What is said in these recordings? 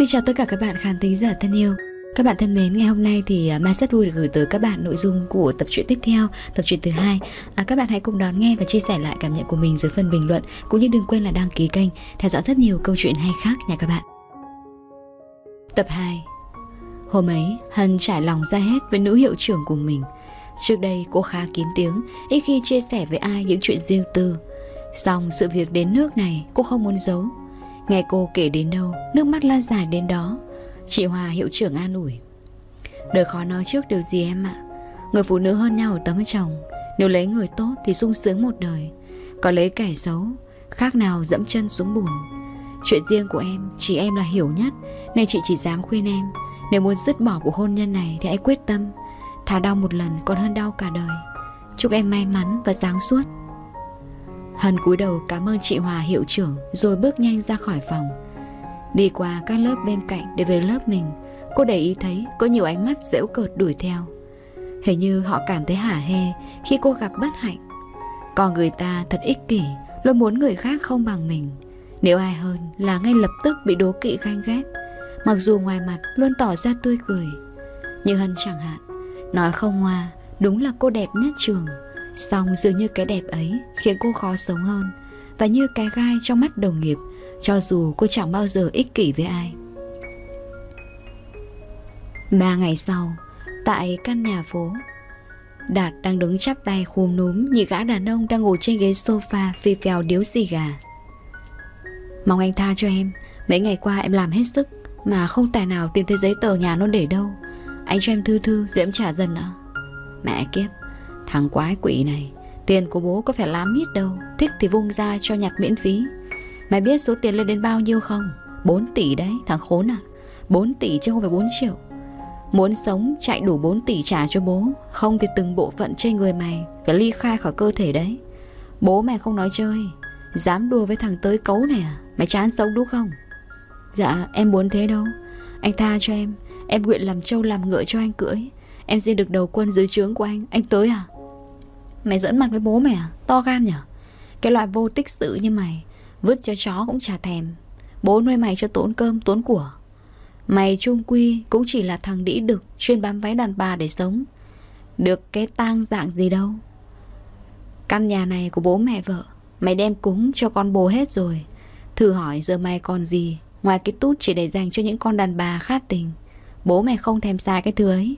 Xin chào tất cả các bạn khán thính giả thân yêu các bạn thân mến, ngày hôm nay thì à, Mai rất vui được gửi tới các bạn nội dung của tập truyện tiếp theo, tập truyện thứ hai. À, các bạn hãy cùng đón nghe và chia sẻ lại cảm nhận của mình dưới phần bình luận, cũng như đừng quên là đăng ký kênh, theo dõi rất nhiều câu chuyện hay khác nha các bạn. Tập 2 Hôm ấy, Hân trải lòng ra hết với nữ hiệu trưởng của mình. Trước đây cô khá kín tiếng, ít khi chia sẻ với ai những chuyện riêng tư. Xong sự việc đến nước này cô không muốn giấu Nghe cô kể đến đâu Nước mắt lan dài đến đó Chị Hòa hiệu trưởng an ủi Đời khó nói trước điều gì em ạ Người phụ nữ hơn nhau ở tấm chồng Nếu lấy người tốt thì sung sướng một đời còn lấy kẻ xấu Khác nào dẫm chân xuống bùn Chuyện riêng của em Chỉ em là hiểu nhất Nên chị chỉ dám khuyên em Nếu muốn dứt bỏ cuộc hôn nhân này Thì hãy quyết tâm Thà đau một lần còn hơn đau cả đời Chúc em may mắn và sáng suốt Hân cúi đầu cảm ơn chị Hòa hiệu trưởng rồi bước nhanh ra khỏi phòng. Đi qua các lớp bên cạnh để về lớp mình, cô để ý thấy có nhiều ánh mắt dễu cợt đuổi theo. Hình như họ cảm thấy hả hê khi cô gặp bất hạnh. Còn người ta thật ích kỷ, luôn muốn người khác không bằng mình. Nếu ai hơn là ngay lập tức bị đố kỵ ganh ghét, mặc dù ngoài mặt luôn tỏ ra tươi cười. Như Hân chẳng hạn, nói không hoa, đúng là cô đẹp nhất trường. Song dường như cái đẹp ấy khiến cô khó sống hơn và như cái gai trong mắt đồng nghiệp cho dù cô chẳng bao giờ ích kỷ với ai. Ba ngày sau, tại căn nhà phố, Đạt đang đứng chắp tay khum núm như gã đàn ông đang ngồi trên ghế sofa phi phèo điếu xì gà. Mong anh tha cho em, mấy ngày qua em làm hết sức mà không tài nào tìm thấy giấy tờ nhà nó để đâu. Anh cho em thư thư rồi em trả dần ạ. Mẹ kiếp, Thằng quái quỷ này Tiền của bố có phải lắm ít đâu Thích thì vung ra cho nhặt miễn phí Mày biết số tiền lên đến bao nhiêu không 4 tỷ đấy thằng khốn à 4 tỷ chứ không phải 4 triệu Muốn sống chạy đủ 4 tỷ trả cho bố Không thì từng bộ phận trên người mày Phải ly khai khỏi cơ thể đấy Bố mày không nói chơi Dám đùa với thằng tới cấu này à Mày chán sống đúng không Dạ em muốn thế đâu Anh tha cho em Em nguyện làm trâu làm ngựa cho anh cưỡi Em xin được đầu quân dưới trướng của anh Anh tới à Mày giỡn mặt với bố mày à To gan nhở Cái loại vô tích sự như mày Vứt cho chó cũng chả thèm Bố nuôi mày cho tốn cơm tốn của Mày trung quy cũng chỉ là thằng đĩ đực Chuyên bám váy đàn bà để sống Được cái tang dạng gì đâu Căn nhà này của bố mẹ vợ Mày đem cúng cho con bố hết rồi Thử hỏi giờ mày còn gì Ngoài cái tút chỉ để dành cho những con đàn bà khát tình Bố mẹ không thèm xa cái thứ ấy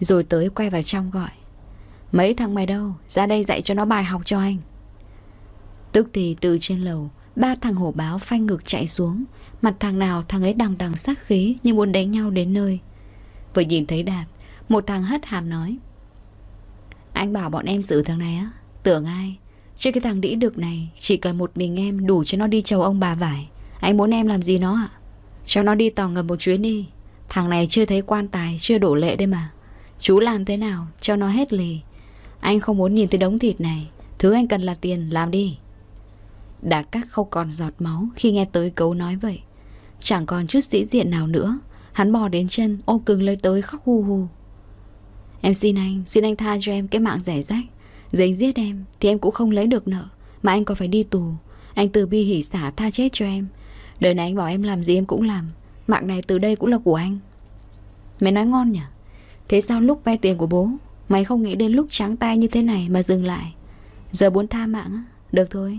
Rồi tới quay vào trong gọi Mấy thằng mày đâu Ra đây dạy cho nó bài học cho anh Tức thì từ trên lầu Ba thằng hổ báo phanh ngực chạy xuống Mặt thằng nào thằng ấy đằng đằng sát khí Như muốn đánh nhau đến nơi Vừa nhìn thấy Đạt Một thằng hất hàm nói Anh bảo bọn em giữ thằng này á Tưởng ai Chứ cái thằng đĩ được này Chỉ cần một mình em đủ cho nó đi chầu ông bà vải Anh muốn em làm gì nó ạ Cho nó đi tàu ngầm một chuyến đi Thằng này chưa thấy quan tài Chưa đổ lệ đây mà Chú làm thế nào cho nó hết lì anh không muốn nhìn thấy đống thịt này Thứ anh cần là tiền, làm đi Đà cắt không còn giọt máu Khi nghe tới cấu nói vậy Chẳng còn chút sĩ diện nào nữa Hắn bò đến chân, ôm cưng lấy tới khóc hù hù Em xin anh, xin anh tha cho em cái mạng rẻ rách Giờ giết em Thì em cũng không lấy được nợ Mà anh còn phải đi tù Anh từ bi hỉ xả tha chết cho em Đời này anh bảo em làm gì em cũng làm Mạng này từ đây cũng là của anh Mày nói ngon nhỉ Thế sao lúc vay tiền của bố Mày không nghĩ đến lúc trắng tay như thế này mà dừng lại Giờ muốn tha mạng á Được thôi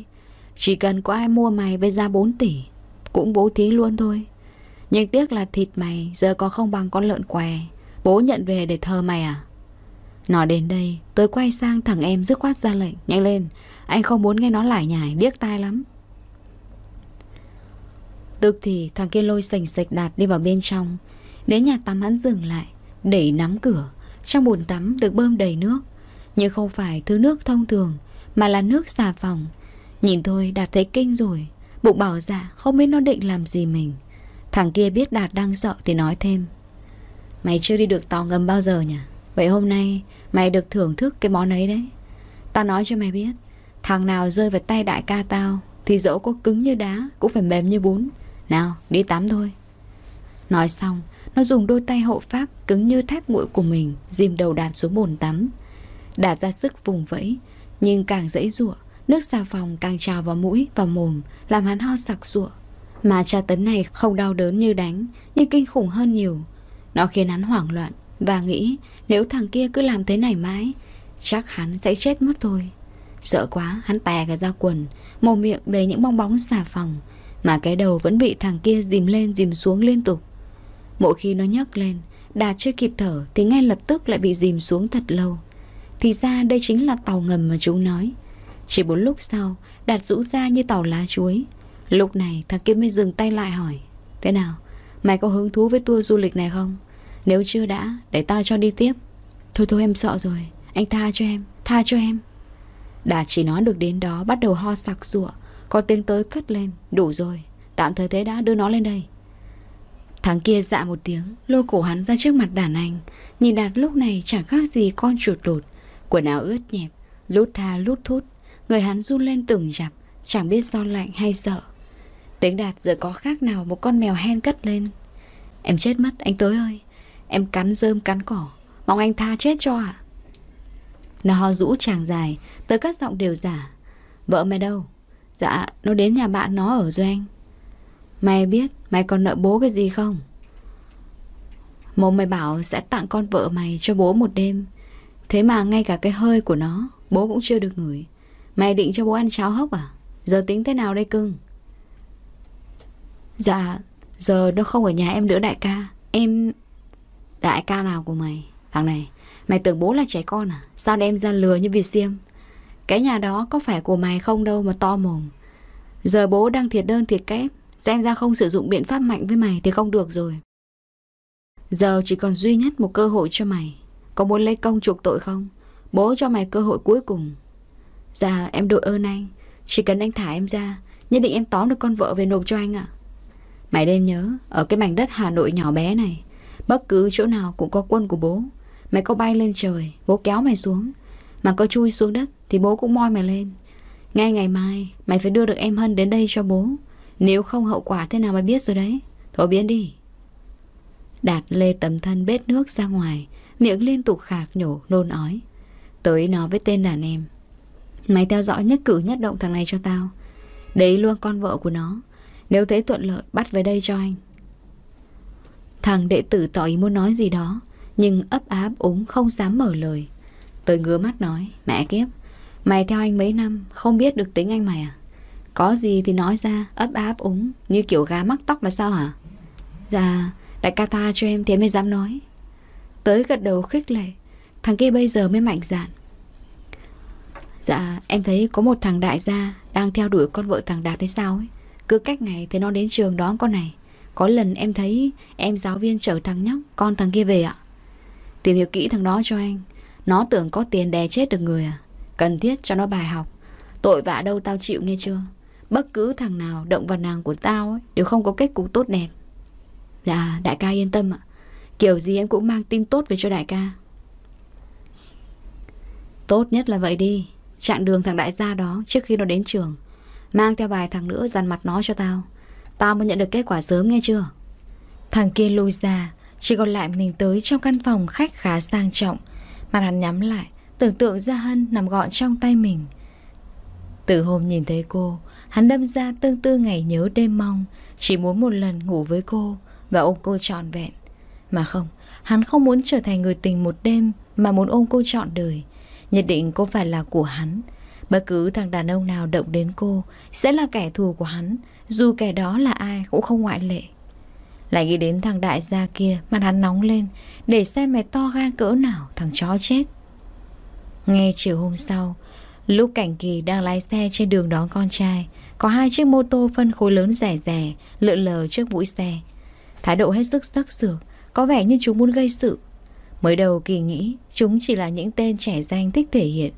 Chỉ cần có ai mua mày với giá 4 tỷ Cũng bố thí luôn thôi Nhưng tiếc là thịt mày giờ có không bằng con lợn què Bố nhận về để thờ mày à Nói đến đây Tôi quay sang thằng em dứt khoát ra lệnh Nhanh lên Anh không muốn nghe nó lải nhải điếc tai lắm Tức thì thằng kia lôi sành sạch đạt đi vào bên trong Đến nhà tắm hắn dừng lại để nắm cửa trong bồn tắm được bơm đầy nước Nhưng không phải thứ nước thông thường Mà là nước xà phòng Nhìn thôi Đạt thấy kinh rồi Bụng bảo dạ không biết nó định làm gì mình Thằng kia biết Đạt đang sợ thì nói thêm Mày chưa đi được tàu ngầm bao giờ nhỉ Vậy hôm nay mày được thưởng thức cái món ấy đấy Tao nói cho mày biết Thằng nào rơi vào tay đại ca tao Thì dẫu có cứng như đá Cũng phải mềm như bún Nào đi tắm thôi Nói xong nó dùng đôi tay hộ pháp cứng như thép nguội của mình dìm đầu Đạt xuống bồn tắm. Đạt ra sức vùng vẫy, nhưng càng dãy ruộng, nước xà phòng càng trào vào mũi và mồm, làm hắn ho sặc sụa. Mà tra tấn này không đau đớn như đánh, nhưng kinh khủng hơn nhiều. Nó khiến hắn hoảng loạn và nghĩ nếu thằng kia cứ làm thế này mãi, chắc hắn sẽ chết mất thôi. Sợ quá, hắn tè cả ra quần, mồm miệng đầy những bong bóng xà phòng, mà cái đầu vẫn bị thằng kia dìm lên dìm xuống liên tục. Mỗi khi nó nhấc lên, Đạt chưa kịp thở thì ngay lập tức lại bị dìm xuống thật lâu. Thì ra đây chính là tàu ngầm mà chú nói. Chỉ bốn lúc sau, Đạt rũ ra như tàu lá chuối. Lúc này thằng kia mới dừng tay lại hỏi. Thế nào, mày có hứng thú với tour du lịch này không? Nếu chưa đã, để tao cho đi tiếp. Thôi thôi em sợ rồi, anh tha cho em, tha cho em. Đạt chỉ nói được đến đó bắt đầu ho sặc sụa, có tiếng tới cất lên, đủ rồi, tạm thời thế đã đưa nó lên đây. Thằng kia dạ một tiếng, lôi cổ hắn ra trước mặt đàn anh. Nhìn đạt lúc này chẳng khác gì con chuột đột. Quần áo ướt nhẹp, lút tha lút thút. Người hắn run lên từng chạp, chẳng biết do lạnh hay sợ. Tiếng đạt giờ có khác nào một con mèo hen cất lên. Em chết mất, anh tới ơi. Em cắn rơm cắn cỏ, mong anh tha chết cho ạ. À? Nó ho rũ chàng dài, tới các giọng đều giả. Vợ mày đâu? Dạ, nó đến nhà bạn nó ở rồi anh. Mày biết, Mày còn nợ bố cái gì không? Mồm mày bảo sẽ tặng con vợ mày cho bố một đêm Thế mà ngay cả cái hơi của nó Bố cũng chưa được ngửi Mày định cho bố ăn cháo hốc à? Giờ tính thế nào đây cưng? Dạ Giờ nó không ở nhà em nữa đại ca Em... Đại ca nào của mày? Thằng này Mày tưởng bố là trẻ con à? Sao đem ra lừa như vịt xiêm? Cái nhà đó có phải của mày không đâu mà to mồm Giờ bố đang thiệt đơn thiệt kép Xem ra không sử dụng biện pháp mạnh với mày thì không được rồi Giờ chỉ còn duy nhất một cơ hội cho mày Có muốn lấy công chuộc tội không? Bố cho mày cơ hội cuối cùng Dạ em đội ơn anh Chỉ cần anh thả em ra Nhất định em tóm được con vợ về nộp cho anh ạ Mày nên nhớ Ở cái mảnh đất Hà Nội nhỏ bé này Bất cứ chỗ nào cũng có quân của bố Mày có bay lên trời Bố kéo mày xuống Mà có chui xuống đất Thì bố cũng moi mày lên Ngay ngày mai Mày phải đưa được em Hân đến đây cho bố nếu không hậu quả thế nào mà biết rồi đấy Thôi biến đi Đạt lê tấm thân bết nước ra ngoài Miệng liên tục khạc nhổ nôn ói Tới nó với tên đàn em Mày theo dõi nhất cử nhất động thằng này cho tao Đấy luôn con vợ của nó Nếu thấy thuận lợi bắt về đây cho anh Thằng đệ tử tỏ ý muốn nói gì đó Nhưng ấp áp úng không dám mở lời Tới ngứa mắt nói Mẹ kiếp Mày theo anh mấy năm Không biết được tính anh mày à có gì thì nói ra Ấp áp úng Như kiểu gà mắc tóc là sao hả Dạ Đại ca tha cho em thế mới dám nói Tới gật đầu khích lệ Thằng kia bây giờ mới mạnh dạn Dạ em thấy có một thằng đại gia Đang theo đuổi con vợ thằng Đạt hay sao ấy Cứ cách ngày thì nó đến trường đón con này Có lần em thấy Em giáo viên chở thằng nhóc Con thằng kia về ạ Tìm hiểu kỹ thằng đó cho anh Nó tưởng có tiền đè chết được người à Cần thiết cho nó bài học Tội vạ đâu tao chịu nghe chưa Bất cứ thằng nào động vào nàng của tao ấy, Đều không có kết cục tốt đẹp Dạ đại ca yên tâm ạ Kiểu gì em cũng mang tin tốt về cho đại ca Tốt nhất là vậy đi Chặn đường thằng đại gia đó trước khi nó đến trường Mang theo vài thằng nữa dằn mặt nó cho tao Tao mới nhận được kết quả sớm nghe chưa Thằng kia lui ra Chỉ còn lại mình tới trong căn phòng khách khá sang trọng Mặt hắn nhắm lại Tưởng tượng ra Hân nằm gọn trong tay mình Từ hôm nhìn thấy cô Hắn đâm ra tương tư ngày nhớ đêm mong Chỉ muốn một lần ngủ với cô Và ôm cô trọn vẹn Mà không, hắn không muốn trở thành người tình một đêm Mà muốn ôm cô trọn đời Nhất định cô phải là của hắn Bất cứ thằng đàn ông nào động đến cô Sẽ là kẻ thù của hắn Dù kẻ đó là ai cũng không ngoại lệ Lại nghĩ đến thằng đại gia kia Mặt hắn nóng lên Để xem mày to gan cỡ nào thằng chó chết Ngay chiều hôm sau Lúc cảnh kỳ đang lái xe trên đường đón con trai có hai chiếc mô tô phân khối lớn rẻ rẻ, lượn lờ trước mũi xe. Thái độ hết sức sắc sược, có vẻ như chúng muốn gây sự. Mới đầu kỳ nghĩ, chúng chỉ là những tên trẻ danh thích thể hiện.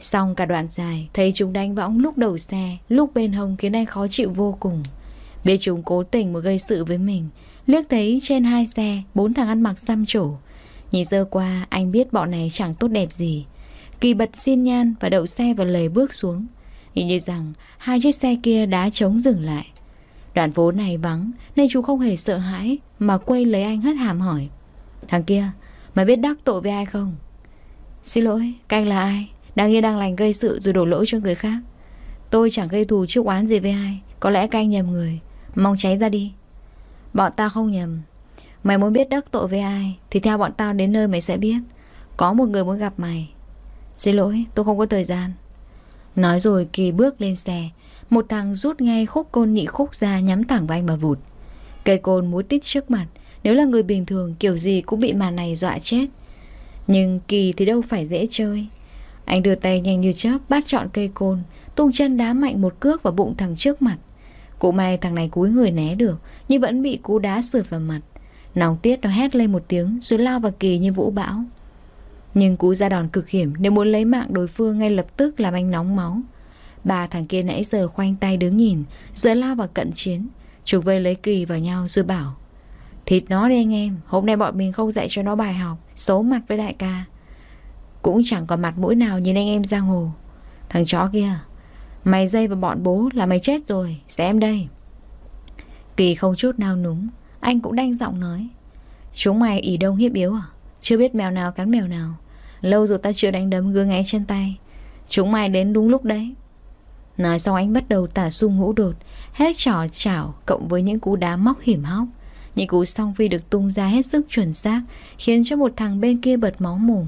Xong cả đoạn dài, thấy chúng đánh võng lúc đầu xe, lúc bên hông khiến anh khó chịu vô cùng. Biết chúng cố tình muốn gây sự với mình, liếc thấy trên hai xe, bốn thằng ăn mặc xăm trổ. Nhìn sơ qua, anh biết bọn này chẳng tốt đẹp gì. Kỳ bật xin nhan và đậu xe vào lề bước xuống. Nghĩ như rằng hai chiếc xe kia đã chống dừng lại Đoạn phố này vắng Nên chú không hề sợ hãi Mà quay lấy anh hất hàm hỏi Thằng kia mày biết đắc tội với ai không Xin lỗi canh là ai Đang yên đang lành gây sự rồi đổ lỗi cho người khác Tôi chẳng gây thù trước oán gì với ai Có lẽ canh nhầm người Mong cháy ra đi Bọn tao không nhầm Mày muốn biết đắc tội với ai Thì theo bọn tao đến nơi mày sẽ biết Có một người muốn gặp mày Xin lỗi tôi không có thời gian Nói rồi Kỳ bước lên xe Một thằng rút ngay khúc côn nhị khúc ra nhắm thẳng vào anh mà vụt Cây côn múa tít trước mặt Nếu là người bình thường kiểu gì cũng bị màn này dọa chết Nhưng Kỳ thì đâu phải dễ chơi Anh đưa tay nhanh như chớp bắt chọn cây côn Tung chân đá mạnh một cước vào bụng thằng trước mặt Cụ may thằng này cúi người né được Nhưng vẫn bị cú đá sượt vào mặt Nóng tiết nó hét lên một tiếng Rồi lao vào Kỳ như vũ bão nhưng cú ra đòn cực hiểm nếu muốn lấy mạng đối phương ngay lập tức làm anh nóng máu. Ba thằng kia nãy giờ khoanh tay đứng nhìn, giờ lao vào cận chiến. Chúng vây lấy kỳ vào nhau rồi bảo. Thịt nó đi anh em, hôm nay bọn mình không dạy cho nó bài học, xấu mặt với đại ca. Cũng chẳng còn mặt mũi nào nhìn anh em giang hồ. Thằng chó kia, mày dây vào bọn bố là mày chết rồi, xem đây. Kỳ không chút nào núng, anh cũng đanh giọng nói. Chúng mày ỉ đông hiếp yếu à? Chưa biết mèo nào cắn mèo nào. Lâu rồi ta chưa đánh đấm gương ngay trên tay Chúng mày đến đúng lúc đấy Nói xong anh bắt đầu tả sung hũ đột Hết trò chảo cộng với những cú đá móc hiểm hóc Những cú song phi được tung ra hết sức chuẩn xác Khiến cho một thằng bên kia bật máu mồm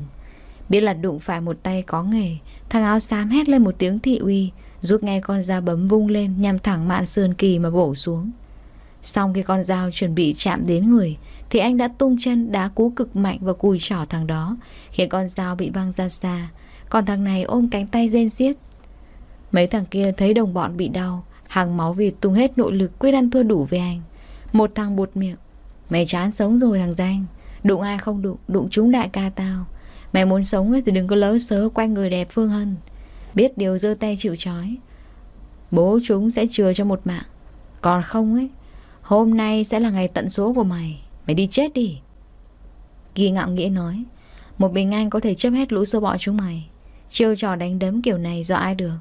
Biết là đụng phải một tay có nghề Thằng áo xám hét lên một tiếng thị uy Rút ngay con dao bấm vung lên Nhằm thẳng mạn sườn kỳ mà bổ xuống Xong khi con dao chuẩn bị chạm đến người thì anh đã tung chân đá cú cực mạnh vào cùi trỏ thằng đó, khiến con dao bị văng ra xa. Còn thằng này ôm cánh tay rên xiết. Mấy thằng kia thấy đồng bọn bị đau, hàng máu vịt tung hết nội lực quyết ăn thua đủ với anh. Một thằng bụt miệng. Mày chán sống rồi thằng danh. Đụng ai không đụng, đụng chúng đại ca tao. Mày muốn sống ấy, thì đừng có lỡ sớ quanh người đẹp Phương Hân. Biết điều giơ tay chịu trói. Bố chúng sẽ chừa cho một mạng. Còn không ấy, hôm nay sẽ là ngày tận số của mày. Mày đi chết đi Ghi ngạo nghĩa nói Một bình anh có thể chấp hết lũ sơ bọ chúng mày Chiêu trò đánh đấm kiểu này do ai được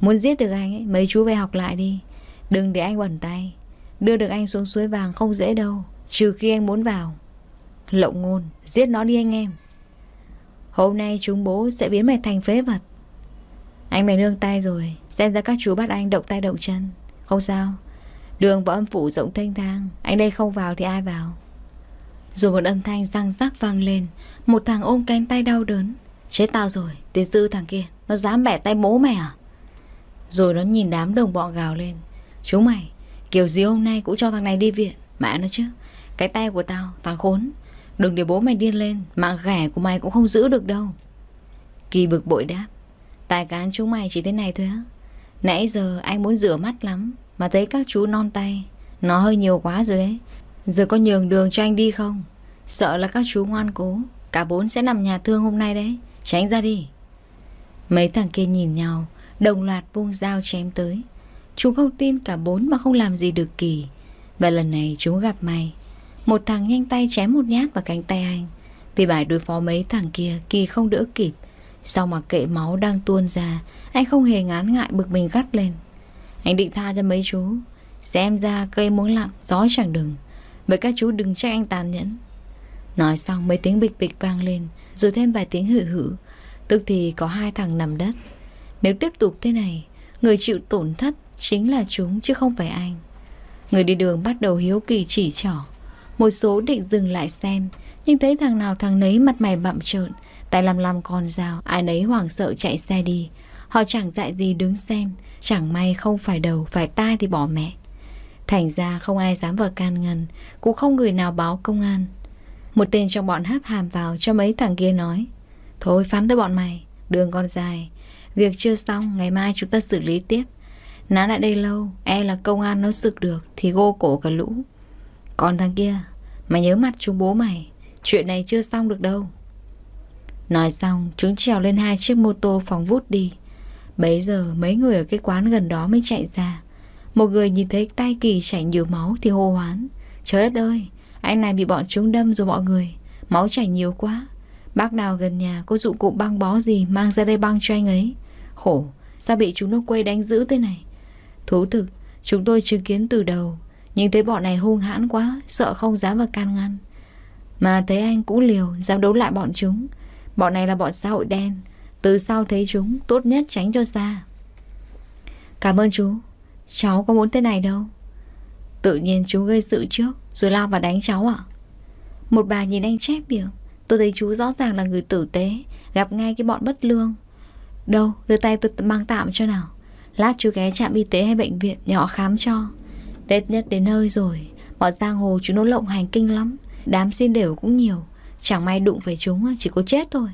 Muốn giết được anh ấy Mấy chú về học lại đi Đừng để anh bẩn tay Đưa được anh xuống suối vàng không dễ đâu Trừ khi anh muốn vào Lộng ngôn Giết nó đi anh em Hôm nay chúng bố sẽ biến mày thành phế vật Anh mày nương tay rồi Xem ra các chú bắt anh động tay động chân Không sao Đường võ âm phủ rộng thanh thang Anh đây không vào thì ai vào rồi một âm thanh răng rắc vang lên Một thằng ôm cánh tay đau đớn Chết tao rồi, tiến sư thằng kia Nó dám bẻ tay bố mày à Rồi nó nhìn đám đồng bọn gào lên Chú mày, kiểu gì hôm nay cũng cho thằng này đi viện Mẹ nó chứ Cái tay của tao, thằng khốn Đừng để bố mày điên lên Mạng ghẻ của mày cũng không giữ được đâu Kỳ bực bội đáp Tài cán chú mày chỉ thế này thôi á Nãy giờ anh muốn rửa mắt lắm Mà thấy các chú non tay Nó hơi nhiều quá rồi đấy Giờ có nhường đường cho anh đi không Sợ là các chú ngoan cố Cả bốn sẽ nằm nhà thương hôm nay đấy Tránh ra đi Mấy thằng kia nhìn nhau Đồng loạt vung dao chém tới Chúng không tin cả bốn mà không làm gì được kỳ Và lần này chúng gặp mày Một thằng nhanh tay chém một nhát vào cánh tay anh Vì bài đối phó mấy thằng kia Kỳ không đỡ kịp Sau mà kệ máu đang tuôn ra Anh không hề ngán ngại bực mình gắt lên Anh định tha cho mấy chú Xem ra cây muốn lặng gió chẳng đừng Vậy các chú đừng trách anh tàn nhẫn Nói xong mấy tiếng bịch bịch vang lên Rồi thêm vài tiếng hử hử Tức thì có hai thằng nằm đất Nếu tiếp tục thế này Người chịu tổn thất chính là chúng chứ không phải anh Người đi đường bắt đầu hiếu kỳ chỉ trỏ Một số định dừng lại xem Nhưng thấy thằng nào thằng nấy mặt mày bậm trợn Tay lăm lăm con dao Ai nấy hoảng sợ chạy xe đi Họ chẳng dại gì đứng xem Chẳng may không phải đầu phải tai thì bỏ mẹ Thành ra không ai dám vào can ngăn Cũng không người nào báo công an Một tên trong bọn háp hàm vào cho mấy thằng kia nói Thôi phán tới bọn mày Đường còn dài Việc chưa xong ngày mai chúng ta xử lý tiếp Nó lại đây lâu E là công an nó sực được Thì gô cổ cả lũ Còn thằng kia Mày nhớ mặt chúng bố mày Chuyện này chưa xong được đâu Nói xong chúng trèo lên hai chiếc mô tô phóng vút đi Bấy giờ mấy người ở cái quán gần đó mới chạy ra một người nhìn thấy tay Kỳ chảy nhiều máu thì hô hoán. Trời đất ơi, anh này bị bọn chúng đâm rồi mọi người. Máu chảy nhiều quá. Bác nào gần nhà có dụng cụ băng bó gì mang ra đây băng cho anh ấy. Khổ, sao bị chúng nó quay đánh dữ thế này? Thú thực, chúng tôi chứng kiến từ đầu. nhưng thấy bọn này hung hãn quá, sợ không dám vào can ngăn. Mà thấy anh cũng liều, dám đấu lại bọn chúng. Bọn này là bọn xã hội đen. Từ sau thấy chúng, tốt nhất tránh cho xa. Cảm ơn chú. Cháu có muốn thế này đâu Tự nhiên chú gây sự trước Rồi lao vào đánh cháu ạ à? Một bà nhìn anh chép miệng Tôi thấy chú rõ ràng là người tử tế Gặp ngay cái bọn bất lương Đâu đưa tay tôi mang tạm cho nào Lát chú ghé trạm y tế hay bệnh viện Để họ khám cho Tết nhất đến nơi rồi Bọn giang hồ chú nó lộng hành kinh lắm Đám xin đều cũng nhiều Chẳng may đụng phải chúng chỉ có chết thôi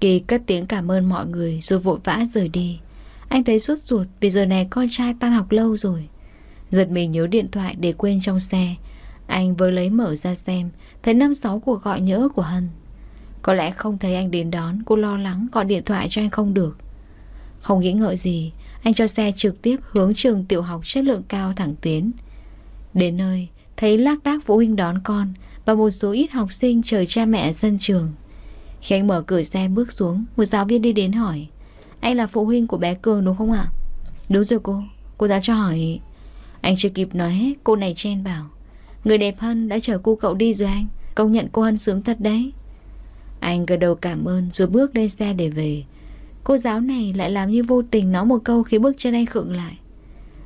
Kỳ cất tiếng cảm ơn mọi người Rồi vội vã rời đi anh thấy suốt ruột vì giờ này con trai tan học lâu rồi. Giật mình nhớ điện thoại để quên trong xe. Anh vừa lấy mở ra xem, thấy năm sáu cuộc gọi nhỡ của Hân. Có lẽ không thấy anh đến đón, cô lo lắng gọi điện thoại cho anh không được. Không nghĩ ngợi gì, anh cho xe trực tiếp hướng trường tiểu học chất lượng cao thẳng tiến. Đến nơi, thấy lác đác phụ huynh đón con và một số ít học sinh chờ cha mẹ sân trường. Khi anh mở cửa xe bước xuống, một giáo viên đi đến hỏi. Anh là phụ huynh của bé Cường đúng không ạ? Đúng rồi cô Cô ta cho hỏi Anh chưa kịp nói hết Cô này chen bảo Người đẹp hơn đã chở cô cậu đi rồi anh Công nhận cô Hân sướng thật đấy Anh gật đầu cảm ơn Rồi bước lên xe để về Cô giáo này lại làm như vô tình nói một câu Khi bước chân anh khựng lại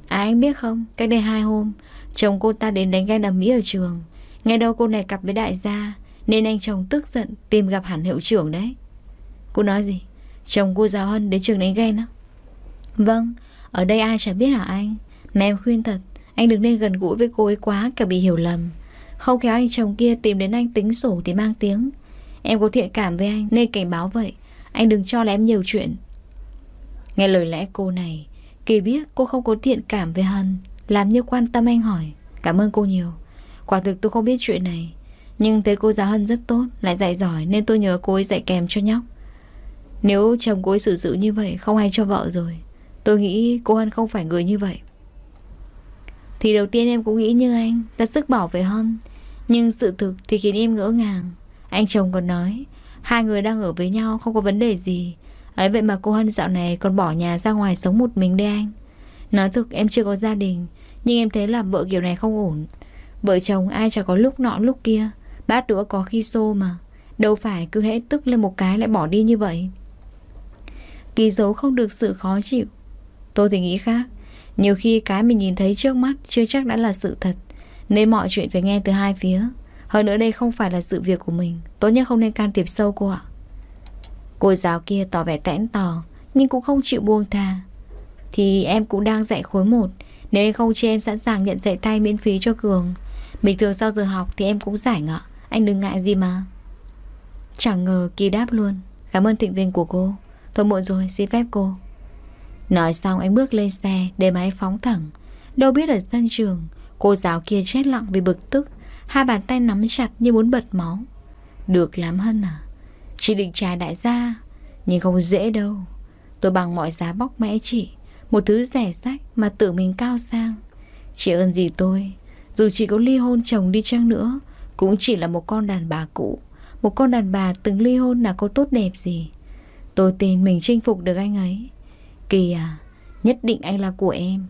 À anh biết không Cách đây hai hôm Chồng cô ta đến đánh ghen ầm mỹ ở trường Nghe đâu cô này cặp với đại gia Nên anh chồng tức giận Tìm gặp hẳn hiệu trưởng đấy Cô nói gì Chồng cô giáo Hân đến trường đánh ghen á Vâng Ở đây ai chả biết hả anh Mẹ em khuyên thật Anh đừng nên gần gũi với cô ấy quá cả bị hiểu lầm Không khéo anh chồng kia tìm đến anh tính sổ thì mang tiếng Em có thiện cảm với anh nên cảnh báo vậy Anh đừng cho lém nhiều chuyện Nghe lời lẽ cô này Kỳ biết cô không có thiện cảm với Hân Làm như quan tâm anh hỏi Cảm ơn cô nhiều Quả thực tôi không biết chuyện này Nhưng thấy cô giáo Hân rất tốt Lại dạy giỏi nên tôi nhớ cô ấy dạy kèm cho nhóc nếu chồng cô ấy xử sự như vậy Không hay cho vợ rồi Tôi nghĩ cô Hân không phải người như vậy Thì đầu tiên em cũng nghĩ như anh ta sức bảo vệ Hân Nhưng sự thực thì khiến em ngỡ ngàng Anh chồng còn nói Hai người đang ở với nhau không có vấn đề gì ấy vậy mà cô Hân dạo này còn bỏ nhà ra ngoài sống một mình đấy anh Nói thực em chưa có gia đình Nhưng em thấy làm vợ kiểu này không ổn Vợ chồng ai chả có lúc nọ lúc kia Bát đũa có khi xô mà Đâu phải cứ hễ tức lên một cái lại bỏ đi như vậy ghi dấu không được sự khó chịu. Tôi thì nghĩ khác, nhiều khi cái mình nhìn thấy trước mắt chưa chắc đã là sự thật, nên mọi chuyện phải nghe từ hai phía. Hơn nữa đây không phải là sự việc của mình, tốt nhất không nên can thiệp sâu cô ạ. Cô giáo kia tỏ vẻ tẽn tỏ, nhưng cũng không chịu buông tha. Thì em cũng đang dạy khối một, nếu anh không chê em sẵn sàng nhận dạy tay miễn phí cho Cường. Bình thường sau giờ học thì em cũng giải ngọ, anh đừng ngại gì mà. Chẳng ngờ kỳ đáp luôn, cảm ơn thịnh viên của cô. Thôi muộn rồi xin phép cô Nói xong anh bước lên xe Để máy phóng thẳng Đâu biết ở sân trường Cô giáo kia chết lặng vì bực tức Hai bàn tay nắm chặt như muốn bật máu Được lắm hơn à Chị định trai đại gia Nhưng không dễ đâu Tôi bằng mọi giá bóc mẽ chị Một thứ rẻ sách mà tự mình cao sang Chị ơn gì tôi Dù chị có ly hôn chồng đi chăng nữa Cũng chỉ là một con đàn bà cũ Một con đàn bà từng ly hôn là có tốt đẹp gì Tôi tin mình chinh phục được anh ấy Kìa Nhất định anh là của em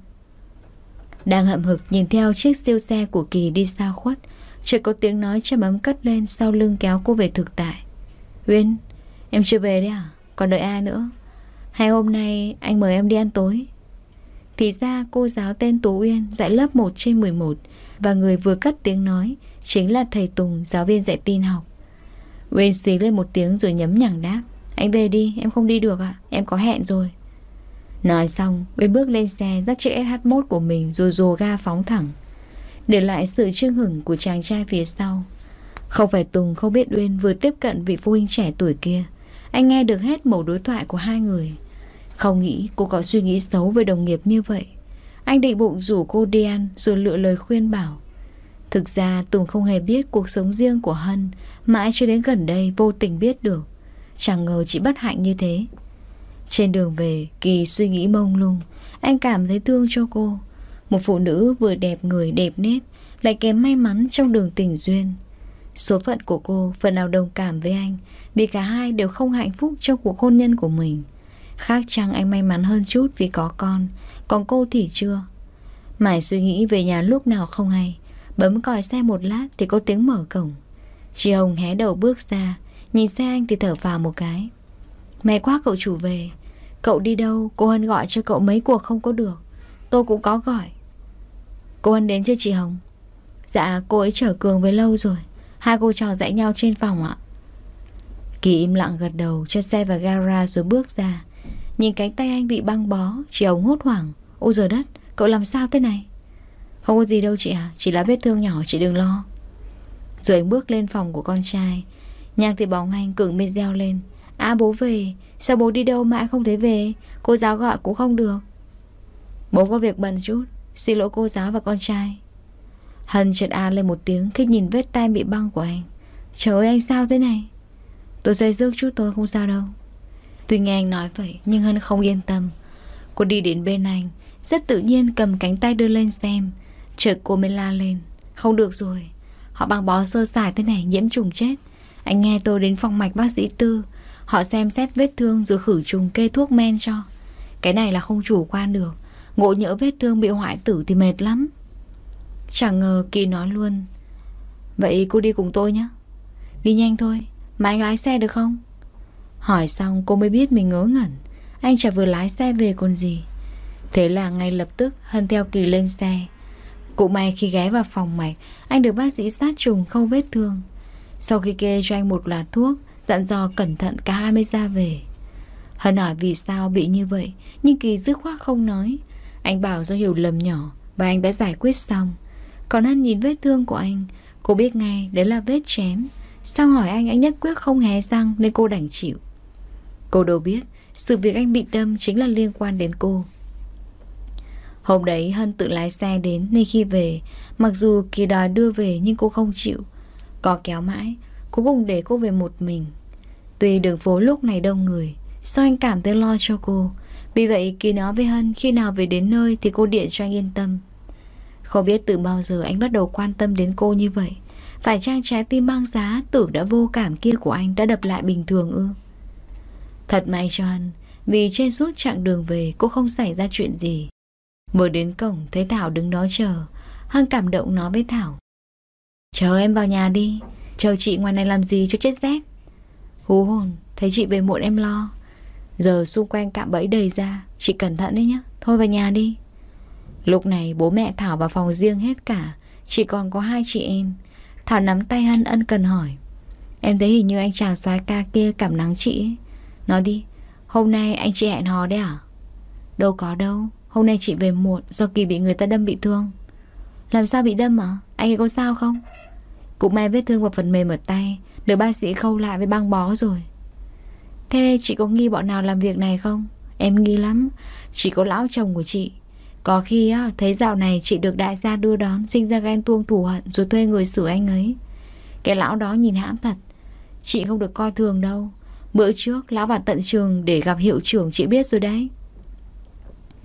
Đang hậm hực nhìn theo chiếc siêu xe của Kỳ đi xa khuất Chợt có tiếng nói chấm ấm cất lên Sau lưng kéo cô về thực tại Huyên Em chưa về đấy à Còn đợi ai nữa Hay hôm nay anh mời em đi ăn tối Thì ra cô giáo tên Tú Uyên dạy lớp 1 trên 11 Và người vừa cất tiếng nói Chính là thầy Tùng giáo viên dạy tin học Uyên xí lên một tiếng rồi nhấm nhẳng đáp anh về đi, em không đi được ạ Em có hẹn rồi Nói xong, Uyên bước lên xe dắt chiếc SH1 của mình rồi rồ ga phóng thẳng. Để lại sự trương hửng của chàng trai phía sau. Không phải Tùng không biết Uyên vừa tiếp cận vị phụ huynh trẻ tuổi kia. Anh nghe được hết mẫu đối thoại của hai người. Không nghĩ cô có suy nghĩ xấu về đồng nghiệp như vậy. Anh định bụng rủ cô đi ăn rồi lựa lời khuyên bảo. Thực ra Tùng không hề biết cuộc sống riêng của Hân, mãi cho đến gần đây vô tình biết được. Chẳng ngờ chị bất hạnh như thế Trên đường về Kỳ suy nghĩ mông lung Anh cảm thấy thương cho cô Một phụ nữ vừa đẹp người đẹp nết Lại kém may mắn trong đường tình duyên Số phận của cô phần nào đồng cảm với anh Vì cả hai đều không hạnh phúc trong cuộc hôn nhân của mình Khác chăng anh may mắn hơn chút vì có con Còn cô thì chưa Mãi suy nghĩ về nhà lúc nào không hay Bấm còi xe một lát thì có tiếng mở cổng Chị Hồng hé đầu bước ra Nhìn xe anh thì thở vào một cái May quá cậu chủ về Cậu đi đâu cô Hân gọi cho cậu mấy cuộc không có được Tôi cũng có gọi Cô Hân đến chưa chị Hồng Dạ cô ấy chở Cường với lâu rồi Hai cô trò dạy nhau trên phòng ạ Kỳ im lặng gật đầu cho xe vào gara rồi bước ra Nhìn cánh tay anh bị băng bó Chị Hồng hốt hoảng Ôi giờ đất cậu làm sao thế này Không có gì đâu chị à Chỉ là vết thương nhỏ chị đừng lo Rồi anh bước lên phòng của con trai Nhang thì bóng anh cường bên reo lên À bố về Sao bố đi đâu mãi không thấy về Cô giáo gọi cũng không được Bố có việc bận chút Xin lỗi cô giáo và con trai Hân chợt a à lên một tiếng khi nhìn vết tay bị băng của anh Trời ơi anh sao thế này Tôi dây dước chút tôi không sao đâu Tuy nghe anh nói vậy Nhưng Hân không yên tâm Cô đi đến bên anh Rất tự nhiên cầm cánh tay đưa lên xem Chợt cô mới la lên Không được rồi Họ băng bó sơ sài thế này nhiễm trùng chết anh nghe tôi đến phòng mạch bác sĩ tư Họ xem xét vết thương rồi khử trùng kê thuốc men cho Cái này là không chủ quan được Ngộ nhỡ vết thương bị hoại tử thì mệt lắm Chẳng ngờ Kỳ nói luôn Vậy cô đi cùng tôi nhé Đi nhanh thôi Mà anh lái xe được không Hỏi xong cô mới biết mình ngớ ngẩn Anh chả vừa lái xe về còn gì Thế là ngay lập tức Hân theo Kỳ lên xe Cụ may khi ghé vào phòng mạch Anh được bác sĩ sát trùng khâu vết thương sau khi kê cho anh một loạt thuốc Dặn dò cẩn thận cả hai mới ra về Hân hỏi vì sao bị như vậy Nhưng Kỳ dứt khoát không nói Anh bảo do hiểu lầm nhỏ Và anh đã giải quyết xong Còn Hân nhìn vết thương của anh Cô biết ngay đấy là vết chém Sang hỏi anh anh nhất quyết không hé răng Nên cô đành chịu Cô đâu biết sự việc anh bị đâm chính là liên quan đến cô Hôm đấy Hân tự lái xe đến nên khi về Mặc dù Kỳ đòi đưa về nhưng cô không chịu có kéo mãi Cuối cùng để cô về một mình Tuy đường phố lúc này đông người Sao anh cảm thấy lo cho cô Vì vậy kỳ nói với Hân Khi nào về đến nơi thì cô điện cho anh yên tâm Không biết từ bao giờ anh bắt đầu quan tâm đến cô như vậy Phải chăng trái tim mang giá Tưởng đã vô cảm kia của anh đã đập lại bình thường ư Thật may cho Hân Vì trên suốt chặng đường về Cô không xảy ra chuyện gì Vừa đến cổng thấy Thảo đứng đó chờ Hân cảm động nói với Thảo Chờ em vào nhà đi Chờ chị ngoài này làm gì cho chết rét Hú hồn Thấy chị về muộn em lo Giờ xung quanh cạm bẫy đầy ra Chị cẩn thận đấy nhá Thôi vào nhà đi Lúc này bố mẹ Thảo vào phòng riêng hết cả Chỉ còn có hai chị em Thảo nắm tay Hân ân cần hỏi Em thấy hình như anh chàng soái ca kia cảm nắng chị ấy. Nói đi Hôm nay anh chị hẹn hò đấy à Đâu có đâu Hôm nay chị về muộn do kỳ bị người ta đâm bị thương Làm sao bị đâm à Anh ấy có sao không cụ may vết thương và phần mềm ở tay Được bác sĩ khâu lại với băng bó rồi Thế chị có nghi bọn nào làm việc này không? Em nghi lắm Chỉ có lão chồng của chị Có khi á, thấy dạo này chị được đại gia đưa đón Sinh ra ghen tuông thù hận Rồi thuê người xử anh ấy Cái lão đó nhìn hãm thật Chị không được coi thường đâu Bữa trước lão vào tận trường để gặp hiệu trưởng chị biết rồi đấy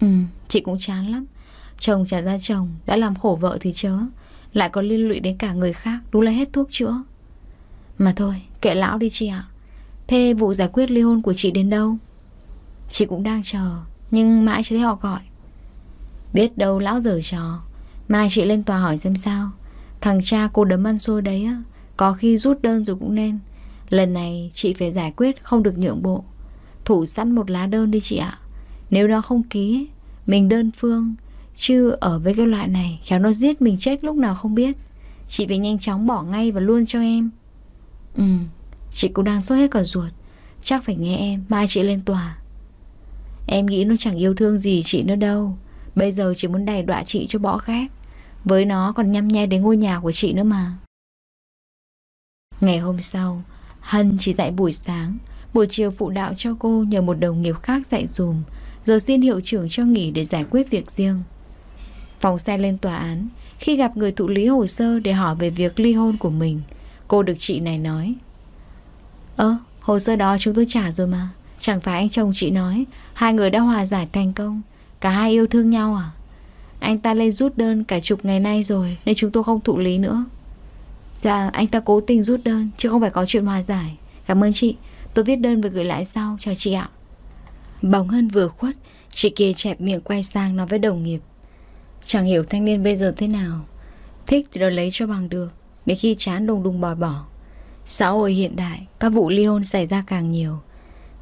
Ừ, chị cũng chán lắm Chồng trả ra chồng Đã làm khổ vợ thì chớ lại còn liên lụy đến cả người khác Đúng là hết thuốc chữa Mà thôi kệ lão đi chị ạ à. Thế vụ giải quyết ly hôn của chị đến đâu Chị cũng đang chờ Nhưng mãi chưa thấy họ gọi Biết đâu lão dở trò Mai chị lên tòa hỏi xem sao Thằng cha cô đấm ăn xôi đấy á Có khi rút đơn rồi cũng nên Lần này chị phải giải quyết không được nhượng bộ Thủ sẵn một lá đơn đi chị ạ Nếu nó không ký Mình đơn phương Chứ ở với cái loại này Khéo nó giết mình chết lúc nào không biết Chị phải nhanh chóng bỏ ngay và luôn cho em Ừ Chị cũng đang sốt hết cả ruột Chắc phải nghe em Mai chị lên tòa Em nghĩ nó chẳng yêu thương gì chị nữa đâu Bây giờ chỉ muốn đẩy đọa chị cho bỏ khét Với nó còn nhăm nhe đến ngôi nhà của chị nữa mà Ngày hôm sau Hân chỉ dạy buổi sáng Buổi chiều phụ đạo cho cô nhờ một đồng nghiệp khác dạy dùm Rồi xin hiệu trưởng cho nghỉ để giải quyết việc riêng Phòng xe lên tòa án, khi gặp người thụ lý hồ sơ để hỏi về việc ly hôn của mình, cô được chị này nói. Ơ, hồ sơ đó chúng tôi trả rồi mà. Chẳng phải anh chồng chị nói, hai người đã hòa giải thành công, cả hai yêu thương nhau à? Anh ta lên rút đơn cả chục ngày nay rồi Nên chúng tôi không thụ lý nữa Dạ anh ta cố tình rút đơn Chứ không phải có chuyện hòa giải Cảm ơn chị Tôi viết đơn và gửi lại sau Chào chị ạ Bóng Hân vừa khuất Chị kia chẹp miệng quay sang nói với đồng nghiệp Chẳng hiểu thanh niên bây giờ thế nào Thích thì đòi lấy cho bằng được Để khi chán đùng đùng bỏ bỏ Xã hội hiện đại Các vụ ly hôn xảy ra càng nhiều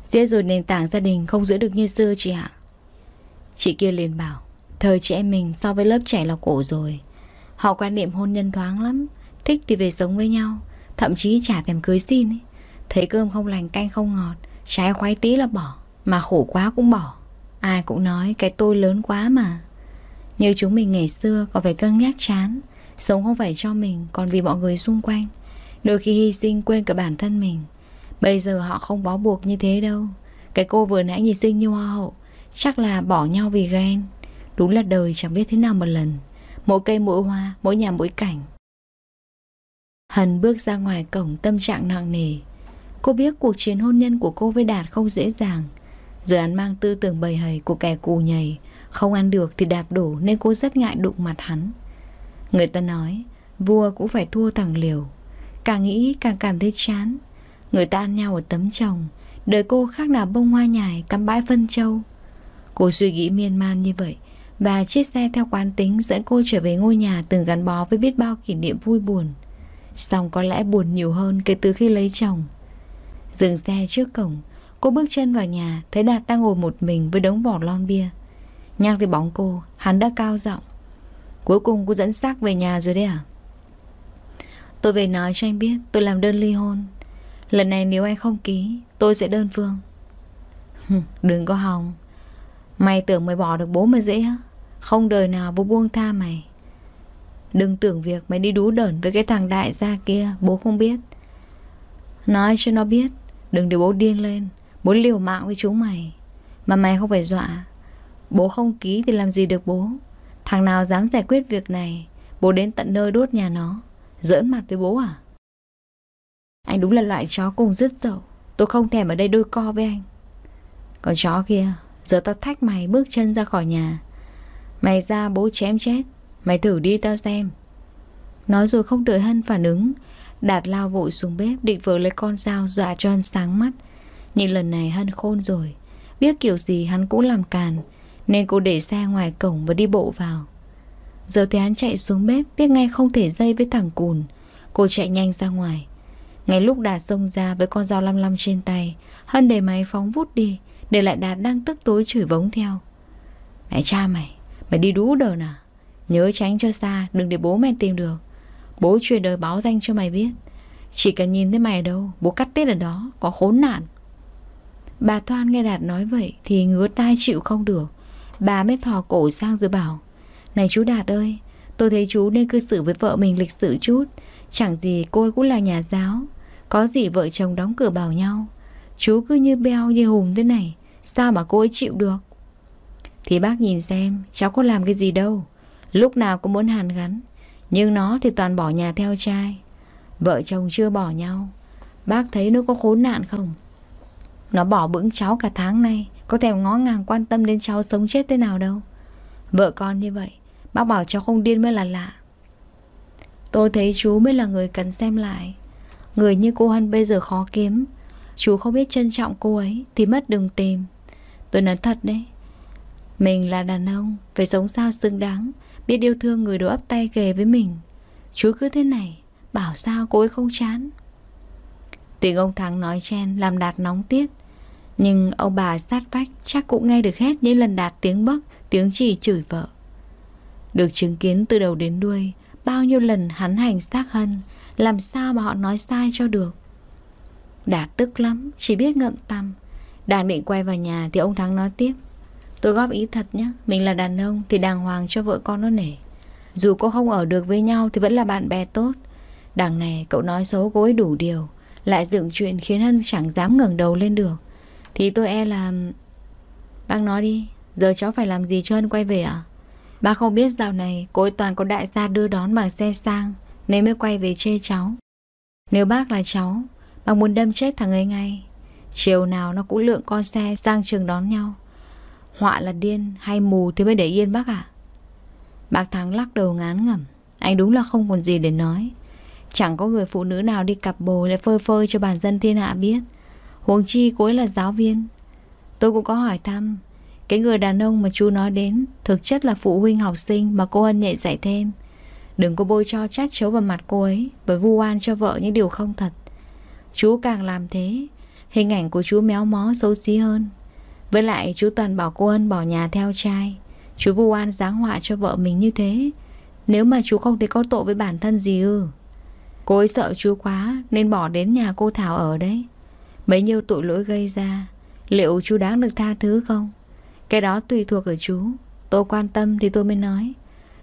Dễ rồi nền tảng gia đình không giữ được như xưa chị ạ Chị kia liền bảo Thời chị em mình so với lớp trẻ là cổ rồi Họ quan niệm hôn nhân thoáng lắm Thích thì về sống với nhau Thậm chí chả thèm cưới xin ấy. Thấy cơm không lành canh không ngọt Trái khoái tí là bỏ Mà khổ quá cũng bỏ Ai cũng nói cái tôi lớn quá mà như chúng mình ngày xưa có phải cân nhắc chán Sống không phải cho mình còn vì mọi người xung quanh Đôi khi hy sinh quên cả bản thân mình Bây giờ họ không bó buộc như thế đâu Cái cô vừa nãy nhìn sinh như hoa hậu Chắc là bỏ nhau vì ghen Đúng là đời chẳng biết thế nào một lần Mỗi cây mỗi hoa, mỗi nhà mỗi cảnh Hân bước ra ngoài cổng tâm trạng nặng nề Cô biết cuộc chiến hôn nhân của cô với Đạt không dễ dàng Giờ hắn mang tư tưởng bầy hầy của kẻ cù nhầy không ăn được thì đạp đổ nên cô rất ngại đụng mặt hắn. Người ta nói, vua cũng phải thua thằng liều. Càng nghĩ càng cảm thấy chán. Người ta ăn nhau ở tấm chồng, đời cô khác nào bông hoa nhài cắm bãi phân châu. Cô suy nghĩ miên man như vậy và chiếc xe theo quán tính dẫn cô trở về ngôi nhà từng gắn bó với biết bao kỷ niệm vui buồn. Xong có lẽ buồn nhiều hơn kể từ khi lấy chồng. Dừng xe trước cổng, cô bước chân vào nhà thấy Đạt đang ngồi một mình với đống vỏ lon bia. Nhắc tới bóng cô Hắn đã cao giọng Cuối cùng cô dẫn xác về nhà rồi đấy à Tôi về nói cho anh biết Tôi làm đơn ly hôn Lần này nếu anh không ký Tôi sẽ đơn phương Đừng có hòng Mày tưởng mày bỏ được bố mà dễ á Không đời nào bố buông tha mày Đừng tưởng việc mày đi đú đẩn Với cái thằng đại gia kia bố không biết Nói cho nó biết Đừng để bố điên lên Bố liều mạng với chúng mày Mà mày không phải dọa Bố không ký thì làm gì được bố Thằng nào dám giải quyết việc này Bố đến tận nơi đốt nhà nó Giỡn mặt với bố à Anh đúng là loại chó cùng rất dậu Tôi không thèm ở đây đôi co với anh Còn chó kia Giờ tao thách mày bước chân ra khỏi nhà Mày ra bố chém chết Mày thử đi tao xem Nói rồi không đợi Hân phản ứng Đạt lao vội xuống bếp Định vừa lấy con dao dọa cho Hân sáng mắt Nhưng lần này Hân khôn rồi Biết kiểu gì hắn cũng làm càn nên cô để xe ngoài cổng và đi bộ vào Giờ thì hắn chạy xuống bếp Biết ngay không thể dây với thằng cùn Cô chạy nhanh ra ngoài Ngay lúc Đạt xông ra với con dao lăm lăm trên tay Hân để máy phóng vút đi Để lại Đạt đang tức tối chửi vống theo Mẹ cha mày Mày đi đú đờn à Nhớ tránh cho xa Đừng để bố mẹ tìm được Bố truyền đời báo danh cho mày biết Chỉ cần nhìn thấy mày ở đâu Bố cắt tết ở đó Có khốn nạn Bà Thoan nghe Đạt nói vậy Thì ngứa tai chịu không được Bà mới thò cổ sang rồi bảo Này chú Đạt ơi Tôi thấy chú nên cư xử với vợ mình lịch sự chút Chẳng gì cô ấy cũng là nhà giáo Có gì vợ chồng đóng cửa bảo nhau Chú cứ như beo như hùng thế này Sao mà cô ấy chịu được Thì bác nhìn xem Cháu có làm cái gì đâu Lúc nào cũng muốn hàn gắn Nhưng nó thì toàn bỏ nhà theo trai Vợ chồng chưa bỏ nhau Bác thấy nó có khốn nạn không Nó bỏ bững cháu cả tháng nay có thèm ngó ngàng quan tâm đến cháu sống chết thế nào đâu Vợ con như vậy Bác bảo cháu không điên mới là lạ Tôi thấy chú mới là người cần xem lại Người như cô Hân bây giờ khó kiếm Chú không biết trân trọng cô ấy Thì mất đường tìm Tôi nói thật đấy Mình là đàn ông Phải sống sao xứng đáng Biết yêu thương người đồ ấp tay kề với mình Chú cứ thế này Bảo sao cô ấy không chán Tiếng ông Thắng nói chen Làm đạt nóng tiết nhưng ông bà sát vách chắc cũng nghe được hết những lần đạt tiếng bấc, tiếng chỉ chửi vợ. Được chứng kiến từ đầu đến đuôi, bao nhiêu lần hắn hành xác hân, làm sao mà họ nói sai cho được. Đạt tức lắm, chỉ biết ngậm tăm. Đang định quay vào nhà thì ông Thắng nói tiếp. Tôi góp ý thật nhé, mình là đàn ông thì đàng hoàng cho vợ con nó nể. Dù cô không ở được với nhau thì vẫn là bạn bè tốt. Đằng này cậu nói xấu gối đủ điều, lại dựng chuyện khiến Hân chẳng dám ngẩng đầu lên được. Thì tôi e là Bác nói đi Giờ cháu phải làm gì cho Hân quay về à Bác không biết dạo này Cô ấy toàn có đại gia đưa đón bằng xe sang Nên mới quay về chê cháu Nếu bác là cháu Bác muốn đâm chết thằng ấy ngay Chiều nào nó cũng lượng con xe sang trường đón nhau Họa là điên hay mù thì mới để yên bác ạ Bác Thắng lắc đầu ngán ngẩm Anh đúng là không còn gì để nói Chẳng có người phụ nữ nào đi cặp bồ lại phơi phơi cho bản dân thiên hạ biết Huống chi cô ấy là giáo viên Tôi cũng có hỏi thăm Cái người đàn ông mà chú nói đến Thực chất là phụ huynh học sinh mà cô Hân nhẹ dạy thêm Đừng có bôi cho chát chấu vào mặt cô ấy Bởi vu oan cho vợ những điều không thật Chú càng làm thế Hình ảnh của chú méo mó xấu xí hơn Với lại chú toàn bảo cô Hân bỏ nhà theo trai Chú vu oan giáng họa cho vợ mình như thế Nếu mà chú không thấy có tội với bản thân gì ư Cô ấy sợ chú quá Nên bỏ đến nhà cô Thảo ở đấy Bấy nhiêu tội lỗi gây ra Liệu chú đáng được tha thứ không Cái đó tùy thuộc ở chú Tôi quan tâm thì tôi mới nói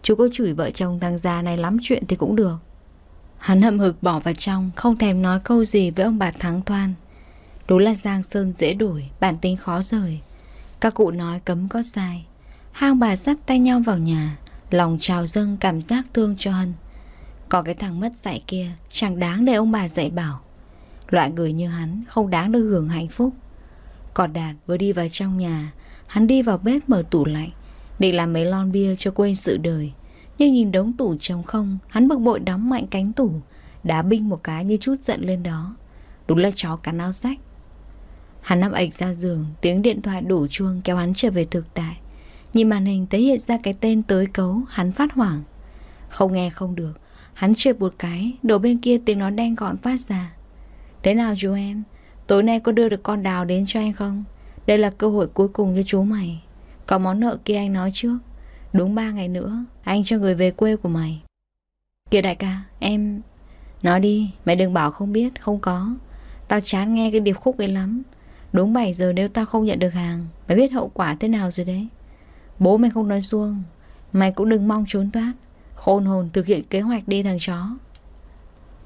Chú có chửi vợ chồng thằng già này lắm chuyện thì cũng được Hắn hậm hực bỏ vào trong Không thèm nói câu gì với ông bà Thắng Thoan Đúng là Giang Sơn dễ đuổi Bản tính khó rời Các cụ nói cấm có sai Hai bà dắt tay nhau vào nhà Lòng trào dâng cảm giác thương cho Hân Có cái thằng mất dạy kia Chẳng đáng để ông bà dạy bảo Loại người như hắn không đáng được hưởng hạnh phúc Còn Đạt vừa đi vào trong nhà Hắn đi vào bếp mở tủ lạnh Định làm mấy lon bia cho quên sự đời Nhưng nhìn đống tủ trống không Hắn bực bội đóng mạnh cánh tủ Đá binh một cái như chút giận lên đó Đúng là chó cắn áo rách Hắn nằm ạch ra giường Tiếng điện thoại đổ chuông kéo hắn trở về thực tại Nhìn màn hình thấy hiện ra cái tên tới cấu Hắn phát hoảng Không nghe không được Hắn trượt một cái Đổ bên kia tiếng nó đen gọn phát ra Thế nào chú em Tối nay có đưa được con đào đến cho anh không Đây là cơ hội cuối cùng với chú mày Có món nợ kia anh nói trước Đúng 3 ngày nữa Anh cho người về quê của mày Kìa đại ca em Nói đi mày đừng bảo không biết không có Tao chán nghe cái điệp khúc ấy lắm Đúng 7 giờ nếu tao không nhận được hàng Mày biết hậu quả thế nào rồi đấy Bố mày không nói xuông Mày cũng đừng mong trốn thoát Khôn hồn thực hiện kế hoạch đi thằng chó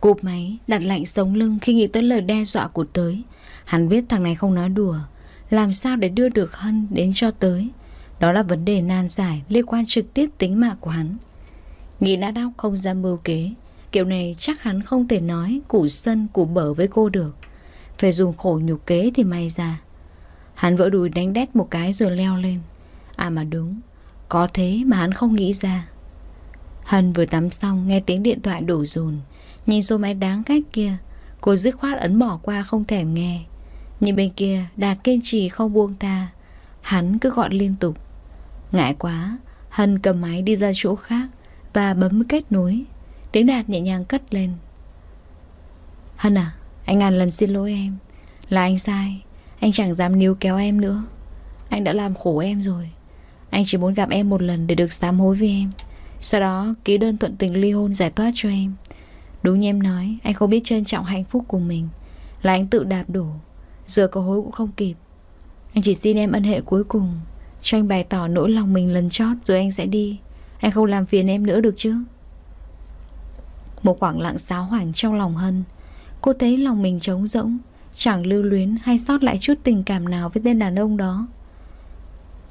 Cụp máy đặt lạnh sống lưng khi nghĩ tới lời đe dọa của tới Hắn biết thằng này không nói đùa Làm sao để đưa được Hân đến cho tới Đó là vấn đề nan giải liên quan trực tiếp tính mạng của hắn Nghĩ đã đau không ra mưu kế Kiểu này chắc hắn không thể nói củ sân củ bở với cô được Phải dùng khổ nhục kế thì may ra Hắn vỡ đùi đánh đét một cái rồi leo lên À mà đúng Có thế mà hắn không nghĩ ra Hân vừa tắm xong nghe tiếng điện thoại đổ dồn Nhìn số máy đáng ghét kia Cô dứt khoát ấn bỏ qua không thèm nghe Nhưng bên kia Đạt kiên trì không buông ta Hắn cứ gọi liên tục Ngại quá Hân cầm máy đi ra chỗ khác Và bấm kết nối Tiếng Đạt nhẹ nhàng cất lên Hân à Anh ngàn lần xin lỗi em Là anh sai Anh chẳng dám níu kéo em nữa Anh đã làm khổ em rồi Anh chỉ muốn gặp em một lần để được sám hối với em Sau đó ký đơn thuận tình ly hôn giải thoát cho em Đúng như em nói Anh không biết trân trọng hạnh phúc của mình Là anh tự đạp đổ Giờ có hối cũng không kịp Anh chỉ xin em ân hệ cuối cùng Cho anh bày tỏ nỗi lòng mình lần chót Rồi anh sẽ đi Anh không làm phiền em nữa được chứ Một khoảng lặng xáo hoảng trong lòng Hân Cô thấy lòng mình trống rỗng Chẳng lưu luyến hay sót lại chút tình cảm nào Với tên đàn ông đó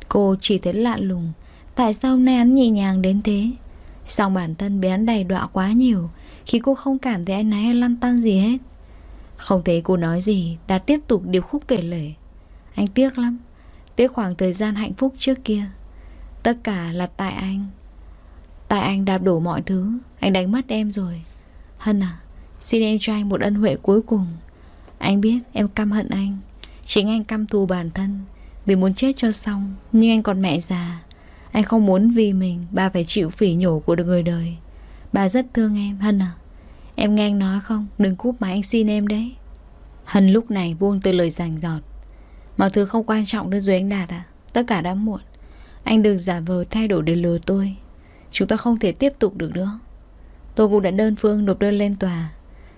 Cô chỉ thấy lạ lùng Tại sao nay hắn nhẹ nhàng đến thế Xong bản thân bé hắn đầy đọa quá nhiều khi cô không cảm thấy anh ấy hay lăn tăn gì hết Không thấy cô nói gì Đạt tiếp tục điệp khúc kể lể Anh tiếc lắm Tiếc khoảng thời gian hạnh phúc trước kia Tất cả là tại anh Tại anh đạp đổ mọi thứ Anh đánh mất em rồi Hân à Xin em cho anh một ân huệ cuối cùng Anh biết em căm hận anh Chính anh căm thù bản thân Vì muốn chết cho xong Nhưng anh còn mẹ già Anh không muốn vì mình Bà phải chịu phỉ nhổ của người đời Bà rất thương em Hân à Em nghe anh nói không Đừng cúp mà anh xin em đấy Hân lúc này buông từ lời rành giọt Mọi thứ không quan trọng nữa rồi anh Đạt à Tất cả đã muộn Anh đừng giả vờ thay đổi để lừa tôi Chúng ta không thể tiếp tục được nữa Tôi cũng đã đơn phương nộp đơn lên tòa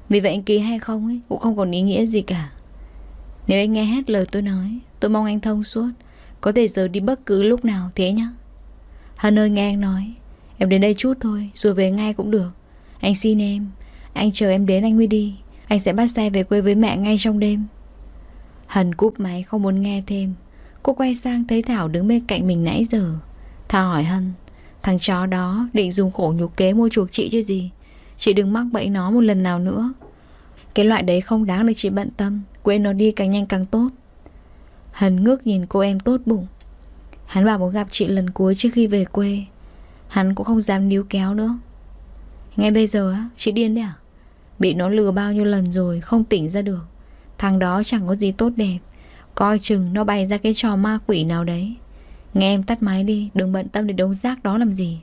Vì vậy anh ký hay không ấy Cũng không còn ý nghĩa gì cả Nếu anh nghe hết lời tôi nói Tôi mong anh thông suốt Có thể giờ đi bất cứ lúc nào thế nhá Hân ơi nghe anh nói Em đến đây chút thôi Rồi về ngay cũng được Anh xin em anh chờ em đến anh mới đi Anh sẽ bắt xe về quê với mẹ ngay trong đêm Hân cúp máy không muốn nghe thêm Cô quay sang thấy Thảo đứng bên cạnh mình nãy giờ Thảo hỏi Hân Thằng chó đó định dùng khổ nhục kế mua chuộc chị chứ gì Chị đừng mắc bẫy nó một lần nào nữa Cái loại đấy không đáng để chị bận tâm Quên nó đi càng nhanh càng tốt Hân ngước nhìn cô em tốt bụng Hắn bảo muốn gặp chị lần cuối trước khi về quê Hắn cũng không dám níu kéo nữa Ngay bây giờ á, chị điên đấy à? Bị nó lừa bao nhiêu lần rồi Không tỉnh ra được Thằng đó chẳng có gì tốt đẹp Coi chừng nó bày ra cái trò ma quỷ nào đấy Nghe em tắt máy đi Đừng bận tâm đến đấu giác đó làm gì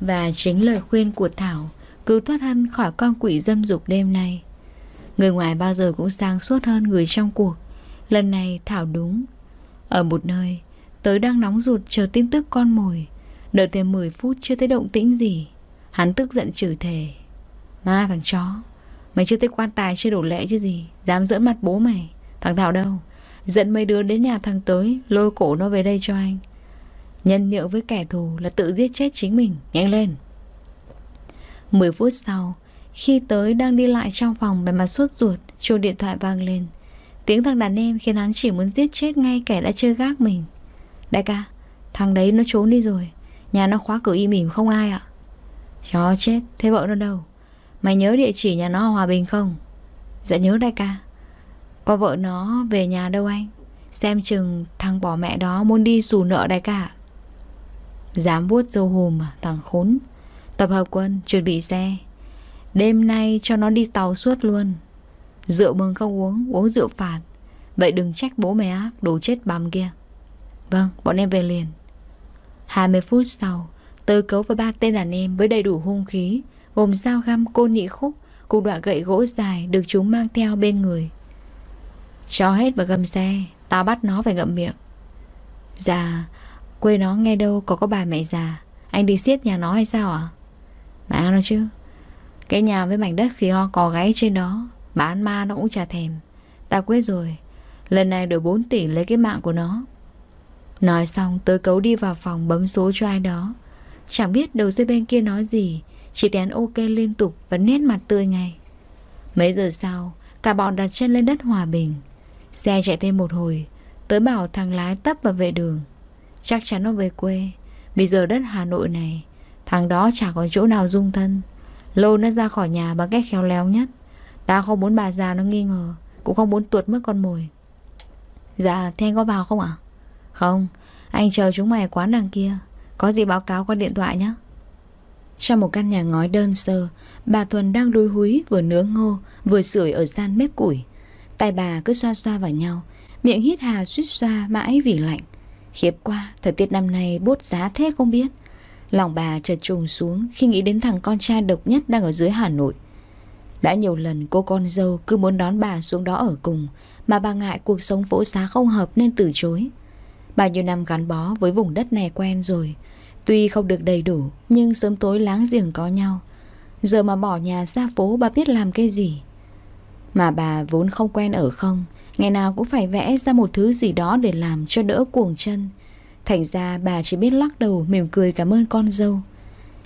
Và chính lời khuyên của Thảo Cứu thoát Hân khỏi con quỷ dâm dục đêm nay Người ngoài bao giờ cũng sáng suốt hơn người trong cuộc Lần này Thảo đúng Ở một nơi tới đang nóng ruột chờ tin tức con mồi Đợi thêm 10 phút chưa thấy động tĩnh gì Hắn tức giận chửi thề ma thằng chó Mày chưa tới quan tài chưa đủ lễ chứ gì Dám dỡ mặt bố mày Thằng Thảo đâu Dẫn mấy đứa đến nhà thằng tới Lôi cổ nó về đây cho anh Nhân nhượng với kẻ thù là tự giết chết chính mình Nhanh lên 10 phút sau Khi tới đang đi lại trong phòng Mày mà suốt ruột chuông điện thoại vang lên Tiếng thằng đàn em khiến hắn chỉ muốn giết chết ngay kẻ đã chơi gác mình Đại ca Thằng đấy nó trốn đi rồi Nhà nó khóa cửa im mỉm không ai ạ Chó chết Thế vợ nó đâu Mày nhớ địa chỉ nhà nó Hòa Bình không? Dạ nhớ đại ca Có vợ nó về nhà đâu anh Xem chừng thằng bỏ mẹ đó muốn đi xù nợ đại ca Dám vuốt dâu hùm à? thằng khốn Tập hợp quân chuẩn bị xe Đêm nay cho nó đi tàu suốt luôn Rượu mừng không uống Uống rượu phạt Vậy đừng trách bố mày ác đồ chết bám kia Vâng bọn em về liền 20 phút sau Tớ cấu với ba tên đàn em với đầy đủ hung khí gồm dao găm côn nhị khúc cùng đoạn gậy gỗ dài được chúng mang theo bên người. Cho hết vào gầm xe, tao bắt nó phải ngậm miệng. già dạ, quê nó nghe đâu có có bà mẹ già, anh đi xiết nhà nó hay sao ạ? À? Má nó chứ, cái nhà với mảnh đất khi ho cò gáy trên đó, bán ma nó cũng chả thèm. Tao quyết rồi, lần này đổi 4 tỷ lấy cái mạng của nó. Nói xong tớ cấu đi vào phòng bấm số cho ai đó Chẳng biết đầu dây bên kia nói gì Chị Tén ok liên tục và nét mặt tươi ngay Mấy giờ sau Cả bọn đặt chân lên đất Hòa Bình Xe chạy thêm một hồi Tới bảo thằng lái tấp vào vệ đường Chắc chắn nó về quê Bây giờ đất Hà Nội này Thằng đó chả có chỗ nào dung thân Lôi nó ra khỏi nhà bằng cách khéo léo nhất Ta không muốn bà già nó nghi ngờ Cũng không muốn tuột mất con mồi Dạ thế anh có vào không ạ Không anh chờ chúng mày ở quán đằng kia Có gì báo cáo qua điện thoại nhé trong một căn nhà ngói đơn sơ, bà Thuần đang đuôi húi vừa nướng ngô, vừa sưởi ở gian bếp củi. Tay bà cứ xoa xoa vào nhau, miệng hít hà suýt xoa mãi vì lạnh. Khiếp quá, thời tiết năm nay bốt giá thế không biết. Lòng bà chợt trùng xuống khi nghĩ đến thằng con trai độc nhất đang ở dưới Hà Nội. Đã nhiều lần cô con dâu cứ muốn đón bà xuống đó ở cùng, mà bà ngại cuộc sống phố xá không hợp nên từ chối. Bà nhiều năm gắn bó với vùng đất này quen rồi, Tuy không được đầy đủ Nhưng sớm tối láng giềng có nhau Giờ mà bỏ nhà ra phố bà biết làm cái gì Mà bà vốn không quen ở không Ngày nào cũng phải vẽ ra một thứ gì đó Để làm cho đỡ cuồng chân Thành ra bà chỉ biết lắc đầu mỉm cười cảm ơn con dâu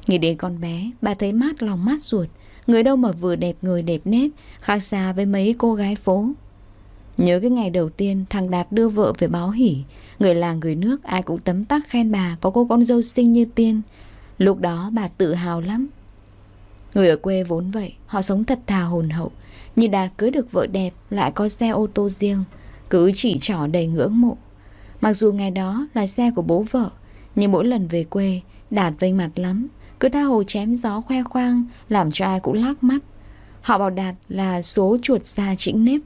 Nghĩ đến con bé Bà thấy mát lòng mát ruột Người đâu mà vừa đẹp người đẹp nét Khác xa với mấy cô gái phố Nhớ cái ngày đầu tiên thằng Đạt đưa vợ về báo hỉ Người làng người nước ai cũng tấm tắc khen bà có cô con dâu xinh như tiên. Lúc đó bà tự hào lắm. Người ở quê vốn vậy, họ sống thật thà hồn hậu. Như Đạt cưới được vợ đẹp, lại có xe ô tô riêng, cứ chỉ trỏ đầy ngưỡng mộ. Mặc dù ngày đó là xe của bố vợ, nhưng mỗi lần về quê, Đạt vênh mặt lắm, cứ tha hồ chém gió khoe khoang, làm cho ai cũng lác mắt. Họ bảo Đạt là số chuột xa chỉnh nếp,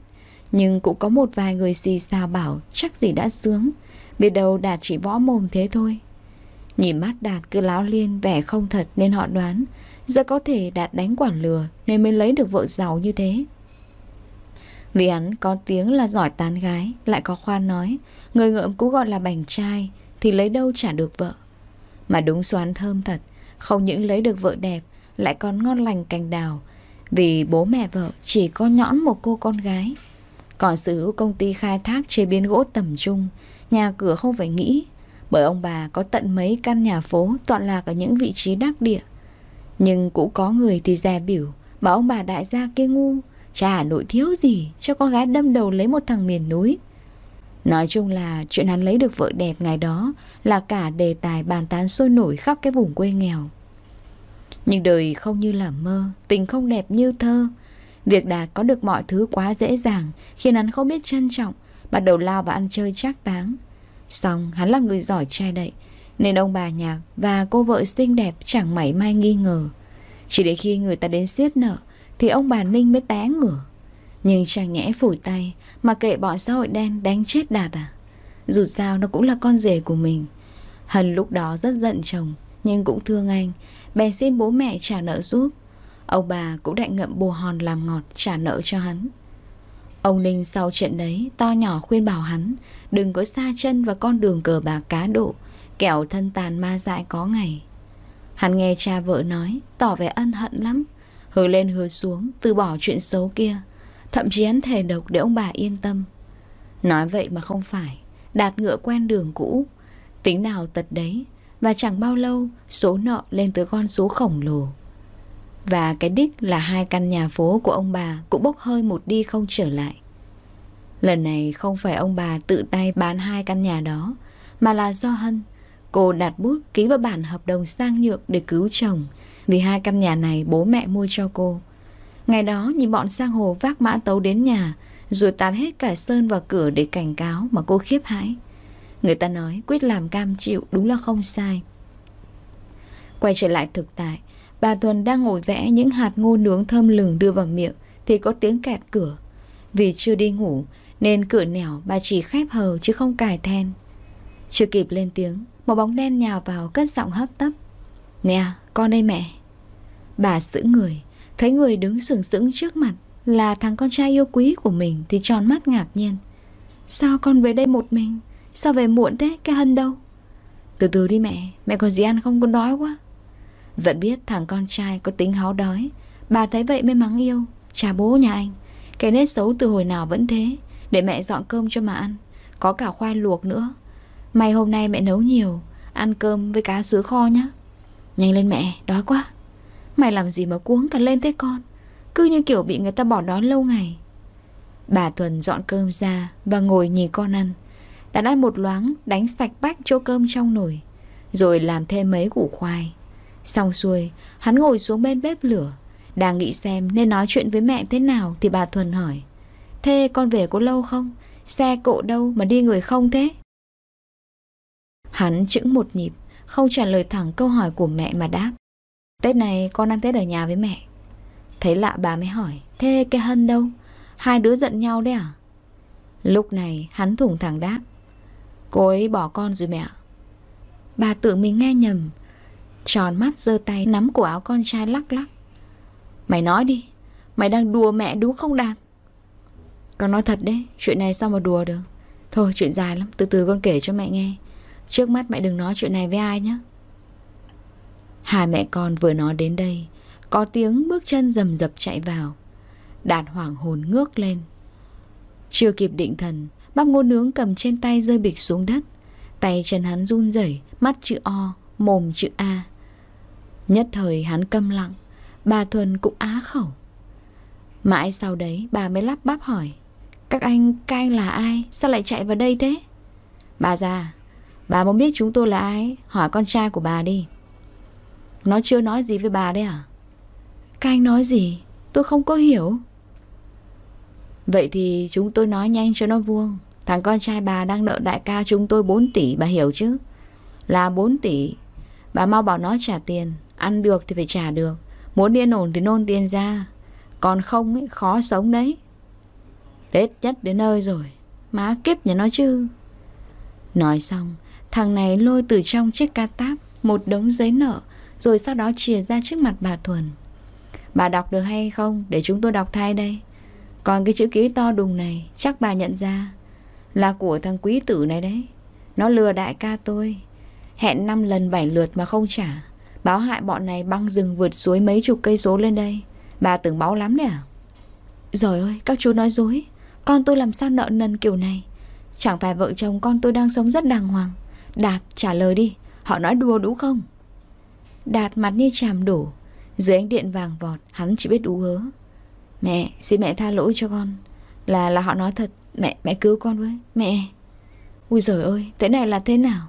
nhưng cũng có một vài người xì xào bảo chắc gì đã sướng, Biết đâu Đạt chỉ võ mồm thế thôi Nhìn mắt Đạt cứ láo liên vẻ không thật nên họ đoán Giờ có thể Đạt đánh quản lừa nên mới lấy được vợ giàu như thế Vì hắn có tiếng là giỏi tán gái Lại có khoan nói Người ngợm cũng gọi là bành trai Thì lấy đâu trả được vợ Mà đúng xoán thơm thật Không những lấy được vợ đẹp Lại còn ngon lành cành đào Vì bố mẹ vợ chỉ có nhõn một cô con gái Còn sở hữu công ty khai thác chế biến gỗ tầm trung Nhà cửa không phải nghĩ, bởi ông bà có tận mấy căn nhà phố tọa lạc ở những vị trí đắc địa. Nhưng cũng có người thì dè biểu, mà ông bà đại gia kia ngu, cha Hà Nội thiếu gì cho con gái đâm đầu lấy một thằng miền núi. Nói chung là chuyện hắn lấy được vợ đẹp ngày đó là cả đề tài bàn tán sôi nổi khắp cái vùng quê nghèo. Nhưng đời không như là mơ, tình không đẹp như thơ. Việc Đạt có được mọi thứ quá dễ dàng khiến hắn không biết trân trọng, bắt đầu lao vào ăn chơi trác táng. Xong, hắn là người giỏi trai đậy, nên ông bà nhạc và cô vợ xinh đẹp chẳng mảy may nghi ngờ. Chỉ để khi người ta đến siết nợ, thì ông bà Ninh mới té ngửa. Nhưng chàng nhẽ phủi tay, mà kệ bọn xã hội đen đánh chết đạt à. Dù sao nó cũng là con rể của mình. Hân lúc đó rất giận chồng, nhưng cũng thương anh, bèn xin bố mẹ trả nợ giúp. Ông bà cũng đại ngậm bồ hòn làm ngọt trả nợ cho hắn. Ông Ninh sau trận đấy to nhỏ khuyên bảo hắn đừng có xa chân vào con đường cờ bạc cá độ, kẻo thân tàn ma dại có ngày. Hắn nghe cha vợ nói, tỏ vẻ ân hận lắm, hứa lên hứa xuống, từ bỏ chuyện xấu kia. Thậm chí hắn thề độc để ông bà yên tâm. Nói vậy mà không phải, đạt ngựa quen đường cũ, tính nào tật đấy, và chẳng bao lâu số nợ lên tới con số khổng lồ. Và cái đích là hai căn nhà phố của ông bà cũng bốc hơi một đi không trở lại. Lần này không phải ông bà tự tay bán hai căn nhà đó, mà là do Hân. Cô đặt bút ký vào bản hợp đồng sang nhượng để cứu chồng, vì hai căn nhà này bố mẹ mua cho cô. Ngày đó nhìn bọn sang hồ vác mã tấu đến nhà, rồi tán hết cả sơn vào cửa để cảnh cáo mà cô khiếp hãi. Người ta nói quyết làm cam chịu đúng là không sai. Quay trở lại thực tại, Bà Thuần đang ngồi vẽ những hạt ngô nướng thơm lừng đưa vào miệng thì có tiếng kẹt cửa. Vì chưa đi ngủ nên cửa nẻo bà chỉ khép hờ chứ không cài then. Chưa kịp lên tiếng, một bóng đen nhào vào cất giọng hấp tấp. Nè, con đây mẹ. Bà giữ người, thấy người đứng sừng sững trước mặt là thằng con trai yêu quý của mình thì tròn mắt ngạc nhiên. Sao con về đây một mình? Sao về muộn thế? Cái hân đâu? Từ từ đi mẹ, mẹ còn gì ăn không? Con đói quá. Vẫn biết thằng con trai có tính háo đói Bà thấy vậy mới mắng yêu Chà bố nhà anh Cái nét xấu từ hồi nào vẫn thế Để mẹ dọn cơm cho mà ăn Có cả khoai luộc nữa May hôm nay mẹ nấu nhiều Ăn cơm với cá suối kho nhá Nhanh lên mẹ, đói quá Mày làm gì mà cuống cả lên thế con Cứ như kiểu bị người ta bỏ đói lâu ngày Bà Thuần dọn cơm ra Và ngồi nhìn con ăn Đã ăn một loáng đánh sạch bách chỗ cơm trong nồi Rồi làm thêm mấy củ khoai Xong xuôi, hắn ngồi xuống bên bếp lửa. Đang nghĩ xem nên nói chuyện với mẹ thế nào thì bà Thuần hỏi. Thế con về có lâu không? Xe cộ đâu mà đi người không thế? Hắn chững một nhịp, không trả lời thẳng câu hỏi của mẹ mà đáp. Tết này con ăn Tết ở nhà với mẹ. Thấy lạ bà mới hỏi, thế cái hân đâu? Hai đứa giận nhau đấy à? Lúc này hắn thủng thẳng đáp. Cô ấy bỏ con rồi mẹ Bà tưởng mình nghe nhầm Tròn mắt giơ tay nắm cổ áo con trai lắc lắc Mày nói đi Mày đang đùa mẹ đúng không Đạt Con nói thật đấy Chuyện này sao mà đùa được Thôi chuyện dài lắm từ từ con kể cho mẹ nghe Trước mắt mẹ đừng nói chuyện này với ai nhé Hai mẹ con vừa nói đến đây Có tiếng bước chân rầm rập chạy vào Đạt hoảng hồn ngước lên Chưa kịp định thần Bắp ngô nướng cầm trên tay rơi bịch xuống đất Tay chân hắn run rẩy Mắt chữ O Mồm chữ A Nhất thời hắn câm lặng Bà Thuần cũng á khẩu Mãi sau đấy bà mới lắp bắp hỏi Các anh, các anh là ai? Sao lại chạy vào đây thế? Bà già Bà muốn biết chúng tôi là ai Hỏi con trai của bà đi Nó chưa nói gì với bà đấy à? Các anh nói gì? Tôi không có hiểu Vậy thì chúng tôi nói nhanh cho nó vuông Thằng con trai bà đang nợ đại ca chúng tôi 4 tỷ Bà hiểu chứ Là 4 tỷ Bà mau bảo nó trả tiền Ăn được thì phải trả được Muốn điên ổn thì nôn tiền ra Còn không ấy, khó sống đấy Tết nhất đến nơi rồi Má kiếp nhà nó chứ Nói xong Thằng này lôi từ trong chiếc ca táp Một đống giấy nợ Rồi sau đó chia ra trước mặt bà Thuần Bà đọc được hay không Để chúng tôi đọc thay đây Còn cái chữ ký to đùng này Chắc bà nhận ra Là của thằng quý tử này đấy Nó lừa đại ca tôi Hẹn 5 lần 7 lượt mà không trả Báo hại bọn này băng rừng vượt suối mấy chục cây số lên đây Bà tưởng báo lắm đấy à Rồi ơi các chú nói dối Con tôi làm sao nợ nần kiểu này Chẳng phải vợ chồng con tôi đang sống rất đàng hoàng Đạt trả lời đi Họ nói đùa đúng không Đạt mặt như chàm đổ Dưới ánh điện vàng vọt Hắn chỉ biết ú hớ Mẹ xin mẹ tha lỗi cho con Là là họ nói thật Mẹ mẹ cứu con với Mẹ Ui giời ơi thế này là thế nào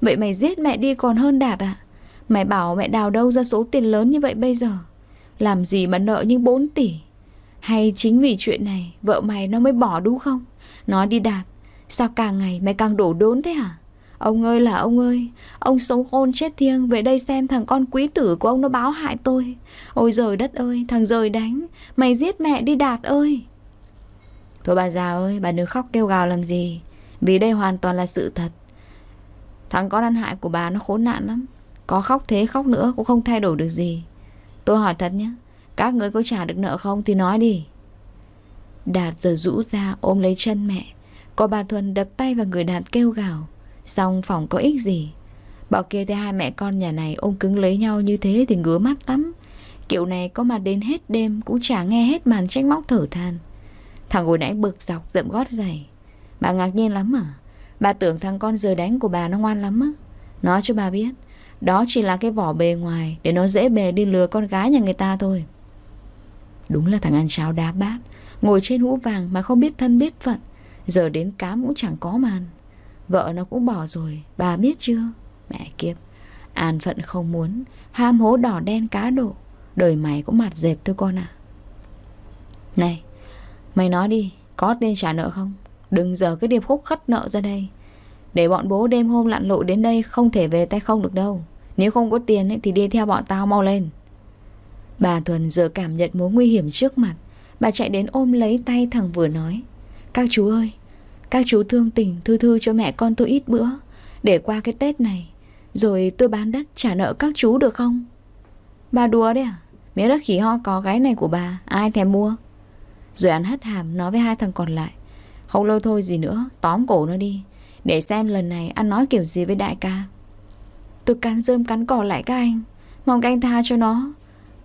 Vậy mày giết mẹ đi còn hơn Đạt ạ à? Mẹ bảo mẹ đào đâu ra số tiền lớn như vậy bây giờ Làm gì mà nợ những 4 tỷ Hay chính vì chuyện này Vợ mày nó mới bỏ đúng không Nó đi đạt Sao càng ngày mày càng đổ đốn thế hả Ông ơi là ông ơi Ông sống khôn chết thiêng Về đây xem thằng con quý tử của ông nó báo hại tôi Ôi giời đất ơi Thằng rời đánh Mày giết mẹ đi đạt ơi Thôi bà già ơi Bà đừng khóc kêu gào làm gì Vì đây hoàn toàn là sự thật Thằng con ăn hại của bà nó khốn nạn lắm có khóc thế khóc nữa cũng không thay đổi được gì Tôi hỏi thật nhé Các người có trả được nợ không thì nói đi Đạt giờ rũ ra ôm lấy chân mẹ Còn bà Thuần đập tay vào người Đạt kêu gào Xong phòng có ích gì Bảo kia thấy hai mẹ con nhà này ôm cứng lấy nhau như thế thì ngứa mắt lắm Kiểu này có mà đến hết đêm cũng chả nghe hết màn trách móc thở than Thằng hồi nãy bực dọc dậm gót giày Bà ngạc nhiên lắm à Bà tưởng thằng con giờ đánh của bà nó ngoan lắm á Nói cho bà biết đó chỉ là cái vỏ bề ngoài Để nó dễ bề đi lừa con gái nhà người ta thôi Đúng là thằng ăn cháo đá bát Ngồi trên hũ vàng mà không biết thân biết phận Giờ đến cá cũng chẳng có mà Vợ nó cũng bỏ rồi Bà biết chưa Mẹ kiếp An phận không muốn Ham hố đỏ đen cá độ Đời mày cũng mặt dẹp thôi con à. Này Mày nói đi Có tên trả nợ không Đừng giờ cái điệp khúc khất nợ ra đây Để bọn bố đêm hôm lặn lội đến đây Không thể về tay không được đâu nếu không có tiền thì đi theo bọn tao mau lên Bà Thuần giờ cảm nhận mối nguy hiểm trước mặt Bà chạy đến ôm lấy tay thằng vừa nói Các chú ơi Các chú thương tình thư thư cho mẹ con tôi ít bữa Để qua cái Tết này Rồi tôi bán đất trả nợ các chú được không Bà đùa đấy à Miếng đất khỉ ho có gái này của bà Ai thèm mua Rồi ăn hất hàm nói với hai thằng còn lại Không lâu thôi gì nữa Tóm cổ nó đi Để xem lần này ăn nói kiểu gì với đại ca Tôi cắn rơm cắn cỏ lại các anh Mong các anh tha cho nó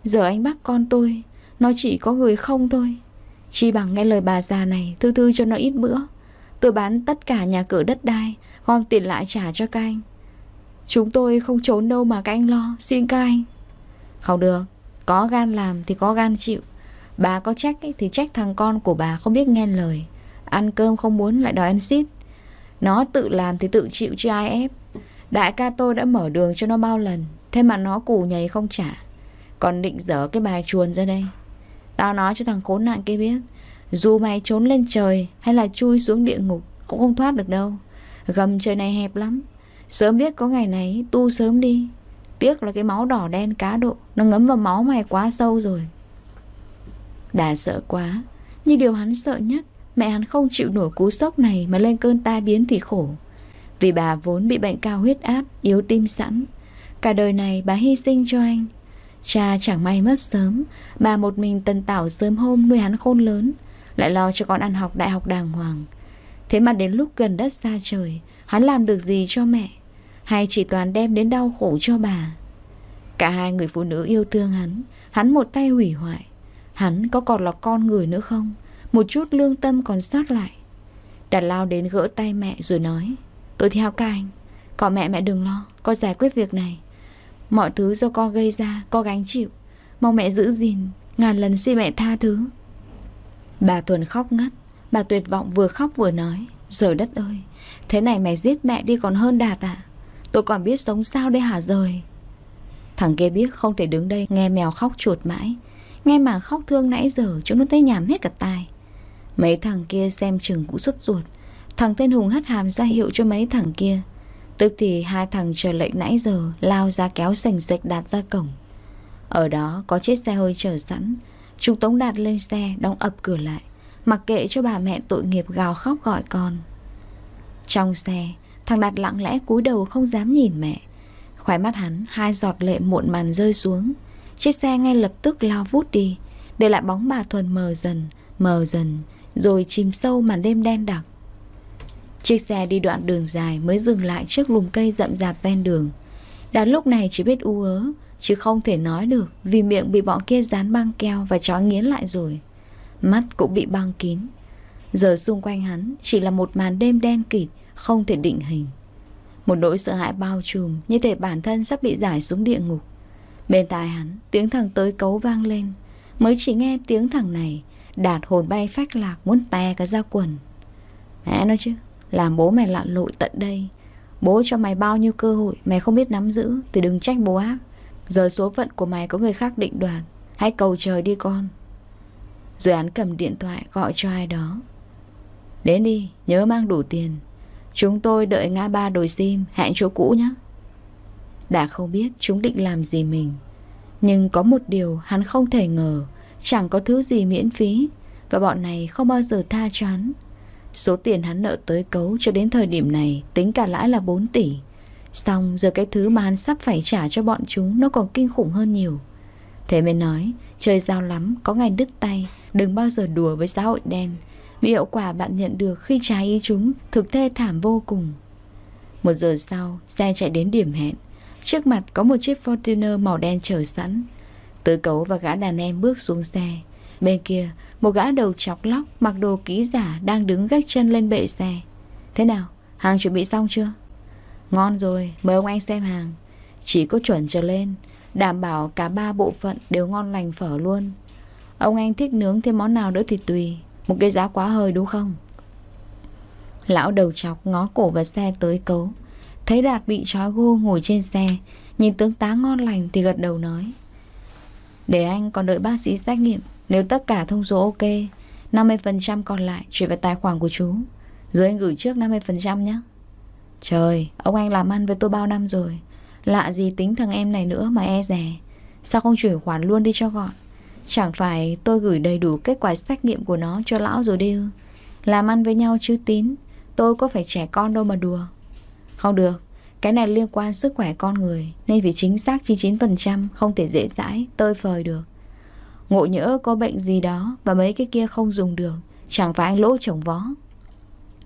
Giờ anh bắt con tôi Nó chỉ có người không thôi Chỉ bằng nghe lời bà già này Thư thư cho nó ít bữa Tôi bán tất cả nhà cửa đất đai Gom tiền lại trả cho các anh Chúng tôi không trốn đâu mà các anh lo Xin các anh Không được Có gan làm thì có gan chịu Bà có trách ấy, thì trách thằng con của bà không biết nghe lời Ăn cơm không muốn lại đòi ăn xít Nó tự làm thì tự chịu chứ ai ép Đại ca tôi đã mở đường cho nó bao lần Thế mà nó củ nhầy không trả Còn định dở cái bài chuồn ra đây Tao nói cho thằng khốn nạn kia biết Dù mày trốn lên trời Hay là chui xuống địa ngục Cũng không thoát được đâu Gầm trời này hẹp lắm Sớm biết có ngày này tu sớm đi Tiếc là cái máu đỏ đen cá độ Nó ngấm vào máu mày quá sâu rồi đà sợ quá Như điều hắn sợ nhất Mẹ hắn không chịu nổi cú sốc này Mà lên cơn tai biến thì khổ vì bà vốn bị bệnh cao huyết áp, yếu tim sẵn. Cả đời này bà hy sinh cho anh. Cha chẳng may mất sớm, bà một mình tần tảo sớm hôm nuôi hắn khôn lớn, lại lo cho con ăn học đại học đàng hoàng. Thế mà đến lúc gần đất xa trời, hắn làm được gì cho mẹ? Hay chỉ toàn đem đến đau khổ cho bà? Cả hai người phụ nữ yêu thương hắn, hắn một tay hủy hoại. Hắn có còn là con người nữa không? Một chút lương tâm còn sót lại. Đạt lao đến gỡ tay mẹ rồi nói Tôi theo các anh Có mẹ mẹ đừng lo Con giải quyết việc này Mọi thứ do con gây ra Con gánh chịu Mong mẹ giữ gìn Ngàn lần xin mẹ tha thứ Bà Tuần khóc ngất Bà tuyệt vọng vừa khóc vừa nói Trời đất ơi Thế này mày giết mẹ đi còn hơn Đạt ạ, à? Tôi còn biết sống sao đây hả rời Thằng kia biết không thể đứng đây Nghe mèo khóc chuột mãi Nghe mà khóc thương nãy giờ Chúng nó thấy nhảm hết cả tai Mấy thằng kia xem chừng cũng xuất ruột Thằng tên Hùng hất hàm ra hiệu cho mấy thằng kia Tức thì hai thằng chờ lệnh nãy giờ Lao ra kéo sành sạch Đạt ra cổng Ở đó có chiếc xe hơi chờ sẵn Chúng Tống Đạt lên xe Đóng ập cửa lại Mặc kệ cho bà mẹ tội nghiệp gào khóc gọi con Trong xe Thằng Đạt lặng lẽ cúi đầu không dám nhìn mẹ Khóe mắt hắn Hai giọt lệ muộn màn rơi xuống Chiếc xe ngay lập tức lao vút đi Để lại bóng bà Thuần mờ dần Mờ dần Rồi chìm sâu màn đêm đen đặc Chiếc xe đi đoạn đường dài mới dừng lại trước lùm cây rậm rạp ven đường. Đạt lúc này chỉ biết u ớ, chứ không thể nói được vì miệng bị bọn kia dán băng keo và chó nghiến lại rồi. Mắt cũng bị băng kín. Giờ xung quanh hắn chỉ là một màn đêm đen kịt, không thể định hình. Một nỗi sợ hãi bao trùm như thể bản thân sắp bị giải xuống địa ngục. Bên tai hắn, tiếng thằng tới cấu vang lên. Mới chỉ nghe tiếng thằng này, đạt hồn bay phách lạc muốn tè cả ra quần. Mẹ nói chứ, làm bố mày lặn lội tận đây Bố cho mày bao nhiêu cơ hội Mày không biết nắm giữ Thì đừng trách bố ác Giờ số phận của mày có người khác định đoạt Hãy cầu trời đi con Rồi án cầm điện thoại gọi cho ai đó Đến đi Nhớ mang đủ tiền Chúng tôi đợi ngã ba đồi sim Hẹn chỗ cũ nhé Đã không biết chúng định làm gì mình Nhưng có một điều hắn không thể ngờ Chẳng có thứ gì miễn phí Và bọn này không bao giờ tha cho hắn Số tiền hắn nợ tới cấu cho đến thời điểm này tính cả lãi là 4 tỷ. Xong giờ cái thứ mà hắn sắp phải trả cho bọn chúng nó còn kinh khủng hơn nhiều. Thế mới nói, chơi giao lắm, có ngày đứt tay, đừng bao giờ đùa với xã hội đen. Vì hiệu quả bạn nhận được khi trái ý chúng thực thê thảm vô cùng. Một giờ sau, xe chạy đến điểm hẹn. Trước mặt có một chiếc Fortuner màu đen chờ sẵn. Tứ cấu và gã đàn em bước xuống xe. Bên kia, một gã đầu chọc lóc mặc đồ ký giả đang đứng gác chân lên bệ xe. Thế nào, hàng chuẩn bị xong chưa? Ngon rồi, mời ông anh xem hàng. Chỉ có chuẩn trở lên, đảm bảo cả ba bộ phận đều ngon lành phở luôn. Ông anh thích nướng thêm món nào nữa thì tùy, một cái giá quá hơi đúng không? Lão đầu chọc ngó cổ vào xe tới cấu. Thấy Đạt bị trói gô ngồi trên xe, nhìn tướng tá ngon lành thì gật đầu nói. Để anh còn đợi bác sĩ xét nghiệm nếu tất cả thông số ok 50% còn lại chuyển về tài khoản của chú Rồi anh gửi trước 50% nhé Trời, ông anh làm ăn với tôi bao năm rồi Lạ gì tính thằng em này nữa mà e rè Sao không chuyển khoản luôn đi cho gọn Chẳng phải tôi gửi đầy đủ kết quả xét nghiệm của nó cho lão rồi đi Làm ăn với nhau chứ tín Tôi có phải trẻ con đâu mà đùa Không được Cái này liên quan sức khỏe con người Nên vì chính xác 99% không thể dễ dãi Tơi phời được Ngộ nhỡ có bệnh gì đó Và mấy cái kia không dùng được Chẳng phải anh lỗ chồng vó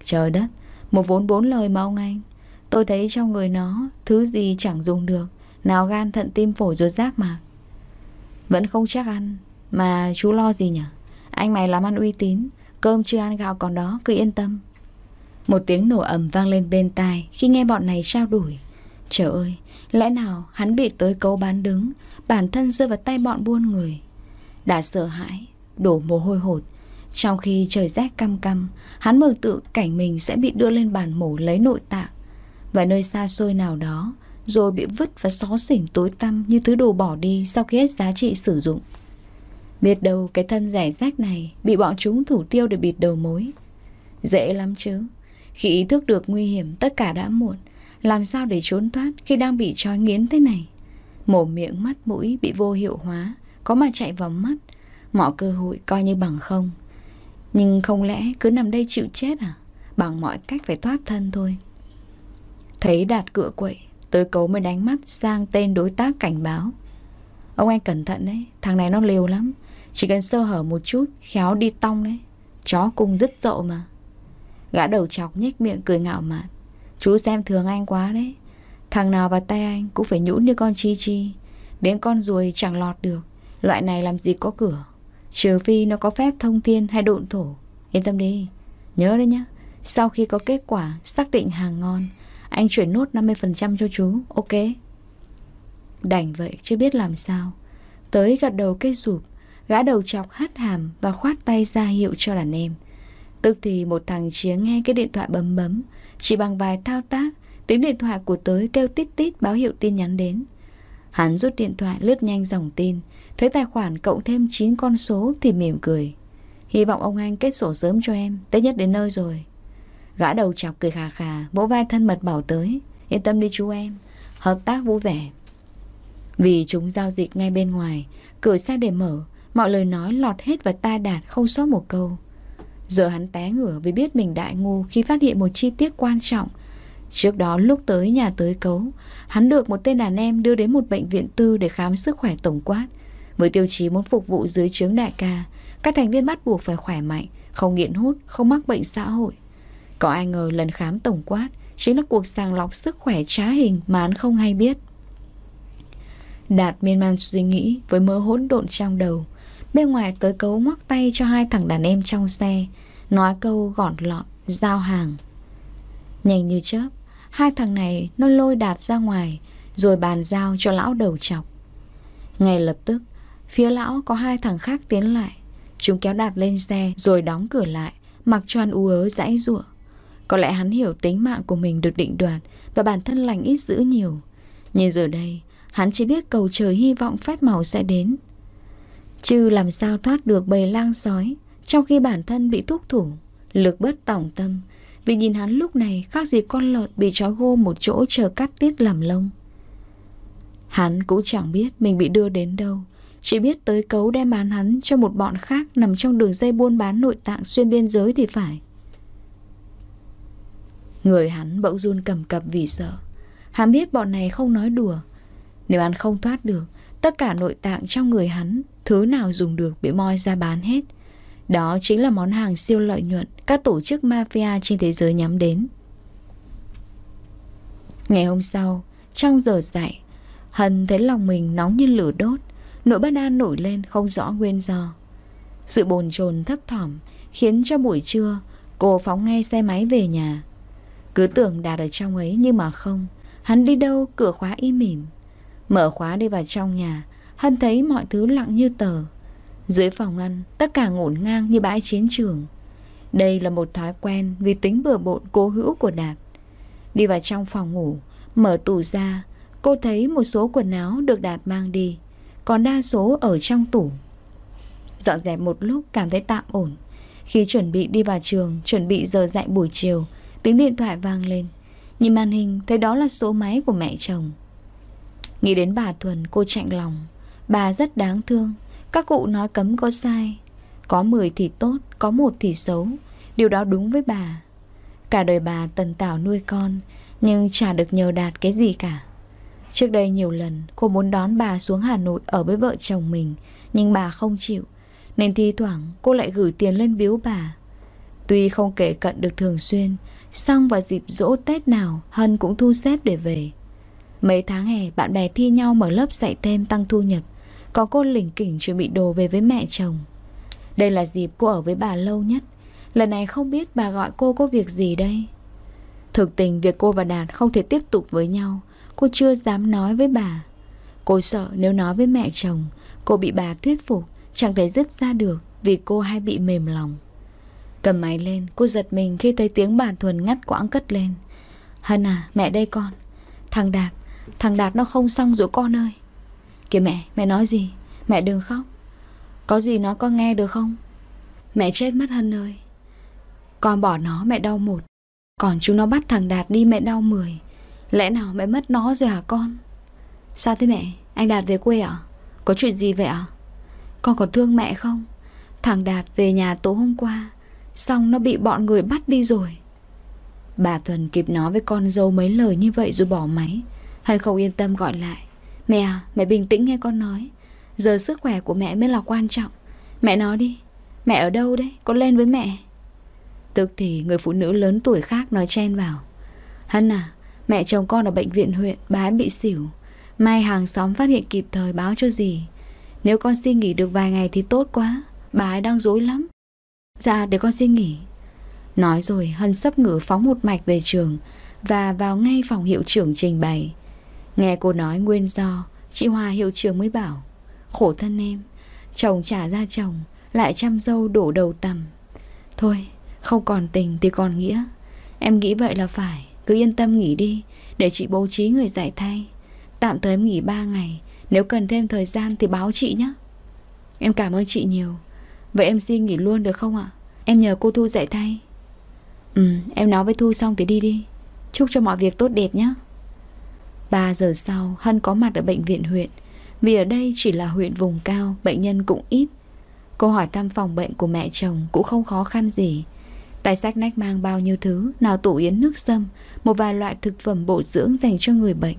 Trời đất Một vốn bốn lời mà ông anh Tôi thấy trong người nó Thứ gì chẳng dùng được Nào gan thận tim phổi ruột rác mà Vẫn không chắc ăn Mà chú lo gì nhỉ Anh mày làm ăn uy tín Cơm chưa ăn gạo còn đó cứ yên tâm Một tiếng nổ ầm vang lên bên tai Khi nghe bọn này trao đổi. Trời ơi Lẽ nào hắn bị tới cấu bán đứng Bản thân rơi vào tay bọn buôn người đã sợ hãi, đổ mồ hôi hột Trong khi trời rét căm căm Hắn mừng tự cảnh mình sẽ bị đưa lên bàn mổ lấy nội tạng Và nơi xa xôi nào đó Rồi bị vứt và xó xỉnh tối tăm Như thứ đồ bỏ đi sau khi hết giá trị sử dụng Biết đâu cái thân rẻ rác này Bị bọn chúng thủ tiêu để bịt đầu mối Dễ lắm chứ Khi ý thức được nguy hiểm tất cả đã muộn Làm sao để trốn thoát khi đang bị trói nghiến thế này Mổ miệng mắt mũi bị vô hiệu hóa có mà chạy vào mắt Mọi cơ hội coi như bằng không Nhưng không lẽ cứ nằm đây chịu chết à Bằng mọi cách phải thoát thân thôi Thấy đạt cựa quậy Tứ cấu mới đánh mắt sang tên đối tác cảnh báo Ông anh cẩn thận đấy Thằng này nó liều lắm Chỉ cần sơ hở một chút Khéo đi tong đấy Chó cung rất dậu mà Gã đầu chọc nhếch miệng cười ngạo mạn Chú xem thường anh quá đấy Thằng nào vào tay anh cũng phải nhũn như con chi chi Đến con ruồi chẳng lọt được Loại này làm gì có cửa Trừ phi nó có phép thông thiên hay độn thổ Yên tâm đi Nhớ đấy nhá Sau khi có kết quả xác định hàng ngon Anh chuyển nốt 50% cho chú Ok Đành vậy chưa biết làm sao Tới gật đầu cây rụp Gã đầu chọc hắt hàm và khoát tay ra hiệu cho đàn em Tức thì một thằng chía nghe cái điện thoại bấm bấm Chỉ bằng vài thao tác Tiếng điện thoại của tới kêu tít tít báo hiệu tin nhắn đến Hắn rút điện thoại lướt nhanh dòng tin Thấy tài khoản cộng thêm 9 con số thì mỉm cười. Hy vọng ông anh kết sổ sớm cho em, Tết nhất đến nơi rồi. Gã đầu chọc cười khà khà, vỗ vai thân mật bảo tới. Yên tâm đi chú em, hợp tác vui vẻ. Vì chúng giao dịch ngay bên ngoài, cửa xe để mở, mọi lời nói lọt hết và ta đạt không sót một câu. Giờ hắn té ngửa vì biết mình đại ngu khi phát hiện một chi tiết quan trọng. Trước đó lúc tới nhà tới cấu, hắn được một tên đàn em đưa đến một bệnh viện tư để khám sức khỏe tổng quát – với tiêu chí muốn phục vụ dưới chướng đại ca, các thành viên bắt buộc phải khỏe mạnh, không nghiện hút, không mắc bệnh xã hội. Có ai ngờ lần khám tổng quát chính là cuộc sàng lọc sức khỏe trá hình mà hắn không hay biết. Đạt miên man suy nghĩ với mớ hỗn độn trong đầu. Bên ngoài tới cấu ngoắc tay cho hai thằng đàn em trong xe, nói câu gọn lọn, giao hàng. Nhanh như chớp, hai thằng này nó lôi Đạt ra ngoài, rồi bàn giao cho lão đầu chọc. Ngay lập tức, Phía lão có hai thằng khác tiến lại. Chúng kéo Đạt lên xe rồi đóng cửa lại, mặc cho anh u ớ dãy ruộng. Có lẽ hắn hiểu tính mạng của mình được định đoạt và bản thân lành ít giữ nhiều. Nhưng giờ đây, hắn chỉ biết cầu trời hy vọng phép màu sẽ đến. Chứ làm sao thoát được bầy lang sói trong khi bản thân bị thúc thủ, lực bất tỏng tâm. Vì nhìn hắn lúc này khác gì con lợn bị chó gô một chỗ chờ cắt tiết làm lông. Hắn cũng chẳng biết mình bị đưa đến đâu. Chỉ biết tới cấu đem bán hắn cho một bọn khác nằm trong đường dây buôn bán nội tạng xuyên biên giới thì phải. Người hắn bỗng run cầm cập vì sợ. Hắn biết bọn này không nói đùa. Nếu hắn không thoát được, tất cả nội tạng trong người hắn, thứ nào dùng được bị moi ra bán hết. Đó chính là món hàng siêu lợi nhuận các tổ chức mafia trên thế giới nhắm đến. Ngày hôm sau, trong giờ dạy, Hân thấy lòng mình nóng như lửa đốt. Nỗi bất an nổi lên không rõ nguyên do Sự bồn chồn thấp thỏm Khiến cho buổi trưa Cô phóng ngay xe máy về nhà Cứ tưởng Đạt ở trong ấy nhưng mà không Hắn đi đâu cửa khóa im mỉm Mở khóa đi vào trong nhà Hân thấy mọi thứ lặng như tờ Dưới phòng ăn Tất cả ngổn ngang như bãi chiến trường Đây là một thói quen Vì tính bừa bộn cố hữu của Đạt Đi vào trong phòng ngủ Mở tủ ra Cô thấy một số quần áo được Đạt mang đi còn đa số ở trong tủ. Dọn dẹp một lúc cảm thấy tạm ổn. Khi chuẩn bị đi vào trường, chuẩn bị giờ dạy buổi chiều, tiếng điện thoại vang lên. Nhìn màn hình thấy đó là số máy của mẹ chồng. Nghĩ đến bà Thuần cô chạnh lòng. Bà rất đáng thương. Các cụ nói cấm có sai. Có 10 thì tốt, có một thì xấu. Điều đó đúng với bà. Cả đời bà tần tảo nuôi con, nhưng chả được nhờ đạt cái gì cả. Trước đây nhiều lần cô muốn đón bà xuống Hà Nội ở với vợ chồng mình Nhưng bà không chịu Nên thi thoảng cô lại gửi tiền lên biếu bà Tuy không kể cận được thường xuyên Xong vào dịp dỗ Tết nào Hân cũng thu xếp để về Mấy tháng hè bạn bè thi nhau mở lớp dạy thêm tăng thu nhập Còn cô lỉnh kỉnh chuẩn bị đồ về với mẹ chồng Đây là dịp cô ở với bà lâu nhất Lần này không biết bà gọi cô có việc gì đây Thực tình việc cô và Đạt không thể tiếp tục với nhau Cô chưa dám nói với bà Cô sợ nếu nói với mẹ chồng Cô bị bà thuyết phục Chẳng thể dứt ra được Vì cô hay bị mềm lòng Cầm máy lên cô giật mình khi thấy tiếng bà Thuần ngắt quãng cất lên Hân à mẹ đây con Thằng Đạt Thằng Đạt nó không xong rồi con ơi Kìa mẹ mẹ nói gì Mẹ đừng khóc Có gì nói con nghe được không Mẹ chết mất Hân ơi Con bỏ nó mẹ đau một Còn chúng nó bắt thằng Đạt đi mẹ đau mười Lẽ nào mẹ mất nó rồi hả con Sao thế mẹ Anh Đạt về quê à Có chuyện gì vậy à Con còn thương mẹ không Thằng Đạt về nhà tối hôm qua Xong nó bị bọn người bắt đi rồi Bà Thuần kịp nói với con dâu mấy lời như vậy rồi bỏ máy Hay không yên tâm gọi lại Mẹ à, mẹ bình tĩnh nghe con nói Giờ sức khỏe của mẹ mới là quan trọng Mẹ nói đi Mẹ ở đâu đấy, con lên với mẹ Tức thì người phụ nữ lớn tuổi khác nói chen vào Hân à, Mẹ chồng con ở bệnh viện huyện Bà ấy bị xỉu May hàng xóm phát hiện kịp thời báo cho dì Nếu con xin nghỉ được vài ngày thì tốt quá Bà ấy đang dối lắm Dạ để con xin nghỉ Nói rồi Hân sấp ngửa phóng một mạch về trường Và vào ngay phòng hiệu trưởng trình bày Nghe cô nói nguyên do Chị Hòa hiệu trưởng mới bảo Khổ thân em Chồng trả ra chồng Lại chăm dâu đổ đầu tầm Thôi không còn tình thì còn nghĩa Em nghĩ vậy là phải cứ yên tâm nghỉ đi Để chị bố trí người dạy thay Tạm thời em nghỉ ba ngày Nếu cần thêm thời gian thì báo chị nhé Em cảm ơn chị nhiều Vậy em xin nghỉ luôn được không ạ Em nhờ cô Thu dạy thay Ừ em nói với Thu xong thì đi đi Chúc cho mọi việc tốt đẹp nhé ba giờ sau Hân có mặt ở bệnh viện huyện Vì ở đây chỉ là huyện vùng cao Bệnh nhân cũng ít Cô hỏi thăm phòng bệnh của mẹ chồng Cũng không khó khăn gì Tại sách nách mang bao nhiêu thứ, nào tủ yến nước sâm, một vài loại thực phẩm bổ dưỡng dành cho người bệnh.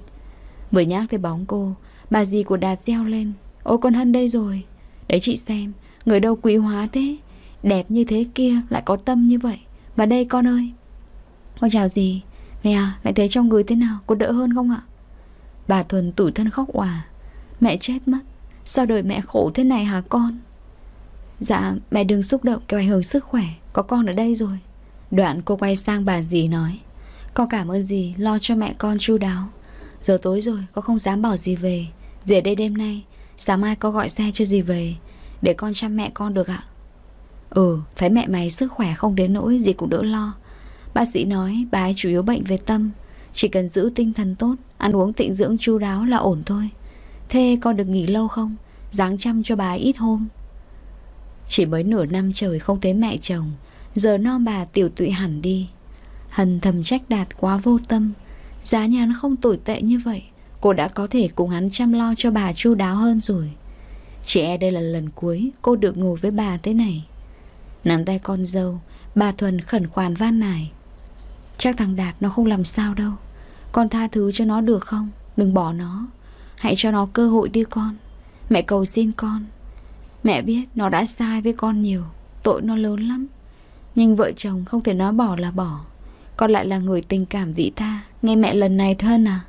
Vừa nhắc thấy bóng cô, bà dì của Đạt reo lên. Ôi con Hân đây rồi. Đấy chị xem, người đâu quý hóa thế. Đẹp như thế kia lại có tâm như vậy. Và đây con ơi. Con chào gì? Mẹ à, mẹ thấy trong người thế nào? Có đỡ hơn không ạ? Bà Thuần tủ thân khóc òa. Mẹ chết mất. Sao đời mẹ khổ thế này hả con? Dạ, mẹ đừng xúc động kéo ảnh hưởng sức khỏe. Có con ở đây rồi Đoạn cô quay sang bà dì nói Con cảm ơn dì lo cho mẹ con chu đáo Giờ tối rồi con không dám bỏ dì về Dì ở đây đêm nay Sáng mai con gọi xe cho dì về Để con chăm mẹ con được ạ Ừ thấy mẹ mày sức khỏe không đến nỗi Dì cũng đỡ lo Bác sĩ nói bà ấy chủ yếu bệnh về tâm Chỉ cần giữ tinh thần tốt Ăn uống tịnh dưỡng chu đáo là ổn thôi Thế con được nghỉ lâu không Giáng chăm cho bà ấy ít hôm chỉ mới nửa năm trời không thấy mẹ chồng Giờ no bà tiểu tụy hẳn đi Hân thầm trách đạt quá vô tâm Giá nhà nó không tồi tệ như vậy Cô đã có thể cùng hắn chăm lo cho bà chu đáo hơn rồi Chị e đây là lần cuối cô được ngồi với bà thế này Nắm tay con dâu Bà Thuần khẩn khoản van nài Chắc thằng Đạt nó không làm sao đâu Con tha thứ cho nó được không Đừng bỏ nó Hãy cho nó cơ hội đi con Mẹ cầu xin con Mẹ biết nó đã sai với con nhiều Tội nó lớn lắm Nhưng vợ chồng không thể nói bỏ là bỏ Con lại là người tình cảm dị tha Nghe mẹ lần này thân à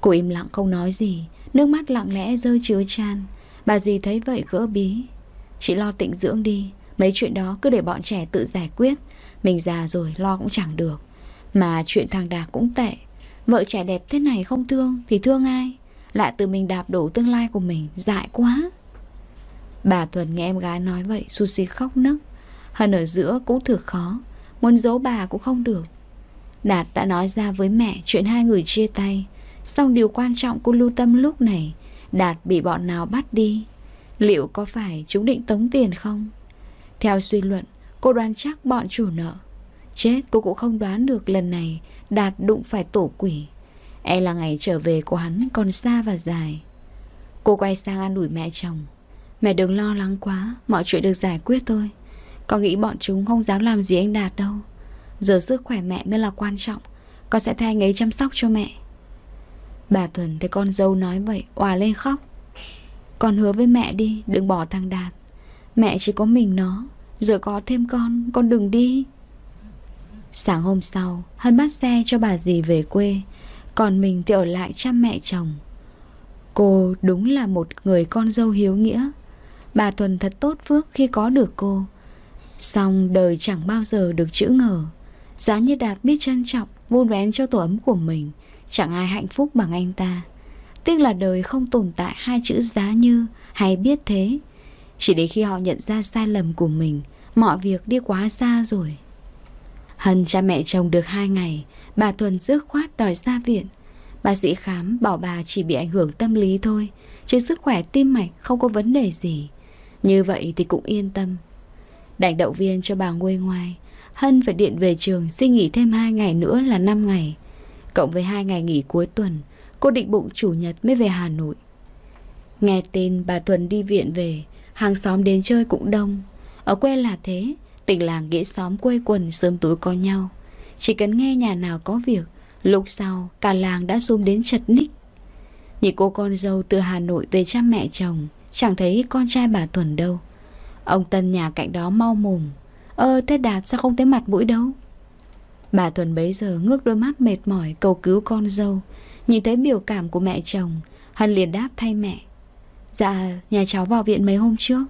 Cô im lặng không nói gì Nước mắt lặng lẽ rơi chứa tràn Bà dì thấy vậy gỡ bí Chị lo tịnh dưỡng đi Mấy chuyện đó cứ để bọn trẻ tự giải quyết Mình già rồi lo cũng chẳng được Mà chuyện thằng Đạt cũng tệ Vợ trẻ đẹp thế này không thương Thì thương ai Lại tự mình đạp đổ tương lai của mình Dại quá Bà Thuần nghe em gái nói vậy Sushi khóc nấc Hân ở giữa cũng thực khó Muốn giấu bà cũng không được Đạt đã nói ra với mẹ chuyện hai người chia tay Xong điều quan trọng cô lưu tâm lúc này Đạt bị bọn nào bắt đi Liệu có phải chúng định tống tiền không? Theo suy luận Cô đoán chắc bọn chủ nợ Chết cô cũng không đoán được lần này Đạt đụng phải tổ quỷ E là ngày trở về của hắn còn xa và dài Cô quay sang an ủi mẹ chồng Mẹ đừng lo lắng quá Mọi chuyện được giải quyết thôi Con nghĩ bọn chúng không dám làm gì anh Đạt đâu Giờ sức khỏe mẹ mới là quan trọng Con sẽ thay anh ấy chăm sóc cho mẹ Bà Thuần thấy con dâu nói vậy Hòa lên khóc Con hứa với mẹ đi Đừng bỏ thằng Đạt Mẹ chỉ có mình nó Giờ có thêm con Con đừng đi Sáng hôm sau Hân bắt xe cho bà dì về quê Còn mình thì ở lại chăm mẹ chồng Cô đúng là một người con dâu hiếu nghĩa Bà Thuần thật tốt phước khi có được cô Xong đời chẳng bao giờ được chữ ngờ Giá như Đạt biết trân trọng Vun vén cho tổ ấm của mình Chẳng ai hạnh phúc bằng anh ta Tiếc là đời không tồn tại hai chữ giá như Hay biết thế Chỉ đến khi họ nhận ra sai lầm của mình Mọi việc đi quá xa rồi Hân cha mẹ chồng được hai ngày Bà Thuần dứt khoát đòi ra viện Bác sĩ khám bảo bà chỉ bị ảnh hưởng tâm lý thôi Chứ sức khỏe tim mạch không có vấn đề gì như vậy thì cũng yên tâm Đành động viên cho bà quê ngoài, Hân phải điện về trường xin nghỉ thêm 2 ngày nữa là 5 ngày Cộng với 2 ngày nghỉ cuối tuần Cô định bụng chủ nhật mới về Hà Nội Nghe tin bà Thuần đi viện về Hàng xóm đến chơi cũng đông Ở quê là thế Tỉnh làng nghĩa xóm quê quần sớm tối có nhau Chỉ cần nghe nhà nào có việc Lúc sau cả làng đã zoom đến chật ních Nhìn cô con dâu từ Hà Nội về cha mẹ chồng Chẳng thấy con trai bà Tuần đâu Ông Tân nhà cạnh đó mau mồm Ơ thế Đạt sao không thấy mặt mũi đâu Bà Thuần bấy giờ ngước đôi mắt mệt mỏi cầu cứu con dâu Nhìn thấy biểu cảm của mẹ chồng Hân liền đáp thay mẹ Dạ nhà cháu vào viện mấy hôm trước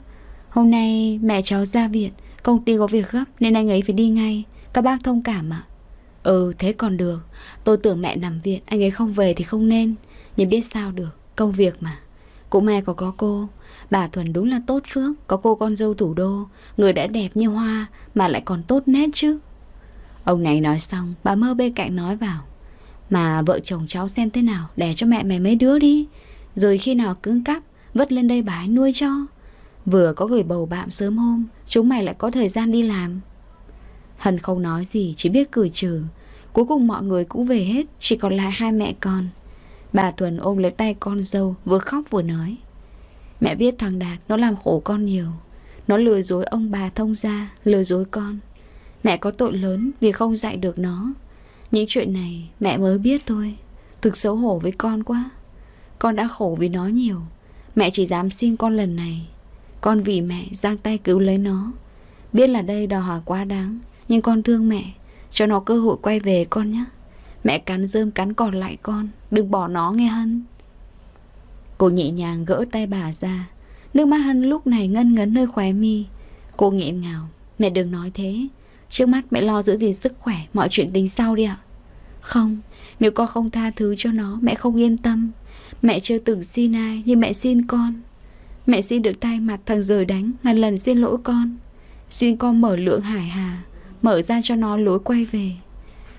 Hôm nay mẹ cháu ra viện Công ty có việc gấp nên anh ấy phải đi ngay Các bác thông cảm ạ à? Ừ thế còn được Tôi tưởng mẹ nằm viện Anh ấy không về thì không nên Nhưng biết sao được Công việc mà cũng may có có cô Bà Thuần đúng là tốt phước Có cô con dâu thủ đô Người đã đẹp như hoa Mà lại còn tốt nét chứ Ông này nói xong Bà mơ bên cạnh nói vào Mà vợ chồng cháu xem thế nào Đẻ cho mẹ mày mấy đứa đi Rồi khi nào cứng cắp Vất lên đây bà ấy nuôi cho Vừa có gửi bầu bạm sớm hôm Chúng mày lại có thời gian đi làm Hân không nói gì Chỉ biết cười trừ Cuối cùng mọi người cũng về hết Chỉ còn lại hai mẹ con Bà Thuần ôm lấy tay con dâu Vừa khóc vừa nói Mẹ biết thằng Đạt nó làm khổ con nhiều Nó lừa dối ông bà thông gia Lừa dối con Mẹ có tội lớn vì không dạy được nó Những chuyện này mẹ mới biết thôi Thực xấu hổ với con quá Con đã khổ vì nó nhiều Mẹ chỉ dám xin con lần này Con vì mẹ giang tay cứu lấy nó Biết là đây đòi hỏi quá đáng Nhưng con thương mẹ Cho nó cơ hội quay về con nhé Mẹ cắn rơm cắn còn lại con Đừng bỏ nó nghe Hân Cô nhẹ nhàng gỡ tay bà ra Nước mắt Hân lúc này ngân ngấn nơi khóe mi Cô nghẹn ngào Mẹ đừng nói thế Trước mắt mẹ lo giữ gìn sức khỏe Mọi chuyện tính sau đi ạ Không Nếu con không tha thứ cho nó Mẹ không yên tâm Mẹ chưa từng xin ai Nhưng mẹ xin con Mẹ xin được thay mặt thằng rời đánh Ngàn lần xin lỗi con Xin con mở lượng hải hà Mở ra cho nó lối quay về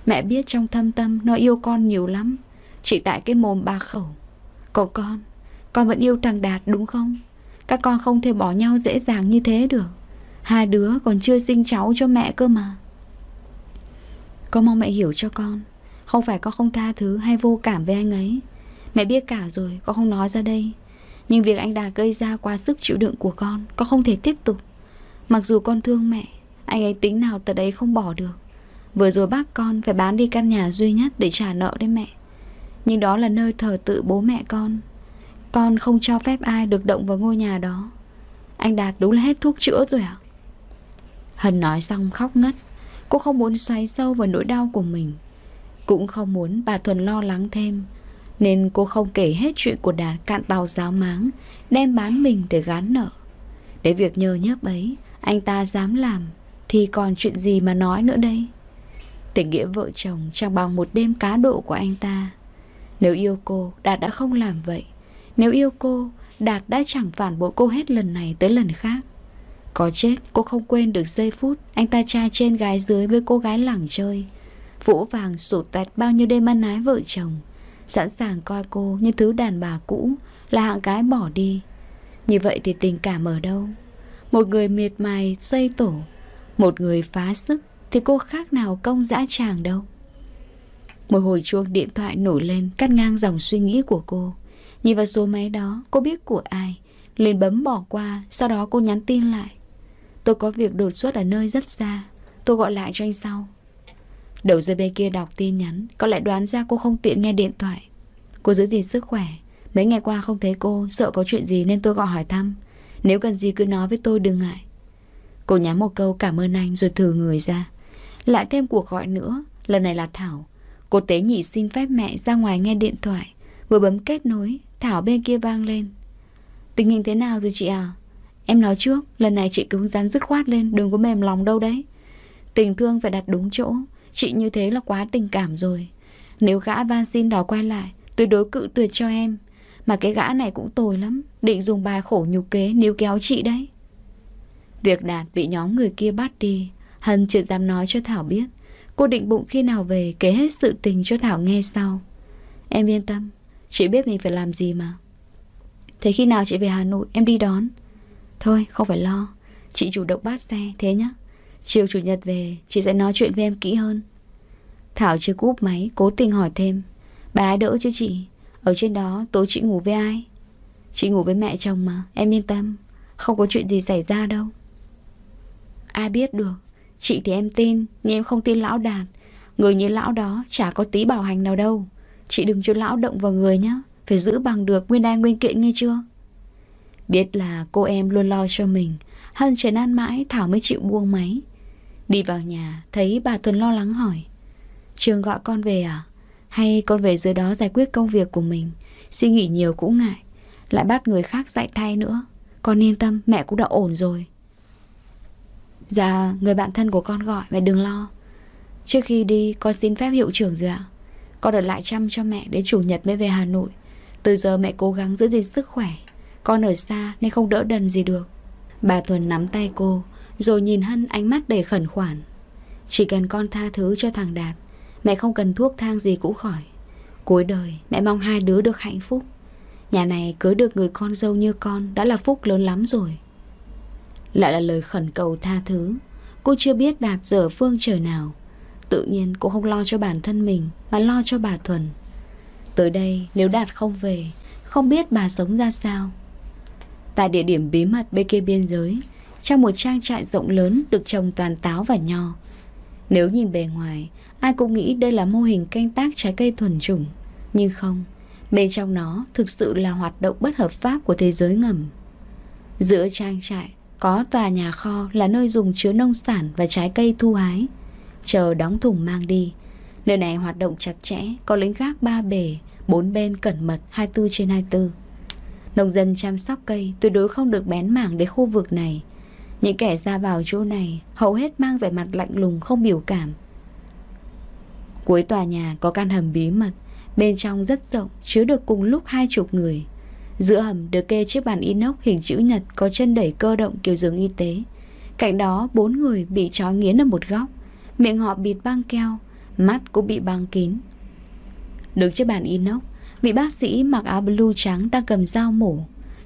Mẹ biết trong thâm tâm nó yêu con nhiều lắm Chỉ tại cái mồm ba khẩu Còn con Con vẫn yêu thằng Đạt đúng không Các con không thể bỏ nhau dễ dàng như thế được Hai đứa còn chưa sinh cháu cho mẹ cơ mà Con mong mẹ hiểu cho con Không phải con không tha thứ hay vô cảm với anh ấy Mẹ biết cả rồi Con không nói ra đây Nhưng việc anh Đạt gây ra quá sức chịu đựng của con Con không thể tiếp tục Mặc dù con thương mẹ Anh ấy tính nào tới đấy không bỏ được Vừa rồi bác con phải bán đi căn nhà duy nhất để trả nợ đấy mẹ Nhưng đó là nơi thờ tự bố mẹ con Con không cho phép ai được động vào ngôi nhà đó Anh Đạt đúng là hết thuốc chữa rồi ạ à? Hân nói xong khóc ngất Cô không muốn xoáy sâu vào nỗi đau của mình Cũng không muốn bà Thuần lo lắng thêm Nên cô không kể hết chuyện của Đạt cạn tàu giáo máng Đem bán mình để gán nợ Để việc nhờ nhớp ấy Anh ta dám làm Thì còn chuyện gì mà nói nữa đây Tình nghĩa vợ chồng chẳng bằng một đêm cá độ của anh ta Nếu yêu cô, Đạt đã không làm vậy Nếu yêu cô, Đạt đã chẳng phản bội cô hết lần này tới lần khác Có chết, cô không quên được giây phút Anh ta trai trên gái dưới với cô gái lẳng chơi Vũ vàng sổ toẹt bao nhiêu đêm ăn ái vợ chồng Sẵn sàng coi cô như thứ đàn bà cũ Là hạng gái bỏ đi Như vậy thì tình cảm ở đâu Một người miệt mài xây tổ Một người phá sức thì cô khác nào công dã tràng đâu. Một hồi chuông điện thoại nổi lên cắt ngang dòng suy nghĩ của cô. Nhìn vào số máy đó, cô biết của ai. Liền bấm bỏ qua, sau đó cô nhắn tin lại. Tôi có việc đột xuất ở nơi rất xa, tôi gọi lại cho anh sau. Đầu dây bên kia đọc tin nhắn, có lẽ đoán ra cô không tiện nghe điện thoại. Cô giữ gìn sức khỏe, mấy ngày qua không thấy cô, sợ có chuyện gì nên tôi gọi hỏi thăm. Nếu cần gì cứ nói với tôi đừng ngại. Cô nhắn một câu cảm ơn anh rồi thử người ra. Lại thêm cuộc gọi nữa, lần này là Thảo. Cô tế nhị xin phép mẹ ra ngoài nghe điện thoại. Vừa bấm kết nối, Thảo bên kia vang lên. Tình hình thế nào rồi chị à? Em nói trước, lần này chị cứng rắn dứt khoát lên, đừng có mềm lòng đâu đấy. Tình thương phải đặt đúng chỗ, chị như thế là quá tình cảm rồi. Nếu gã van xin đó quay lại, tôi đối cự tuyệt cho em. Mà cái gã này cũng tồi lắm, định dùng bài khổ nhục kế níu kéo chị đấy. Việc Đạt bị nhóm người kia bắt đi Hân chưa dám nói cho Thảo biết Cô định bụng khi nào về kể hết sự tình cho Thảo nghe sau Em yên tâm Chị biết mình phải làm gì mà Thế khi nào chị về Hà Nội em đi đón Thôi không phải lo Chị chủ động bắt xe thế nhá Chiều chủ nhật về chị sẽ nói chuyện với em kỹ hơn Thảo chưa cúp máy Cố tình hỏi thêm Bà ấy đỡ chứ chị Ở trên đó tối chị ngủ với ai Chị ngủ với mẹ chồng mà em yên tâm Không có chuyện gì xảy ra đâu Ai biết được Chị thì em tin, nhưng em không tin lão đàn. Người như lão đó chả có tí bảo hành nào đâu. Chị đừng cho lão động vào người nhá. Phải giữ bằng được nguyên đai nguyên kiện nghe chưa? Biết là cô em luôn lo cho mình. Hân trời nan mãi Thảo mới chịu buông máy. Đi vào nhà, thấy bà Tuấn lo lắng hỏi. Trường gọi con về à? Hay con về dưới đó giải quyết công việc của mình? Suy nghĩ nhiều cũng ngại. Lại bắt người khác dạy thay nữa. Con yên tâm, mẹ cũng đã ổn rồi. Dạ người bạn thân của con gọi Mẹ đừng lo Trước khi đi con xin phép hiệu trưởng rồi ạ Con ở lại chăm cho mẹ đến chủ nhật mới về Hà Nội Từ giờ mẹ cố gắng giữ gìn sức khỏe Con ở xa nên không đỡ đần gì được Bà Thuần nắm tay cô Rồi nhìn Hân ánh mắt đầy khẩn khoản Chỉ cần con tha thứ cho thằng Đạt Mẹ không cần thuốc thang gì cũng khỏi Cuối đời mẹ mong hai đứa được hạnh phúc Nhà này cưới được người con dâu như con Đã là phúc lớn lắm rồi lại là lời khẩn cầu tha thứ Cô chưa biết đạt giờ phương trời nào Tự nhiên cô không lo cho bản thân mình Mà lo cho bà Thuần Tới đây nếu Đạt không về Không biết bà sống ra sao Tại địa điểm bí mật bên kia biên giới Trong một trang trại rộng lớn Được trồng toàn táo và nho Nếu nhìn bề ngoài Ai cũng nghĩ đây là mô hình canh tác trái cây thuần chủng Nhưng không Bên trong nó thực sự là hoạt động bất hợp pháp của thế giới ngầm Giữa trang trại có tòa nhà kho là nơi dùng chứa nông sản và trái cây thu hái, chờ đóng thùng mang đi. Nơi này hoạt động chặt chẽ, có lính gác ba bể, bốn bên cẩn mật 24 trên 24. Nông dân chăm sóc cây tuyệt đối không được bén mảng đến khu vực này. Những kẻ ra vào chỗ này hầu hết mang vẻ mặt lạnh lùng không biểu cảm. Cuối tòa nhà có căn hầm bí mật, bên trong rất rộng, chứa được cùng lúc hai chục người. Giữa hầm được kê chiếc bàn inox hình chữ nhật có chân đẩy cơ động kiểu giường y tế. Cạnh đó bốn người bị trói nghiến ở một góc, miệng họ bịt băng keo, mắt cũng bị băng kín. Đứng trước bàn inox, vị bác sĩ mặc áo blue trắng đang cầm dao mổ.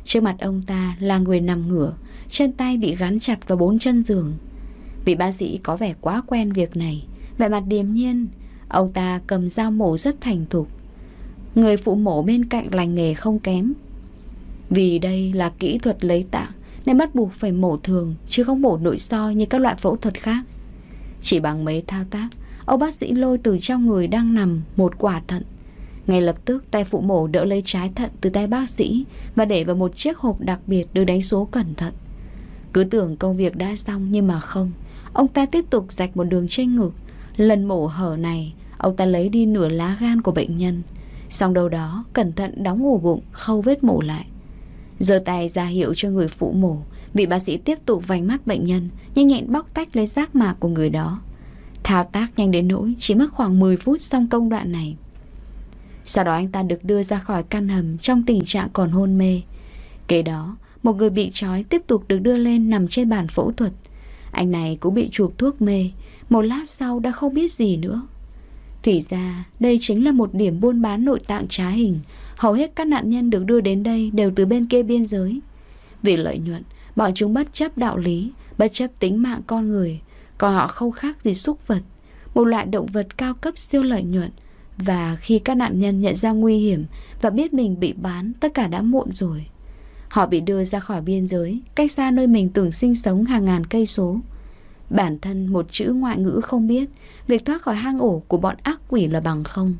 Trước mặt ông ta là người nằm ngửa, chân tay bị gắn chặt vào bốn chân giường. Vị bác sĩ có vẻ quá quen việc này, vẻ mặt điềm nhiên, ông ta cầm dao mổ rất thành thục. Người phụ mổ bên cạnh lành nghề không kém, vì đây là kỹ thuật lấy tạng nên bắt buộc phải mổ thường chứ không mổ nội soi như các loại phẫu thuật khác. Chỉ bằng mấy thao tác, ông bác sĩ lôi từ trong người đang nằm một quả thận. Ngay lập tức tay phụ mổ đỡ lấy trái thận từ tay bác sĩ và để vào một chiếc hộp đặc biệt được đánh số cẩn thận. Cứ tưởng công việc đã xong nhưng mà không, ông ta tiếp tục rạch một đường trên ngực. Lần mổ hở này, ông ta lấy đi nửa lá gan của bệnh nhân. Xong đầu đó, cẩn thận đóng ổ bụng, khâu vết mổ lại giơ tay ra hiệu cho người phụ mổ Vị bác sĩ tiếp tục vành mắt bệnh nhân Nhanh nhẹn bóc tách lấy rác mạc của người đó Thao tác nhanh đến nỗi Chỉ mất khoảng 10 phút xong công đoạn này Sau đó anh ta được đưa ra khỏi căn hầm Trong tình trạng còn hôn mê Kế đó Một người bị trói tiếp tục được đưa lên Nằm trên bàn phẫu thuật Anh này cũng bị chụp thuốc mê Một lát sau đã không biết gì nữa Thì ra đây chính là một điểm buôn bán nội tạng trá hình Hầu hết các nạn nhân được đưa đến đây đều từ bên kia biên giới. Vì lợi nhuận, bọn chúng bất chấp đạo lý, bất chấp tính mạng con người, còn họ không khác gì xúc vật, một loại động vật cao cấp siêu lợi nhuận. Và khi các nạn nhân nhận ra nguy hiểm và biết mình bị bán, tất cả đã muộn rồi. Họ bị đưa ra khỏi biên giới, cách xa nơi mình tưởng sinh sống hàng ngàn cây số. Bản thân một chữ ngoại ngữ không biết, việc thoát khỏi hang ổ của bọn ác quỷ là bằng không.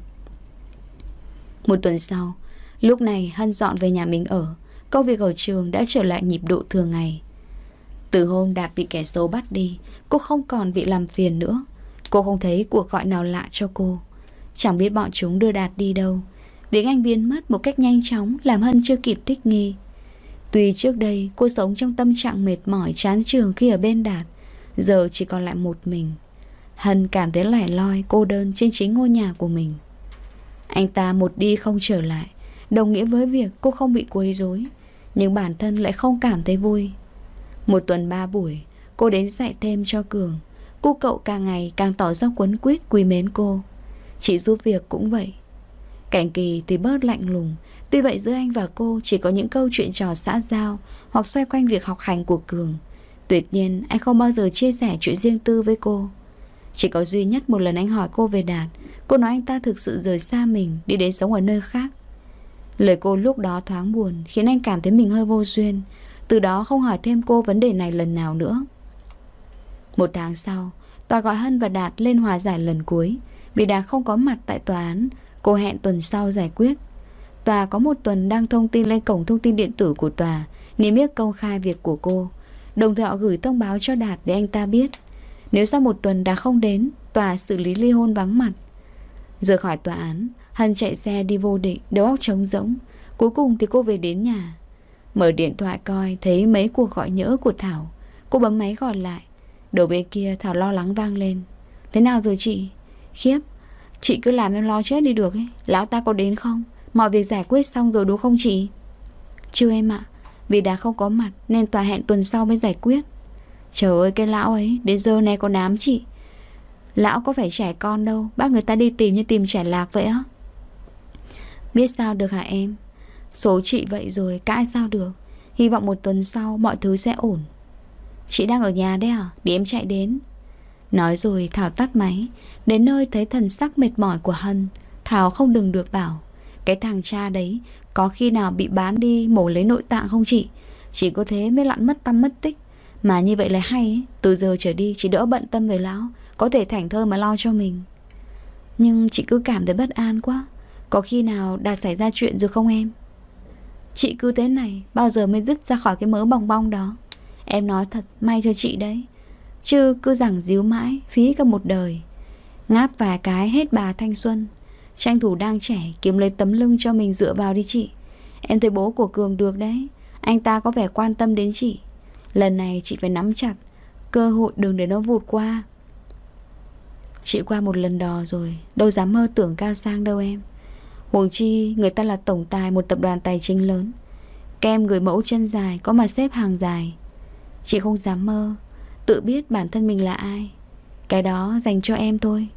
Một tuần sau, Lúc này Hân dọn về nhà mình ở Công việc ở trường đã trở lại nhịp độ thường ngày Từ hôm Đạt bị kẻ xấu bắt đi Cô không còn bị làm phiền nữa Cô không thấy cuộc gọi nào lạ cho cô Chẳng biết bọn chúng đưa Đạt đi đâu Tiếng Anh biến mất một cách nhanh chóng Làm Hân chưa kịp thích nghi Tuy trước đây cô sống trong tâm trạng mệt mỏi chán trường khi ở bên Đạt Giờ chỉ còn lại một mình Hân cảm thấy lẻ loi cô đơn trên chính ngôi nhà của mình Anh ta một đi không trở lại Đồng nghĩa với việc cô không bị quấy rối Nhưng bản thân lại không cảm thấy vui Một tuần ba buổi Cô đến dạy thêm cho Cường Cô cậu càng ngày càng tỏ ra quấn quýt quý mến cô Chị giúp việc cũng vậy Cảnh kỳ thì bớt lạnh lùng Tuy vậy giữa anh và cô chỉ có những câu chuyện trò xã giao Hoặc xoay quanh việc học hành của Cường Tuyệt nhiên anh không bao giờ chia sẻ chuyện riêng tư với cô Chỉ có duy nhất một lần anh hỏi cô về Đạt Cô nói anh ta thực sự rời xa mình Đi đến sống ở nơi khác Lời cô lúc đó thoáng buồn khiến anh cảm thấy mình hơi vô duyên. Từ đó không hỏi thêm cô vấn đề này lần nào nữa. Một tháng sau, tòa gọi Hân và Đạt lên hòa giải lần cuối. Vì Đạt không có mặt tại tòa án, cô hẹn tuần sau giải quyết. Tòa có một tuần đăng thông tin lên cổng thông tin điện tử của tòa, niêm yết công khai việc của cô. Đồng thời họ gửi thông báo cho Đạt để anh ta biết. Nếu sau một tuần Đạt không đến, tòa xử lý ly hôn vắng mặt. Rời khỏi tòa án, Hân chạy xe đi vô định Đầu óc trống rỗng Cuối cùng thì cô về đến nhà Mở điện thoại coi thấy mấy cuộc gọi nhỡ của Thảo Cô bấm máy gọi lại Đầu bên kia Thảo lo lắng vang lên Thế nào rồi chị? Khiếp Chị cứ làm em lo chết đi được ấy Lão ta có đến không? Mọi việc giải quyết xong rồi đúng không chị? Chưa em ạ Vì đã không có mặt nên tòa hẹn tuần sau mới giải quyết Trời ơi cái lão ấy Đến giờ này có nám chị Lão có phải trẻ con đâu Bác người ta đi tìm như tìm trẻ lạc vậy á Biết sao được hả em Số chị vậy rồi cãi sao được Hy vọng một tuần sau mọi thứ sẽ ổn Chị đang ở nhà đấy à Để em chạy đến Nói rồi Thảo tắt máy Đến nơi thấy thần sắc mệt mỏi của Hân Thảo không đừng được bảo Cái thằng cha đấy có khi nào bị bán đi mổ lấy nội tạng không chị Chỉ có thế mới lặn mất tâm mất tích Mà như vậy là hay ấy. Từ giờ trở đi chị đỡ bận tâm về lão Có thể thảnh thơ mà lo cho mình Nhưng chị cứ cảm thấy bất an quá có khi nào đã xảy ra chuyện rồi không em? Chị cứ thế này Bao giờ mới dứt ra khỏi cái mớ bong bong đó Em nói thật may cho chị đấy Chứ cứ rằng díu mãi Phí cả một đời Ngáp vài cái hết bà thanh xuân Tranh thủ đang trẻ kiếm lấy tấm lưng cho mình dựa vào đi chị Em thấy bố của Cường được đấy Anh ta có vẻ quan tâm đến chị Lần này chị phải nắm chặt Cơ hội đừng để nó vụt qua Chị qua một lần đò rồi Đâu dám mơ tưởng cao sang đâu em Huống chi người ta là tổng tài một tập đoàn tài chính lớn Kem người mẫu chân dài có mà xếp hàng dài Chị không dám mơ Tự biết bản thân mình là ai Cái đó dành cho em thôi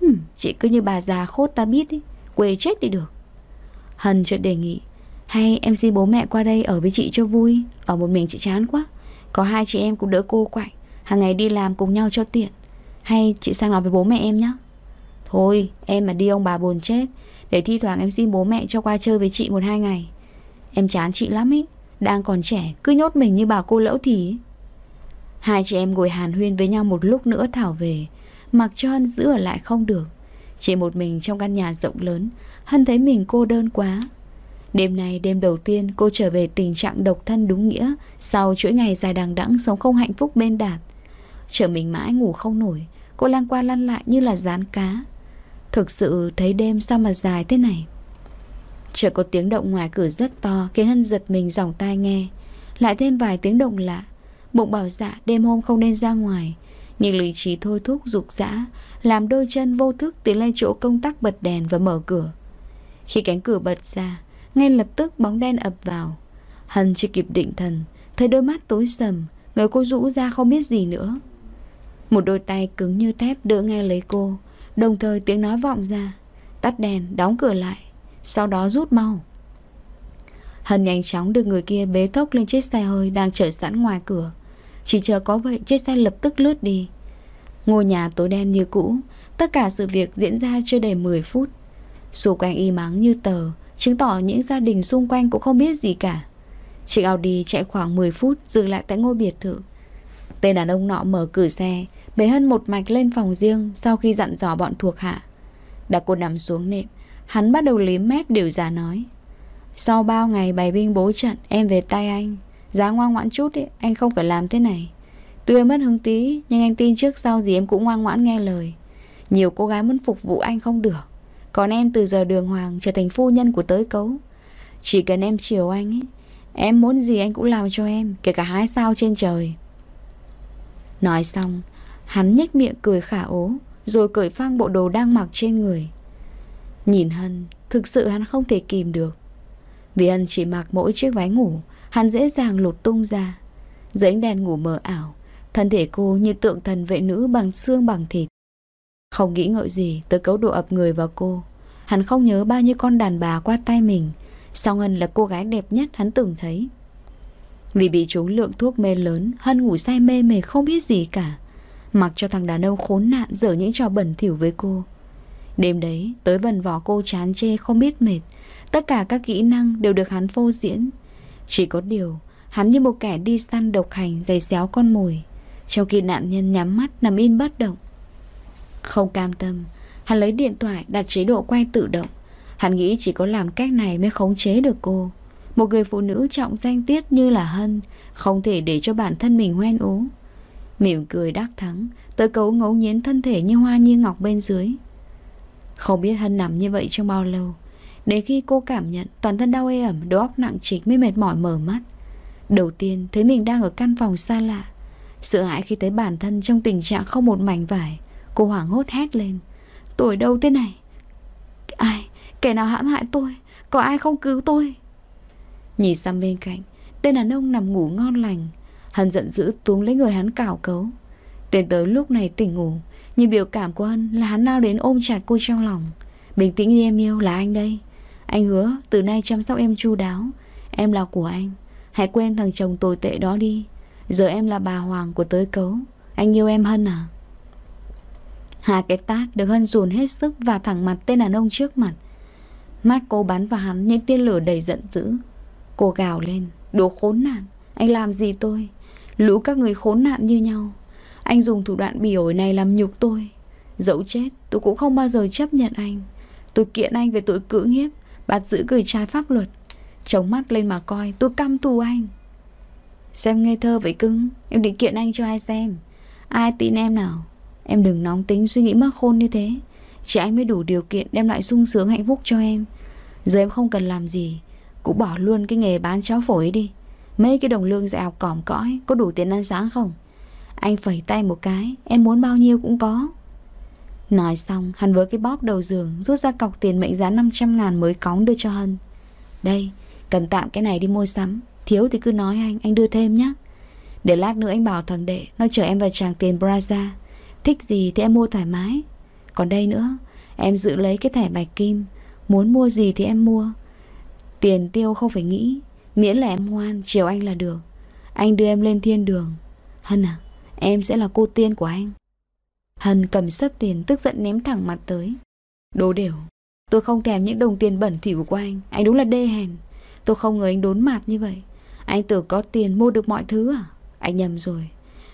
Hừm, Chị cứ như bà già khốt ta biết ý, Quê chết đi được Hân chợt đề nghị Hay em xin bố mẹ qua đây ở với chị cho vui Ở một mình chị chán quá Có hai chị em cũng đỡ cô quạnh Hàng ngày đi làm cùng nhau cho tiện Hay chị sang nói với bố mẹ em nhé Thôi em mà đi ông bà buồn chết Để thi thoảng em xin bố mẹ cho qua chơi với chị một hai ngày Em chán chị lắm ý Đang còn trẻ cứ nhốt mình như bà cô lỡ thì Hai chị em ngồi hàn huyên với nhau một lúc nữa Thảo về Mặc cho Hân giữ ở lại không được Chỉ một mình trong căn nhà rộng lớn Hân thấy mình cô đơn quá Đêm nay đêm đầu tiên cô trở về tình trạng độc thân đúng nghĩa Sau chuỗi ngày dài đằng đẵng sống không hạnh phúc bên đạt Trở mình mãi ngủ không nổi Cô lăn qua lăn lại như là rán cá Thực sự thấy đêm sao mà dài thế này Chợt có tiếng động ngoài cửa rất to Khiến Hân giật mình dòng tai nghe Lại thêm vài tiếng động lạ Bụng bảo dạ đêm hôm không nên ra ngoài Nhưng lý trí thôi thúc dục dã Làm đôi chân vô thức tiến lên chỗ công tắc bật đèn và mở cửa Khi cánh cửa bật ra Ngay lập tức bóng đen ập vào Hân chưa kịp định thần Thấy đôi mắt tối sầm Người cô rũ ra không biết gì nữa Một đôi tay cứng như thép đỡ ngay lấy cô Đồng thời tiếng nói vọng ra Tắt đèn đóng cửa lại Sau đó rút mau Hân nhanh chóng được người kia bế thốc lên chiếc xe hơi Đang chở sẵn ngoài cửa Chỉ chờ có vậy chiếc xe lập tức lướt đi Ngôi nhà tối đen như cũ Tất cả sự việc diễn ra chưa đầy 10 phút Xung quanh y mắng như tờ Chứng tỏ những gia đình xung quanh cũng không biết gì cả Chị Audi chạy khoảng 10 phút Dừng lại tại ngôi biệt thự Tên đàn ông nọ mở cửa xe Bế Hân một mạch lên phòng riêng sau khi dặn dò bọn thuộc hạ. Đặt cô nằm xuống nệm, hắn bắt đầu liếm mép điều già nói. Sau bao ngày bày binh bố trận, em về tay anh. Giá ngoan ngoãn chút, ấy, anh không phải làm thế này. Tuy mất hứng tí, nhưng anh tin trước sau gì em cũng ngoan ngoãn nghe lời. Nhiều cô gái muốn phục vụ anh không được. Còn em từ giờ đường hoàng trở thành phu nhân của tới cấu. Chỉ cần em chiều anh ấy, em muốn gì anh cũng làm cho em, kể cả hái sao trên trời. Nói xong, Hắn nhếch miệng cười khả ố Rồi cởi phang bộ đồ đang mặc trên người Nhìn Hân Thực sự hắn không thể kìm được Vì Hân chỉ mặc mỗi chiếc váy ngủ Hắn dễ dàng lột tung ra Dưới ánh đèn ngủ mờ ảo Thân thể cô như tượng thần vệ nữ bằng xương bằng thịt Không nghĩ ngợi gì Tới cấu độ ập người vào cô Hắn không nhớ bao nhiêu con đàn bà qua tay mình sau Hân là cô gái đẹp nhất hắn từng thấy Vì bị trúng lượng thuốc mê lớn Hân ngủ say mê mệt không biết gì cả Mặc cho thằng đàn ông khốn nạn dở những trò bẩn thỉu với cô Đêm đấy tới vần vò cô chán chê không biết mệt Tất cả các kỹ năng đều được hắn phô diễn Chỉ có điều Hắn như một kẻ đi săn độc hành giày xéo con mồi Trong khi nạn nhân nhắm mắt nằm in bất động Không cam tâm Hắn lấy điện thoại đặt chế độ quay tự động Hắn nghĩ chỉ có làm cách này mới khống chế được cô Một người phụ nữ trọng danh tiết như là Hân Không thể để cho bản thân mình hoen ố Mỉm cười đắc thắng Tới cấu ngấu nghiến thân thể như hoa như ngọc bên dưới Không biết Hân nằm như vậy trong bao lâu Đến khi cô cảm nhận toàn thân đau ê ẩm Đầu óc nặng trịch mới mệt mỏi mở mắt Đầu tiên thấy mình đang ở căn phòng xa lạ Sợ hãi khi thấy bản thân trong tình trạng không một mảnh vải Cô hoảng hốt hét lên Tôi đâu thế này Ai, kẻ nào hãm hại tôi Có ai không cứu tôi Nhìn sang bên cạnh Tên đàn ông nằm ngủ ngon lành Hân giận dữ túm lấy người hắn cào cấu Tiến tới lúc này tỉnh ngủ Nhìn biểu cảm của Hân là hắn lao đến ôm chặt cô trong lòng Bình tĩnh đi em yêu là anh đây Anh hứa từ nay chăm sóc em chu đáo Em là của anh Hãy quên thằng chồng tồi tệ đó đi Giờ em là bà Hoàng của tới cấu Anh yêu em Hân à Hà cái tát được Hân dồn hết sức Và thẳng mặt tên đàn ông trước mặt Mắt cô bắn vào hắn những tia lửa đầy giận dữ Cô gào lên Đồ khốn nạn Anh làm gì tôi Lũ các người khốn nạn như nhau Anh dùng thủ đoạn bỉ ổi này làm nhục tôi Dẫu chết tôi cũng không bao giờ chấp nhận anh Tôi kiện anh về tội cưỡng hiếp Bắt giữ gửi trai pháp luật Chống mắt lên mà coi tôi căm thù anh Xem ngây thơ vậy cưng Em định kiện anh cho ai xem Ai tin em nào Em đừng nóng tính suy nghĩ mắc khôn như thế Chỉ anh mới đủ điều kiện đem lại sung sướng hạnh phúc cho em Giờ em không cần làm gì Cũng bỏ luôn cái nghề bán cháo phổi đi Mấy cái đồng lương dạy học còm cõi Có đủ tiền ăn sáng không Anh phẩy tay một cái Em muốn bao nhiêu cũng có Nói xong hắn với cái bóp đầu giường Rút ra cọc tiền mệnh giá 500 ngàn mới cóng đưa cho Hân Đây cầm tạm cái này đi mua sắm Thiếu thì cứ nói anh Anh đưa thêm nhé Để lát nữa anh bảo thằng đệ Nó chở em vào tràng tiền Braza Thích gì thì em mua thoải mái Còn đây nữa Em giữ lấy cái thẻ bạch kim Muốn mua gì thì em mua Tiền tiêu không phải nghĩ Miễn là em ngoan, chiều anh là được Anh đưa em lên thiên đường Hân à, em sẽ là cô tiên của anh Hân cầm sấp tiền tức giận ném thẳng mặt tới Đố đều Tôi không thèm những đồng tiền bẩn thỉu của anh Anh đúng là đê hèn Tôi không ngờ anh đốn mặt như vậy Anh tưởng có tiền mua được mọi thứ à Anh nhầm rồi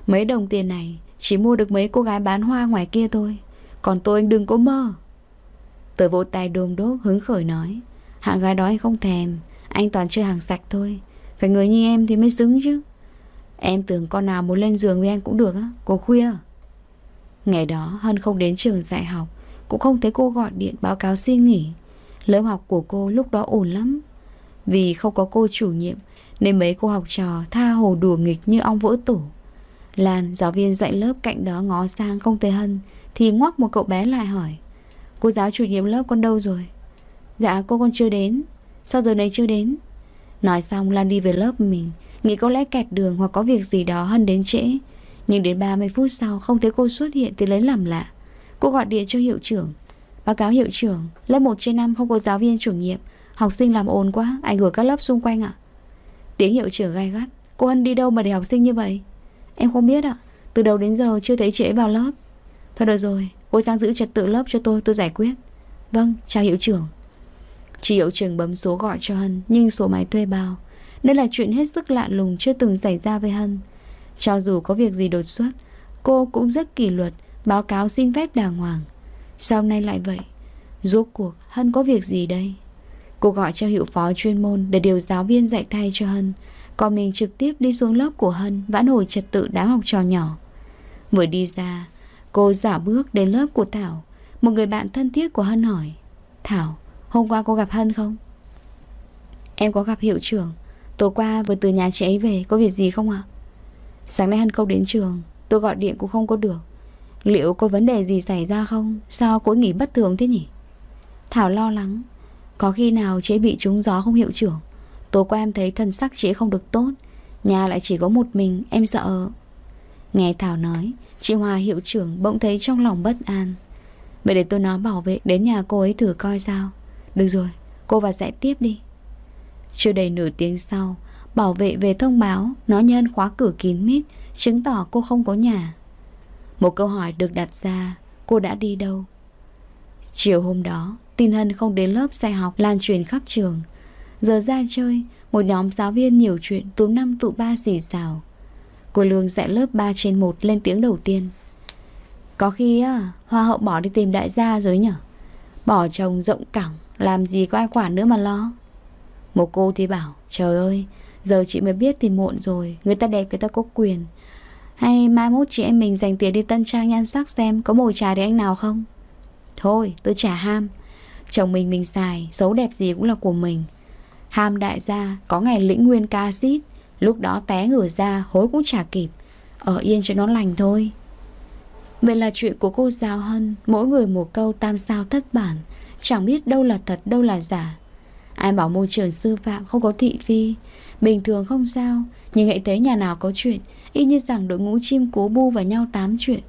Mấy đồng tiền này chỉ mua được mấy cô gái bán hoa ngoài kia thôi Còn tôi anh đừng có mơ Tớ vỗ tay đôm đốp hứng khởi nói Hạng gái đó anh không thèm anh toàn chơi hàng sạch thôi Phải người như em thì mới xứng chứ Em tưởng con nào muốn lên giường với anh cũng được á Cô khuya Ngày đó Hân không đến trường dạy học Cũng không thấy cô gọi điện báo cáo xin nghỉ Lớp học của cô lúc đó ổn lắm Vì không có cô chủ nhiệm Nên mấy cô học trò tha hồ đùa nghịch như ong vỡ tổ Lan, giáo viên dạy lớp cạnh đó ngó sang không thấy Hân Thì ngoắc một cậu bé lại hỏi Cô giáo chủ nhiệm lớp con đâu rồi? Dạ cô con chưa đến Sao giờ này chưa đến Nói xong Lan đi về lớp mình Nghĩ có lẽ kẹt đường hoặc có việc gì đó hơn đến trễ Nhưng đến 30 phút sau không thấy cô xuất hiện thì lấy làm lạ Cô gọi điện cho hiệu trưởng Báo cáo hiệu trưởng Lớp 1 trên 5 không có giáo viên chủ nhiệm Học sinh làm ồn quá Ảnh hưởng các lớp xung quanh ạ à. Tiếng hiệu trưởng gai gắt Cô Hân đi đâu mà để học sinh như vậy Em không biết ạ Từ đầu đến giờ chưa thấy trễ vào lớp Thôi được rồi Cô sang giữ trật tự lớp cho tôi tôi giải quyết Vâng chào hiệu trưởng Chị Hiệu Trường bấm số gọi cho Hân Nhưng số máy thuê bao Đây là chuyện hết sức lạ lùng chưa từng xảy ra với Hân Cho dù có việc gì đột xuất Cô cũng rất kỷ luật Báo cáo xin phép đàng hoàng Sau nay lại vậy Rốt cuộc Hân có việc gì đây Cô gọi cho hiệu phó chuyên môn Để điều giáo viên dạy thay cho Hân Còn mình trực tiếp đi xuống lớp của Hân Vãn hồi trật tự đám học trò nhỏ Vừa đi ra Cô giả bước đến lớp của Thảo Một người bạn thân thiết của Hân hỏi Thảo Hôm qua cô gặp Hân không? Em có gặp hiệu trưởng Tối qua vừa từ nhà chị ấy về Có việc gì không ạ? Sáng nay Hân không đến trường Tôi gọi điện cũng không có được Liệu có vấn đề gì xảy ra không? Sao cô nghỉ bất thường thế nhỉ? Thảo lo lắng Có khi nào chị bị trúng gió không hiệu trưởng Tối qua em thấy thân sắc chị không được tốt Nhà lại chỉ có một mình Em sợ Nghe Thảo nói Chị Hòa hiệu trưởng bỗng thấy trong lòng bất an Vậy để tôi nói bảo vệ đến nhà cô ấy thử coi sao được rồi, cô vào dạy tiếp đi. Chưa đầy nửa tiếng sau, bảo vệ về thông báo nó nhân khóa cửa kín mít, chứng tỏ cô không có nhà. Một câu hỏi được đặt ra, cô đã đi đâu? Chiều hôm đó, tin Hân không đến lớp dạy học lan truyền khắp trường. Giờ ra chơi, một nhóm giáo viên nhiều chuyện túm năm tụ ba xì xào. Cô Lương dạy lớp 3 trên 1 lên tiếng đầu tiên. Có khi á, hoa hậu bỏ đi tìm đại gia rồi nhở? Bỏ chồng rộng cẳng, làm gì có ai quản nữa mà lo Một cô thì bảo Trời ơi Giờ chị mới biết thì muộn rồi Người ta đẹp người ta có quyền Hay mai mốt chị em mình dành tiền đi tân trang nhan sắc xem Có mồi trà để anh nào không Thôi tôi chả ham Chồng mình mình xài Xấu đẹp gì cũng là của mình Ham đại gia Có ngày lĩnh nguyên ca xít Lúc đó té ngửa ra hối cũng chả kịp Ở yên cho nó lành thôi Vậy là chuyện của cô giáo Hân Mỗi người một câu tam sao thất bản Chẳng biết đâu là thật đâu là giả Ai bảo môi trường sư phạm không có thị phi Bình thường không sao Nhưng hãy thấy nhà nào có chuyện Y như rằng đội ngũ chim cú bu và nhau tám chuyện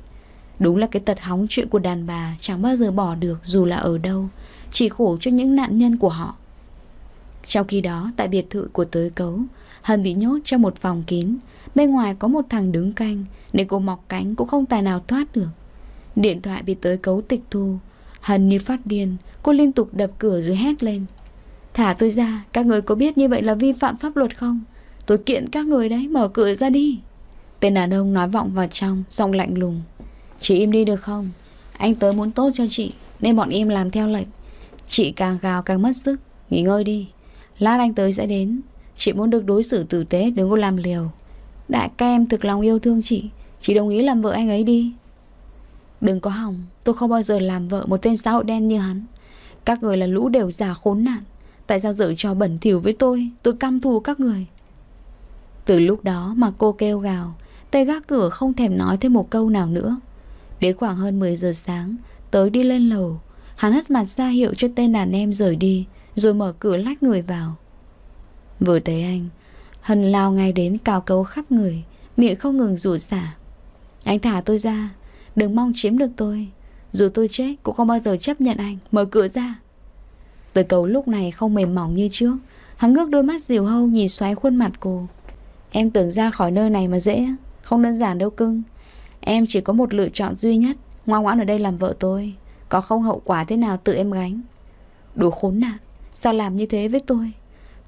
Đúng là cái tật hóng chuyện của đàn bà Chẳng bao giờ bỏ được dù là ở đâu Chỉ khổ cho những nạn nhân của họ Trong khi đó Tại biệt thự của tới cấu Hân bị nhốt trong một phòng kín Bên ngoài có một thằng đứng canh Để cô mọc cánh cũng không tài nào thoát được Điện thoại bị tới cấu tịch thu Hân như phát điên Cô liên tục đập cửa rồi hét lên Thả tôi ra, các người có biết như vậy là vi phạm pháp luật không? Tôi kiện các người đấy, mở cửa ra đi Tên đàn ông nói vọng vào trong, giọng lạnh lùng Chị im đi được không? Anh tới muốn tốt cho chị, nên bọn em làm theo lệnh Chị càng gào càng mất sức, nghỉ ngơi đi Lát anh tới sẽ đến Chị muốn được đối xử tử tế, đừng có làm liều Đại ca em thực lòng yêu thương chị Chị đồng ý làm vợ anh ấy đi Đừng có hỏng Tôi không bao giờ làm vợ một tên xã hội đen như hắn các người là lũ đều già khốn nạn Tại sao dự cho bẩn thỉu với tôi Tôi căm thù các người Từ lúc đó mà cô kêu gào Tay gác cửa không thèm nói thêm một câu nào nữa Đến khoảng hơn 10 giờ sáng Tới đi lên lầu Hắn hất mặt ra hiệu cho tên đàn em rời đi Rồi mở cửa lách người vào Vừa thấy anh Hân lao ngay đến cao cấu khắp người Miệng không ngừng rủa xả Anh thả tôi ra Đừng mong chiếm được tôi dù tôi chết cũng không bao giờ chấp nhận anh Mở cửa ra Tôi cầu lúc này không mềm mỏng như trước Hắn ngước đôi mắt diều hâu nhìn xoáy khuôn mặt cô Em tưởng ra khỏi nơi này mà dễ Không đơn giản đâu cưng Em chỉ có một lựa chọn duy nhất Ngoan ngoãn ở đây làm vợ tôi Có không hậu quả thế nào tự em gánh Đồ khốn nạn Sao làm như thế với tôi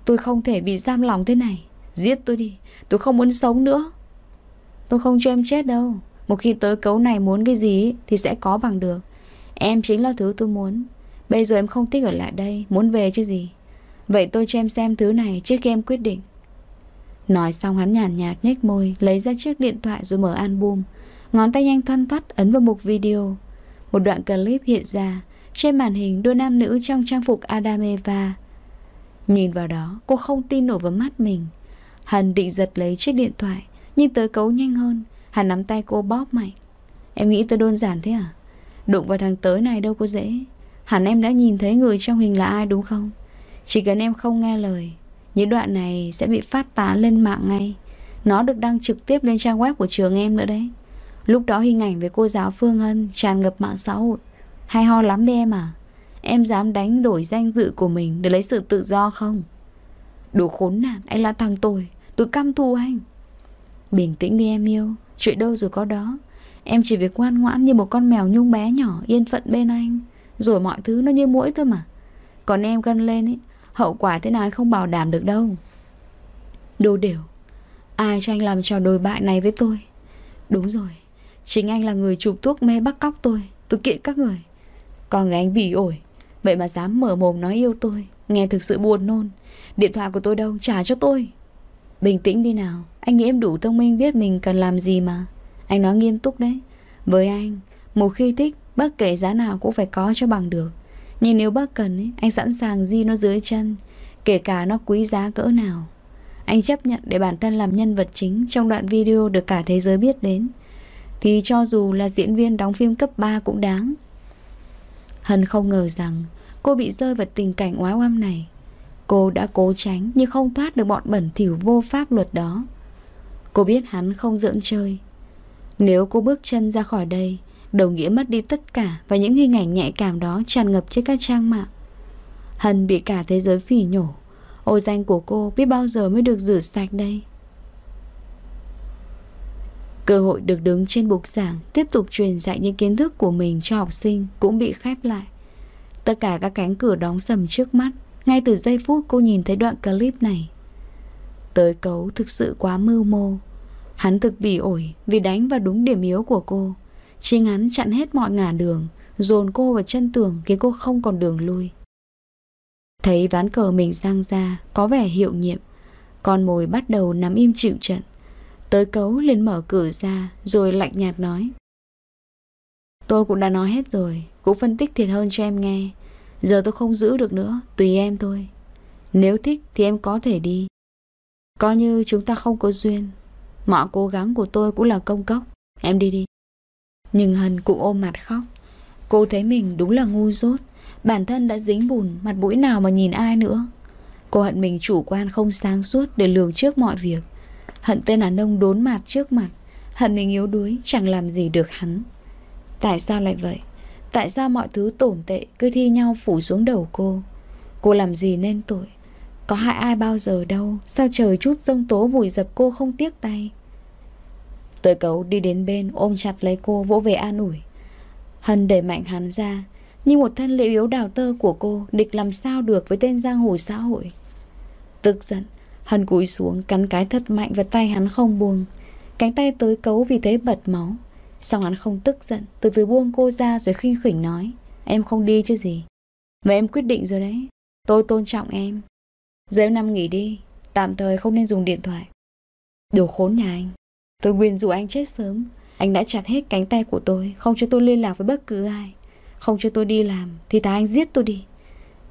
Tôi không thể bị giam lòng thế này Giết tôi đi Tôi không muốn sống nữa Tôi không cho em chết đâu một khi tớ cấu này muốn cái gì Thì sẽ có bằng được Em chính là thứ tôi muốn Bây giờ em không thích ở lại đây Muốn về chứ gì Vậy tôi cho em xem thứ này trước khi em quyết định Nói xong hắn nhàn nhạt, nhếch môi Lấy ra chiếc điện thoại rồi mở album Ngón tay nhanh thoăn thoắt ấn vào mục video Một đoạn clip hiện ra Trên màn hình đôi nam nữ trong trang phục Adam Eva Nhìn vào đó cô không tin nổi vào mắt mình Hân định giật lấy chiếc điện thoại Nhưng tới cấu nhanh hơn Hắn nắm tay cô bóp mạnh Em nghĩ tôi đơn giản thế à Đụng vào thằng tới này đâu có dễ Hẳn em đã nhìn thấy người trong hình là ai đúng không Chỉ cần em không nghe lời Những đoạn này sẽ bị phát tán lên mạng ngay Nó được đăng trực tiếp lên trang web của trường em nữa đấy Lúc đó hình ảnh về cô giáo Phương Hân tràn ngập mạng xã hội Hay ho lắm đấy em à Em dám đánh đổi danh dự của mình để lấy sự tự do không Đồ khốn nạn, anh là thằng tồi Tôi căm thù anh Bình tĩnh đi em yêu Chuyện đâu rồi có đó Em chỉ việc ngoan ngoãn như một con mèo nhung bé nhỏ Yên phận bên anh Rồi mọi thứ nó như mũi thôi mà Còn em gân lên ấy Hậu quả thế nào anh không bảo đảm được đâu Đồ đều Ai cho anh làm trò đồi bại này với tôi Đúng rồi Chính anh là người chụp thuốc mê bắt cóc tôi Tôi kệ các người Còn người anh bị ổi Vậy mà dám mở mồm nói yêu tôi Nghe thực sự buồn nôn Điện thoại của tôi đâu trả cho tôi Bình tĩnh đi nào anh nghĩ em đủ thông minh biết mình cần làm gì mà Anh nói nghiêm túc đấy Với anh, một khi thích bất kể giá nào cũng phải có cho bằng được Nhưng nếu bác cần ấy, Anh sẵn sàng di nó dưới chân Kể cả nó quý giá cỡ nào Anh chấp nhận để bản thân làm nhân vật chính Trong đoạn video được cả thế giới biết đến Thì cho dù là diễn viên đóng phim cấp 3 cũng đáng Hân không ngờ rằng Cô bị rơi vào tình cảnh oái oăm này Cô đã cố tránh nhưng không thoát được bọn bẩn thỉu vô pháp luật đó Cô biết hắn không dưỡng chơi Nếu cô bước chân ra khỏi đây Đồng nghĩa mất đi tất cả Và những hình ảnh nhạy cảm đó tràn ngập trên các trang mạng Hân bị cả thế giới phỉ nhổ Ô danh của cô biết bao giờ mới được rửa sạch đây Cơ hội được đứng trên bục giảng Tiếp tục truyền dạy những kiến thức của mình cho học sinh Cũng bị khép lại Tất cả các cánh cửa đóng sầm trước mắt Ngay từ giây phút cô nhìn thấy đoạn clip này Tới cấu thực sự quá mưu mô Hắn thực bị ổi vì đánh vào đúng điểm yếu của cô Chính hắn chặn hết mọi ngả đường Dồn cô vào chân tường khiến cô không còn đường lui Thấy ván cờ mình giang ra Có vẻ hiệu nghiệm Con mồi bắt đầu nắm im chịu trận Tới cấu liền mở cửa ra Rồi lạnh nhạt nói Tôi cũng đã nói hết rồi Cũng phân tích thiệt hơn cho em nghe Giờ tôi không giữ được nữa Tùy em thôi Nếu thích thì em có thể đi Coi như chúng ta không có duyên Mọi cố gắng của tôi cũng là công cốc Em đi đi Nhưng Hân cũng ôm mặt khóc Cô thấy mình đúng là ngu dốt Bản thân đã dính bùn Mặt mũi nào mà nhìn ai nữa Cô hận mình chủ quan không sáng suốt Để lường trước mọi việc Hận tên đàn ông đốn mặt trước mặt Hận mình yếu đuối chẳng làm gì được hắn Tại sao lại vậy Tại sao mọi thứ tổn tệ Cứ thi nhau phủ xuống đầu cô Cô làm gì nên tội có hại ai bao giờ đâu Sao trời chút giông tố vùi dập cô không tiếc tay Tới cấu đi đến bên ôm chặt lấy cô vỗ về an ủi Hân đẩy mạnh hắn ra Nhưng một thân liệu yếu đào tơ của cô Địch làm sao được với tên giang hồ xã hội Tức giận Hân cúi xuống cắn cái thật mạnh vào tay hắn không buông Cánh tay tới cấu vì thế bật máu Xong hắn không tức giận Từ từ buông cô ra rồi khinh khỉnh nói Em không đi chứ gì Vậy em quyết định rồi đấy Tôi tôn trọng em Giấy năm nghỉ đi, tạm thời không nên dùng điện thoại. Đồ khốn nhà anh. Tôi nguyên dù anh chết sớm, anh đã chặt hết cánh tay của tôi, không cho tôi liên lạc với bất cứ ai. Không cho tôi đi làm, thì thà anh giết tôi đi.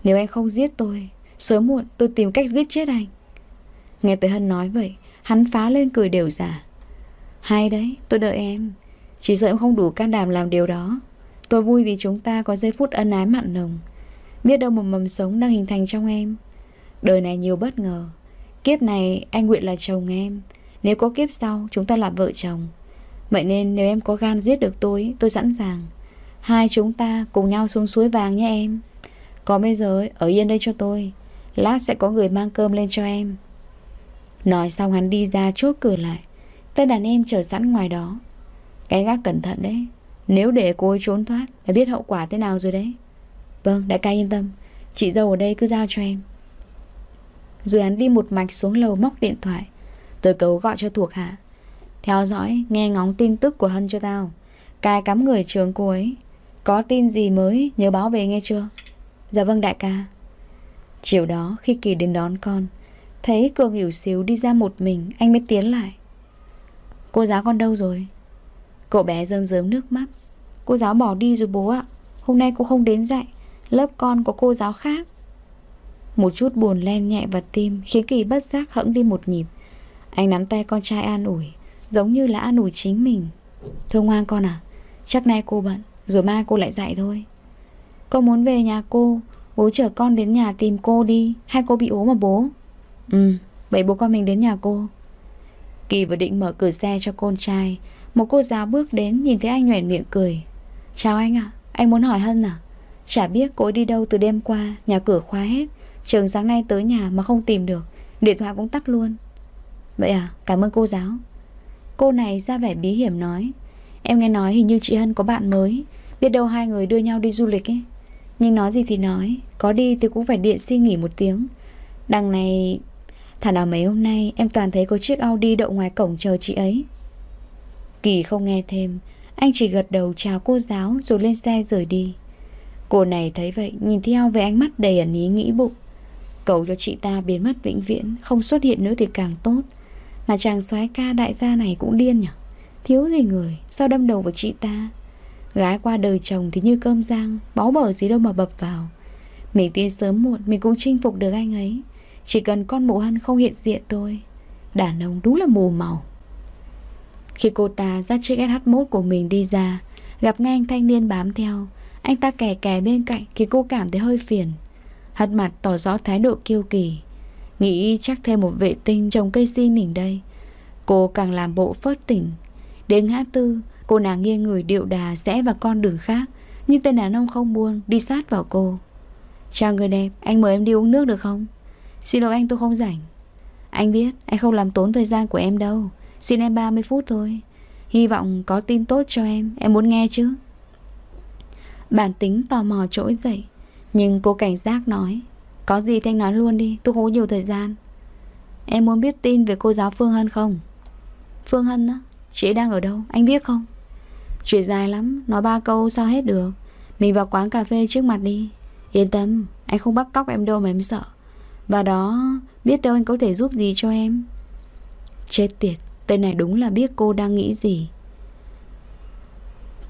Nếu anh không giết tôi, sớm muộn tôi tìm cách giết chết anh. Nghe tới Hân nói vậy, hắn phá lên cười đều giả. Hay đấy, tôi đợi em. Chỉ sợ em không đủ can đảm làm điều đó. Tôi vui vì chúng ta có giây phút ân ái mặn nồng. Biết đâu một mầm sống đang hình thành trong em Đời này nhiều bất ngờ Kiếp này anh nguyện là chồng em Nếu có kiếp sau chúng ta làm vợ chồng Vậy nên nếu em có gan giết được tôi Tôi sẵn sàng Hai chúng ta cùng nhau xuống suối vàng nhé em có bây giờ ở yên đây cho tôi Lát sẽ có người mang cơm lên cho em Nói xong hắn đi ra chốt cửa lại Tên đàn em chờ sẵn ngoài đó Cái gác cẩn thận đấy Nếu để cô ấy trốn thoát Phải biết hậu quả thế nào rồi đấy Vâng đại ca yên tâm Chị dâu ở đây cứ giao cho em rồi hắn đi một mạch xuống lầu móc điện thoại Tờ cấu gọi cho thuộc hạ Theo dõi, nghe ngóng tin tức của Hân cho tao Cài cắm người trường cô ấy Có tin gì mới nhớ báo về nghe chưa Dạ vâng đại ca Chiều đó khi Kỳ đến đón con Thấy Cường hiểu xíu đi ra một mình Anh mới tiến lại Cô giáo con đâu rồi Cậu bé rơm rớm nước mắt Cô giáo bỏ đi rồi bố ạ Hôm nay cô không đến dạy Lớp con có cô giáo khác một chút buồn len nhẹ vào tim Khiến Kỳ bất giác hẫng đi một nhịp Anh nắm tay con trai an ủi Giống như là an ủi chính mình Thôi ngoan con à Chắc nay cô bận Rồi mai cô lại dạy thôi Con muốn về nhà cô Bố chở con đến nhà tìm cô đi Hay cô bị ốm mà bố Ừ Vậy bố con mình đến nhà cô Kỳ vừa định mở cửa xe cho con trai Một cô giáo bước đến nhìn thấy anh nhoẻn miệng cười Chào anh ạ à, Anh muốn hỏi Hân à Chả biết cô đi đâu từ đêm qua Nhà cửa khóa hết Trường sáng nay tới nhà mà không tìm được Điện thoại cũng tắt luôn Vậy à cảm ơn cô giáo Cô này ra vẻ bí hiểm nói Em nghe nói hình như chị Hân có bạn mới Biết đâu hai người đưa nhau đi du lịch ấy Nhưng nói gì thì nói Có đi thì cũng phải điện xin nghỉ một tiếng Đằng này Thả nào mấy hôm nay em toàn thấy có chiếc Audi đậu ngoài cổng chờ chị ấy Kỳ không nghe thêm Anh chỉ gật đầu chào cô giáo rồi lên xe rời đi Cô này thấy vậy nhìn theo với ánh mắt đầy ẩn ý nghĩ bụng Cầu cho chị ta biến mất vĩnh viễn Không xuất hiện nữa thì càng tốt Mà chàng soái ca đại gia này cũng điên nhở Thiếu gì người Sao đâm đầu vào chị ta Gái qua đời chồng thì như cơm rang Báu bở gì đâu mà bập vào Mình tin sớm muộn mình cũng chinh phục được anh ấy Chỉ cần con mụ hân không hiện diện tôi Đàn ông đúng là mù màu Khi cô ta dắt chiếc SH1 của mình đi ra Gặp ngay anh thanh niên bám theo Anh ta kè kè bên cạnh Thì cô cảm thấy hơi phiền Hất mặt tỏ rõ thái độ kiêu kỳ Nghĩ chắc thêm một vệ tinh trồng cây si mình đây Cô càng làm bộ phớt tỉnh Đến ngã tư Cô nàng nghiêng người điệu đà rẽ vào con đường khác Nhưng tên đàn ông không buông Đi sát vào cô Chào người đẹp, anh mời em đi uống nước được không? Xin lỗi anh tôi không rảnh Anh biết, anh không làm tốn thời gian của em đâu Xin em 30 phút thôi Hy vọng có tin tốt cho em Em muốn nghe chứ Bản tính tò mò trỗi dậy nhưng cô cảnh giác nói Có gì thì anh nói luôn đi Tôi không có nhiều thời gian Em muốn biết tin về cô giáo Phương Hân không Phương Hân á Chị đang ở đâu anh biết không Chuyện dài lắm Nói ba câu sao hết được Mình vào quán cà phê trước mặt đi Yên tâm Anh không bắt cóc em đâu mà em sợ Và đó Biết đâu anh có thể giúp gì cho em Chết tiệt Tên này đúng là biết cô đang nghĩ gì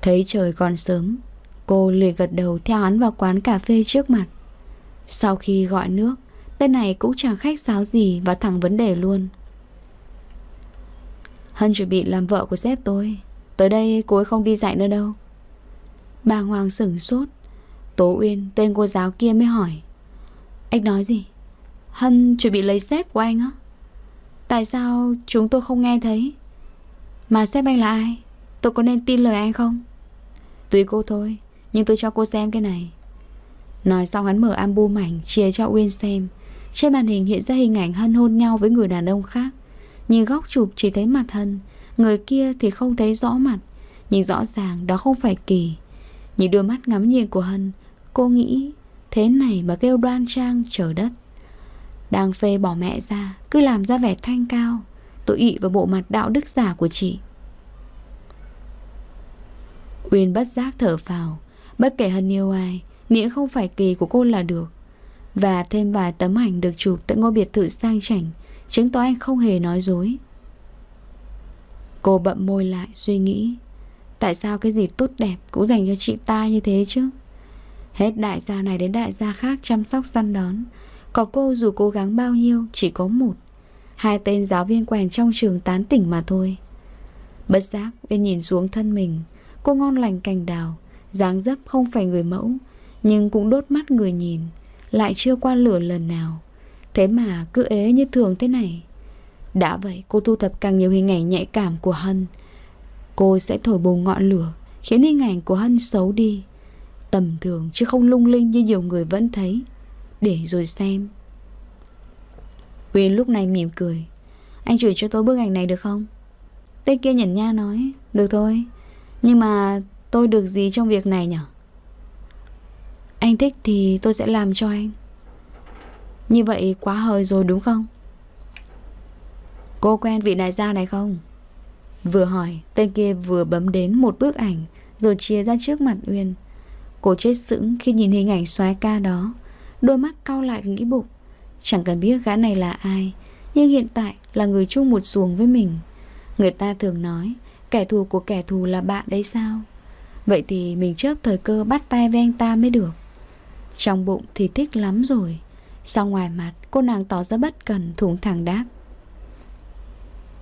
Thấy trời còn sớm Cô lười gật đầu theo hắn vào quán cà phê trước mặt Sau khi gọi nước Tên này cũng chẳng khách sáo gì Và thẳng vấn đề luôn Hân chuẩn bị làm vợ của sếp tôi Tới đây cô ấy không đi dạy nữa đâu Bà Hoàng sửng sốt Tố Uyên tên cô giáo kia mới hỏi Anh nói gì Hân chuẩn bị lấy sếp của anh á Tại sao chúng tôi không nghe thấy Mà sếp anh là ai Tôi có nên tin lời anh không Tùy cô thôi nhưng tôi cho cô xem cái này Nói xong hắn mở album ảnh Chia cho Uyên xem Trên màn hình hiện ra hình ảnh Hân hôn nhau với người đàn ông khác Nhìn góc chụp chỉ thấy mặt Hân Người kia thì không thấy rõ mặt Nhưng rõ ràng đó không phải Kỳ Nhìn đôi mắt ngắm nhìn của Hân Cô nghĩ Thế này mà kêu đoan trang trở đất Đang phê bỏ mẹ ra Cứ làm ra vẻ thanh cao tội ị vào bộ mặt đạo đức giả của chị Uyên bất giác thở vào Bất kể Hân yêu ai Miễn không phải kỳ của cô là được Và thêm vài tấm ảnh được chụp Tại ngôi biệt thự sang chảnh Chứng tỏ anh không hề nói dối Cô bậm môi lại suy nghĩ Tại sao cái gì tốt đẹp Cũng dành cho chị ta như thế chứ Hết đại gia này đến đại gia khác Chăm sóc săn đón Còn cô dù cố gắng bao nhiêu Chỉ có một Hai tên giáo viên quèn trong trường tán tỉnh mà thôi Bất giác bên nhìn xuống thân mình Cô ngon lành cành đào dáng dấp không phải người mẫu Nhưng cũng đốt mắt người nhìn Lại chưa qua lửa lần nào Thế mà cứ ế như thường thế này Đã vậy cô thu thập càng nhiều hình ảnh nhạy cảm của Hân Cô sẽ thổi bùng ngọn lửa Khiến hình ảnh của Hân xấu đi Tầm thường chứ không lung linh như nhiều người vẫn thấy Để rồi xem Uyên lúc này mỉm cười Anh chuyển cho tôi bức ảnh này được không? Tên kia nhẩn nha nói Được thôi Nhưng mà Tôi được gì trong việc này nhở Anh thích thì tôi sẽ làm cho anh Như vậy quá hời rồi đúng không Cô quen vị đại gia này không Vừa hỏi Tên kia vừa bấm đến một bức ảnh Rồi chia ra trước mặt Uyên Cô chết sững khi nhìn hình ảnh xoái ca đó Đôi mắt cau lại nghĩ bụng Chẳng cần biết gã này là ai Nhưng hiện tại là người chung một xuồng với mình Người ta thường nói Kẻ thù của kẻ thù là bạn đấy sao Vậy thì mình chớp thời cơ bắt tay với anh ta mới được Trong bụng thì thích lắm rồi Sau ngoài mặt cô nàng tỏ ra bất cần thủng thẳng đáp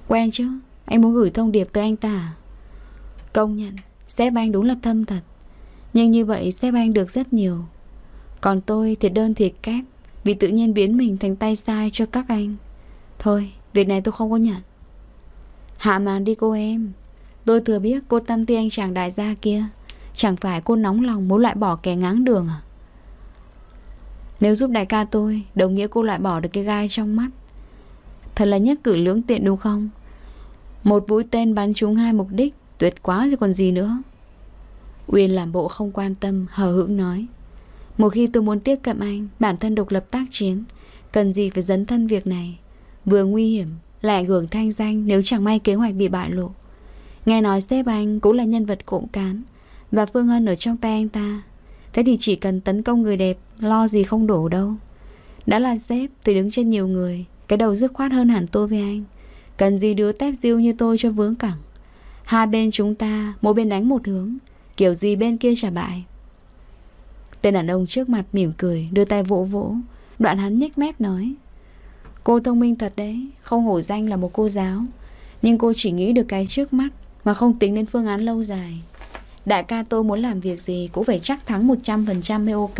Quen chứ Anh muốn gửi thông điệp tới anh ta à? Công nhận Sếp anh đúng là thâm thật Nhưng như vậy sếp anh được rất nhiều Còn tôi thì đơn thiệt kép Vì tự nhiên biến mình thành tay sai cho các anh Thôi Việc này tôi không có nhận Hạ màn đi cô em Tôi thừa biết cô tâm ti anh chàng đại gia kia Chẳng phải cô nóng lòng muốn loại bỏ kẻ ngáng đường à Nếu giúp đại ca tôi Đồng nghĩa cô loại bỏ được cái gai trong mắt Thật là nhất cử lưỡng tiện đúng không Một mũi tên bắn trúng hai mục đích Tuyệt quá rồi còn gì nữa Uyên làm bộ không quan tâm Hờ hững nói Một khi tôi muốn tiếp cận anh Bản thân độc lập tác chiến Cần gì phải dấn thân việc này Vừa nguy hiểm Lại hưởng thanh danh nếu chẳng may kế hoạch bị bại lộ Nghe nói sếp anh cũng là nhân vật cộng cán và Phương Hân ở trong tay anh ta Thế thì chỉ cần tấn công người đẹp Lo gì không đổ đâu Đã là sếp thì đứng trên nhiều người Cái đầu dứt khoát hơn hẳn tôi với anh Cần gì đứa tép diêu như tôi cho vướng cẳng Hai bên chúng ta Mỗi bên đánh một hướng Kiểu gì bên kia trả bại Tên đàn ông trước mặt mỉm cười Đưa tay vỗ vỗ Đoạn hắn nhếch mép nói Cô thông minh thật đấy Không hổ danh là một cô giáo Nhưng cô chỉ nghĩ được cái trước mắt Mà không tính đến phương án lâu dài Đại ca tôi muốn làm việc gì cũng phải chắc thắng 100% mới ok.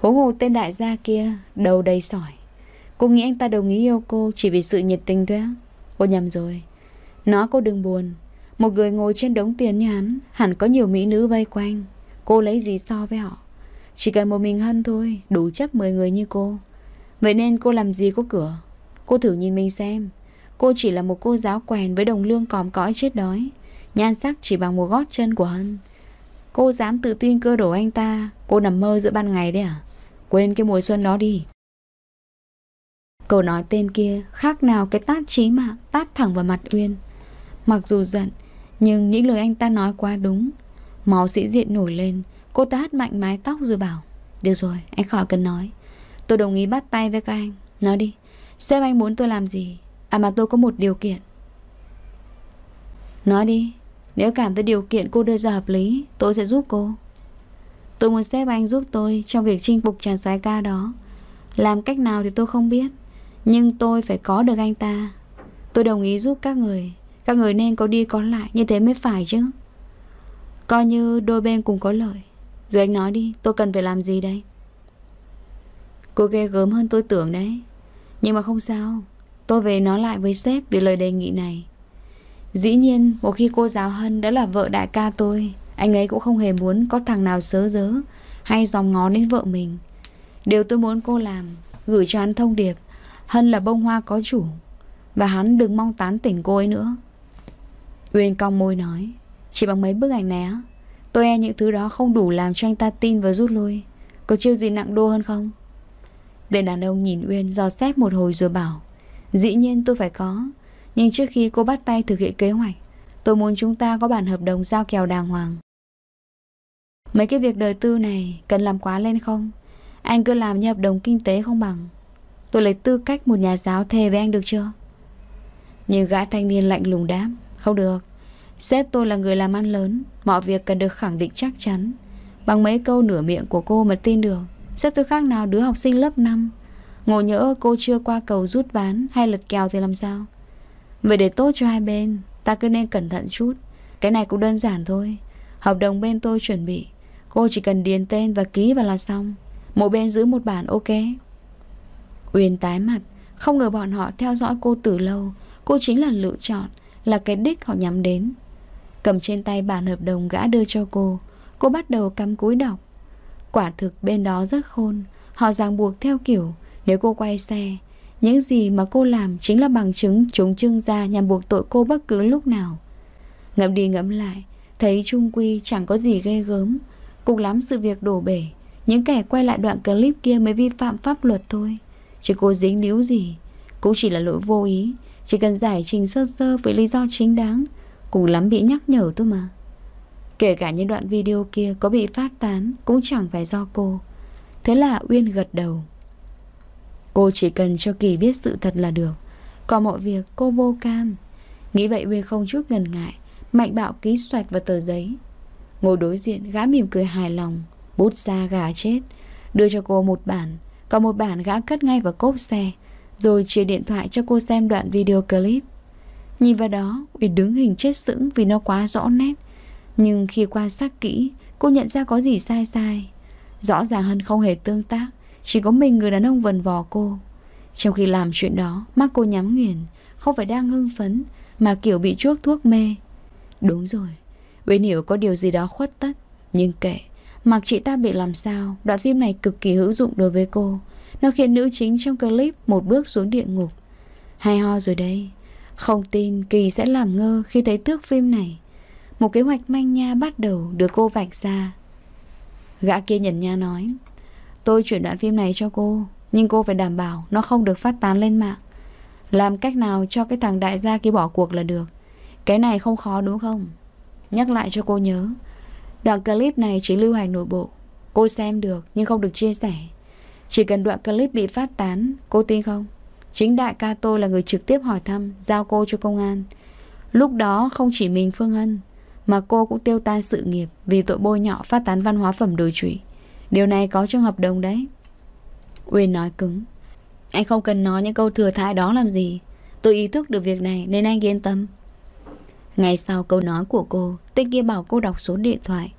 Hố hồ tên đại gia kia, đầu đầy sỏi. Cô nghĩ anh ta đồng ý yêu cô chỉ vì sự nhiệt tình thôi á. Cô nhầm rồi. Nó cô đừng buồn. Một người ngồi trên đống tiền như hắn, hẳn có nhiều mỹ nữ vây quanh. Cô lấy gì so với họ? Chỉ cần một mình Hân thôi, đủ chấp 10 người như cô. Vậy nên cô làm gì có cửa? Cô thử nhìn mình xem. Cô chỉ là một cô giáo quèn với đồng lương còm cõi chết đói. Nhan sắc chỉ bằng một gót chân của Hân Cô dám tự tin cơ đổ anh ta Cô nằm mơ giữa ban ngày đấy à Quên cái mùa xuân đó đi cậu nói tên kia khác nào cái tát chí mạng Tát thẳng vào mặt Uyên Mặc dù giận Nhưng những lời anh ta nói quá đúng Máu sĩ diện nổi lên Cô ta hất mạnh mái tóc rồi bảo Được rồi anh khỏi cần nói Tôi đồng ý bắt tay với các anh Nói đi xem anh muốn tôi làm gì À mà tôi có một điều kiện Nói đi nếu cảm thấy điều kiện cô đưa ra hợp lý Tôi sẽ giúp cô Tôi muốn xếp anh giúp tôi Trong việc chinh phục chàng soái ca đó Làm cách nào thì tôi không biết Nhưng tôi phải có được anh ta Tôi đồng ý giúp các người Các người nên có đi có lại Như thế mới phải chứ Coi như đôi bên cùng có lợi Giờ anh nói đi tôi cần phải làm gì đây Cô ghê gớm hơn tôi tưởng đấy Nhưng mà không sao Tôi về nói lại với sếp Về lời đề nghị này Dĩ nhiên một khi cô giáo Hân đã là vợ đại ca tôi Anh ấy cũng không hề muốn có thằng nào sớ dớ Hay dòng ngó đến vợ mình Điều tôi muốn cô làm Gửi cho hắn thông điệp Hân là bông hoa có chủ Và hắn đừng mong tán tỉnh cô ấy nữa Uyên cong môi nói Chỉ bằng mấy bức ảnh né Tôi e những thứ đó không đủ làm cho anh ta tin và rút lui Có chiêu gì nặng đô hơn không Tên đàn ông nhìn Uyên dò xét một hồi rồi bảo Dĩ nhiên tôi phải có nhưng trước khi cô bắt tay thực hiện kế hoạch Tôi muốn chúng ta có bản hợp đồng giao kèo đàng hoàng Mấy cái việc đời tư này Cần làm quá lên không Anh cứ làm như hợp đồng kinh tế không bằng Tôi lấy tư cách một nhà giáo thề với anh được chưa Nhưng gã thanh niên lạnh lùng đáp Không được Sếp tôi là người làm ăn lớn Mọi việc cần được khẳng định chắc chắn Bằng mấy câu nửa miệng của cô mà tin được Sếp tôi khác nào đứa học sinh lớp 5 ngồi nhỡ cô chưa qua cầu rút ván Hay lật kèo thì làm sao Vậy để tốt cho hai bên Ta cứ nên cẩn thận chút Cái này cũng đơn giản thôi Hợp đồng bên tôi chuẩn bị Cô chỉ cần điền tên và ký vào là xong Mỗi bên giữ một bản ok Uyên tái mặt Không ngờ bọn họ theo dõi cô từ lâu Cô chính là lựa chọn Là cái đích họ nhắm đến Cầm trên tay bản hợp đồng gã đưa cho cô Cô bắt đầu cắm cúi đọc Quả thực bên đó rất khôn Họ ràng buộc theo kiểu Nếu cô quay xe những gì mà cô làm chính là bằng chứng chúng trưng ra nhằm buộc tội cô bất cứ lúc nào. Ngẫm đi ngẫm lại, thấy Trung Quy chẳng có gì ghê gớm. Cùng lắm sự việc đổ bể, những kẻ quay lại đoạn clip kia mới vi phạm pháp luật thôi. Chứ cô dính líu gì, cũng chỉ là lỗi vô ý, chỉ cần giải trình sơ sơ với lý do chính đáng, cùng lắm bị nhắc nhở thôi mà. Kể cả những đoạn video kia có bị phát tán cũng chẳng phải do cô. Thế là Uyên gật đầu. Cô chỉ cần cho Kỳ biết sự thật là được Còn mọi việc cô vô can Nghĩ vậy Uyên không chút ngần ngại Mạnh bạo ký xoạch vào tờ giấy Ngồi đối diện gã mỉm cười hài lòng Bút xa gà chết Đưa cho cô một bản Còn một bản gã cất ngay vào cốp xe Rồi chia điện thoại cho cô xem đoạn video clip Nhìn vào đó Uyên đứng hình chết sững vì nó quá rõ nét Nhưng khi quan sát kỹ Cô nhận ra có gì sai sai Rõ ràng Hân không hề tương tác chỉ có mình người đàn ông vần vò cô Trong khi làm chuyện đó Mắt cô nhắm nghiền Không phải đang hưng phấn Mà kiểu bị chuốc thuốc mê Đúng rồi Uyên hiểu có điều gì đó khuất tất Nhưng kệ Mặc chị ta bị làm sao Đoạn phim này cực kỳ hữu dụng đối với cô Nó khiến nữ chính trong clip một bước xuống địa ngục Hay ho rồi đấy Không tin Kỳ sẽ làm ngơ khi thấy thước phim này Một kế hoạch manh nha bắt đầu được cô vạch ra Gã kia nhận nha nói Tôi chuyển đoạn phim này cho cô Nhưng cô phải đảm bảo nó không được phát tán lên mạng Làm cách nào cho cái thằng đại gia kia bỏ cuộc là được Cái này không khó đúng không Nhắc lại cho cô nhớ Đoạn clip này chỉ lưu hành nội bộ Cô xem được nhưng không được chia sẻ Chỉ cần đoạn clip bị phát tán Cô tin không Chính đại ca tôi là người trực tiếp hỏi thăm Giao cô cho công an Lúc đó không chỉ mình Phương Hân Mà cô cũng tiêu tan sự nghiệp Vì tội bôi nhọ phát tán văn hóa phẩm đồi trụy Điều này có trong hợp đồng đấy Uyên nói cứng Anh không cần nói những câu thừa thãi đó làm gì Tôi ý thức được việc này nên anh yên tâm Ngay sau câu nói của cô Tinh kia bảo cô đọc số điện thoại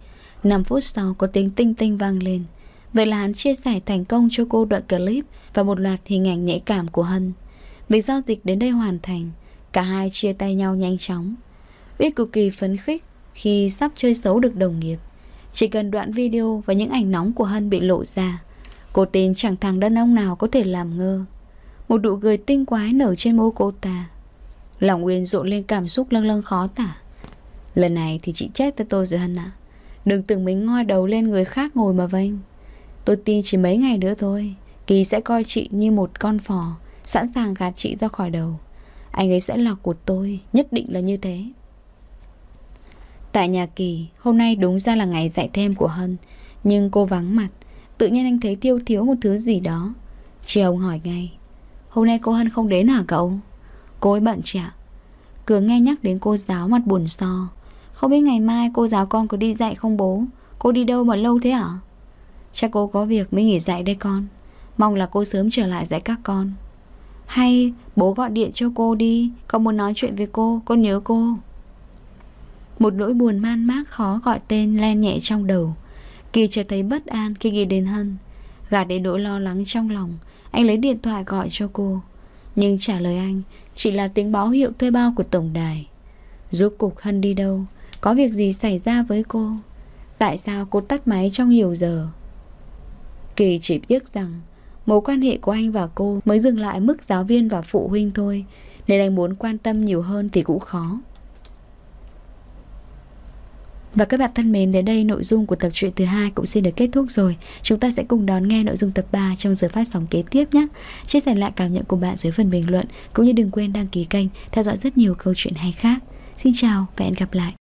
5 phút sau có tiếng tinh tinh vang lên Vậy là hắn chia sẻ thành công cho cô đoạn clip Và một loạt hình ảnh nhạy cảm của Hân Việc giao dịch đến đây hoàn thành Cả hai chia tay nhau nhanh chóng Uyên cực kỳ phấn khích Khi sắp chơi xấu được đồng nghiệp chỉ cần đoạn video và những ảnh nóng của Hân bị lộ ra Cô tin chẳng thằng đàn ông nào có thể làm ngơ Một đụ cười tinh quái nở trên môi cô ta Lòng Uyên rộn lên cảm xúc lâng lâng khó tả Lần này thì chị chết với tôi rồi Hân ạ Đừng tưởng mình ngoi đầu lên người khác ngồi mà vênh Tôi tin chỉ mấy ngày nữa thôi Kỳ sẽ coi chị như một con phò Sẵn sàng gạt chị ra khỏi đầu Anh ấy sẽ là của tôi Nhất định là như thế Tại nhà Kỳ, hôm nay đúng ra là ngày dạy thêm của Hân Nhưng cô vắng mặt Tự nhiên anh thấy Tiêu thiếu một thứ gì đó Chị Hồng hỏi ngay Hôm nay cô Hân không đến hả cậu? Cô ấy bận chị ạ Cửa nghe nhắc đến cô giáo mặt buồn so Không biết ngày mai cô giáo con có đi dạy không bố Cô đi đâu mà lâu thế hả? Chắc cô có việc mới nghỉ dạy đây con Mong là cô sớm trở lại dạy các con Hay bố gọi điện cho cô đi Con muốn nói chuyện với cô Con nhớ cô một nỗi buồn man mác khó gọi tên len nhẹ trong đầu Kỳ chợt thấy bất an khi nghĩ đến Hân Gạt đến nỗi lo lắng trong lòng Anh lấy điện thoại gọi cho cô Nhưng trả lời anh Chỉ là tiếng báo hiệu thuê bao của tổng đài Rốt cục Hân đi đâu Có việc gì xảy ra với cô Tại sao cô tắt máy trong nhiều giờ Kỳ chỉ tiếc rằng Mối quan hệ của anh và cô Mới dừng lại mức giáo viên và phụ huynh thôi Nên anh muốn quan tâm nhiều hơn thì cũng khó và các bạn thân mến, đến đây nội dung của tập truyện thứ hai cũng xin được kết thúc rồi. Chúng ta sẽ cùng đón nghe nội dung tập 3 trong giờ phát sóng kế tiếp nhé. Chia sẻ lại cảm nhận của bạn dưới phần bình luận, cũng như đừng quên đăng ký kênh, theo dõi rất nhiều câu chuyện hay khác. Xin chào và hẹn gặp lại.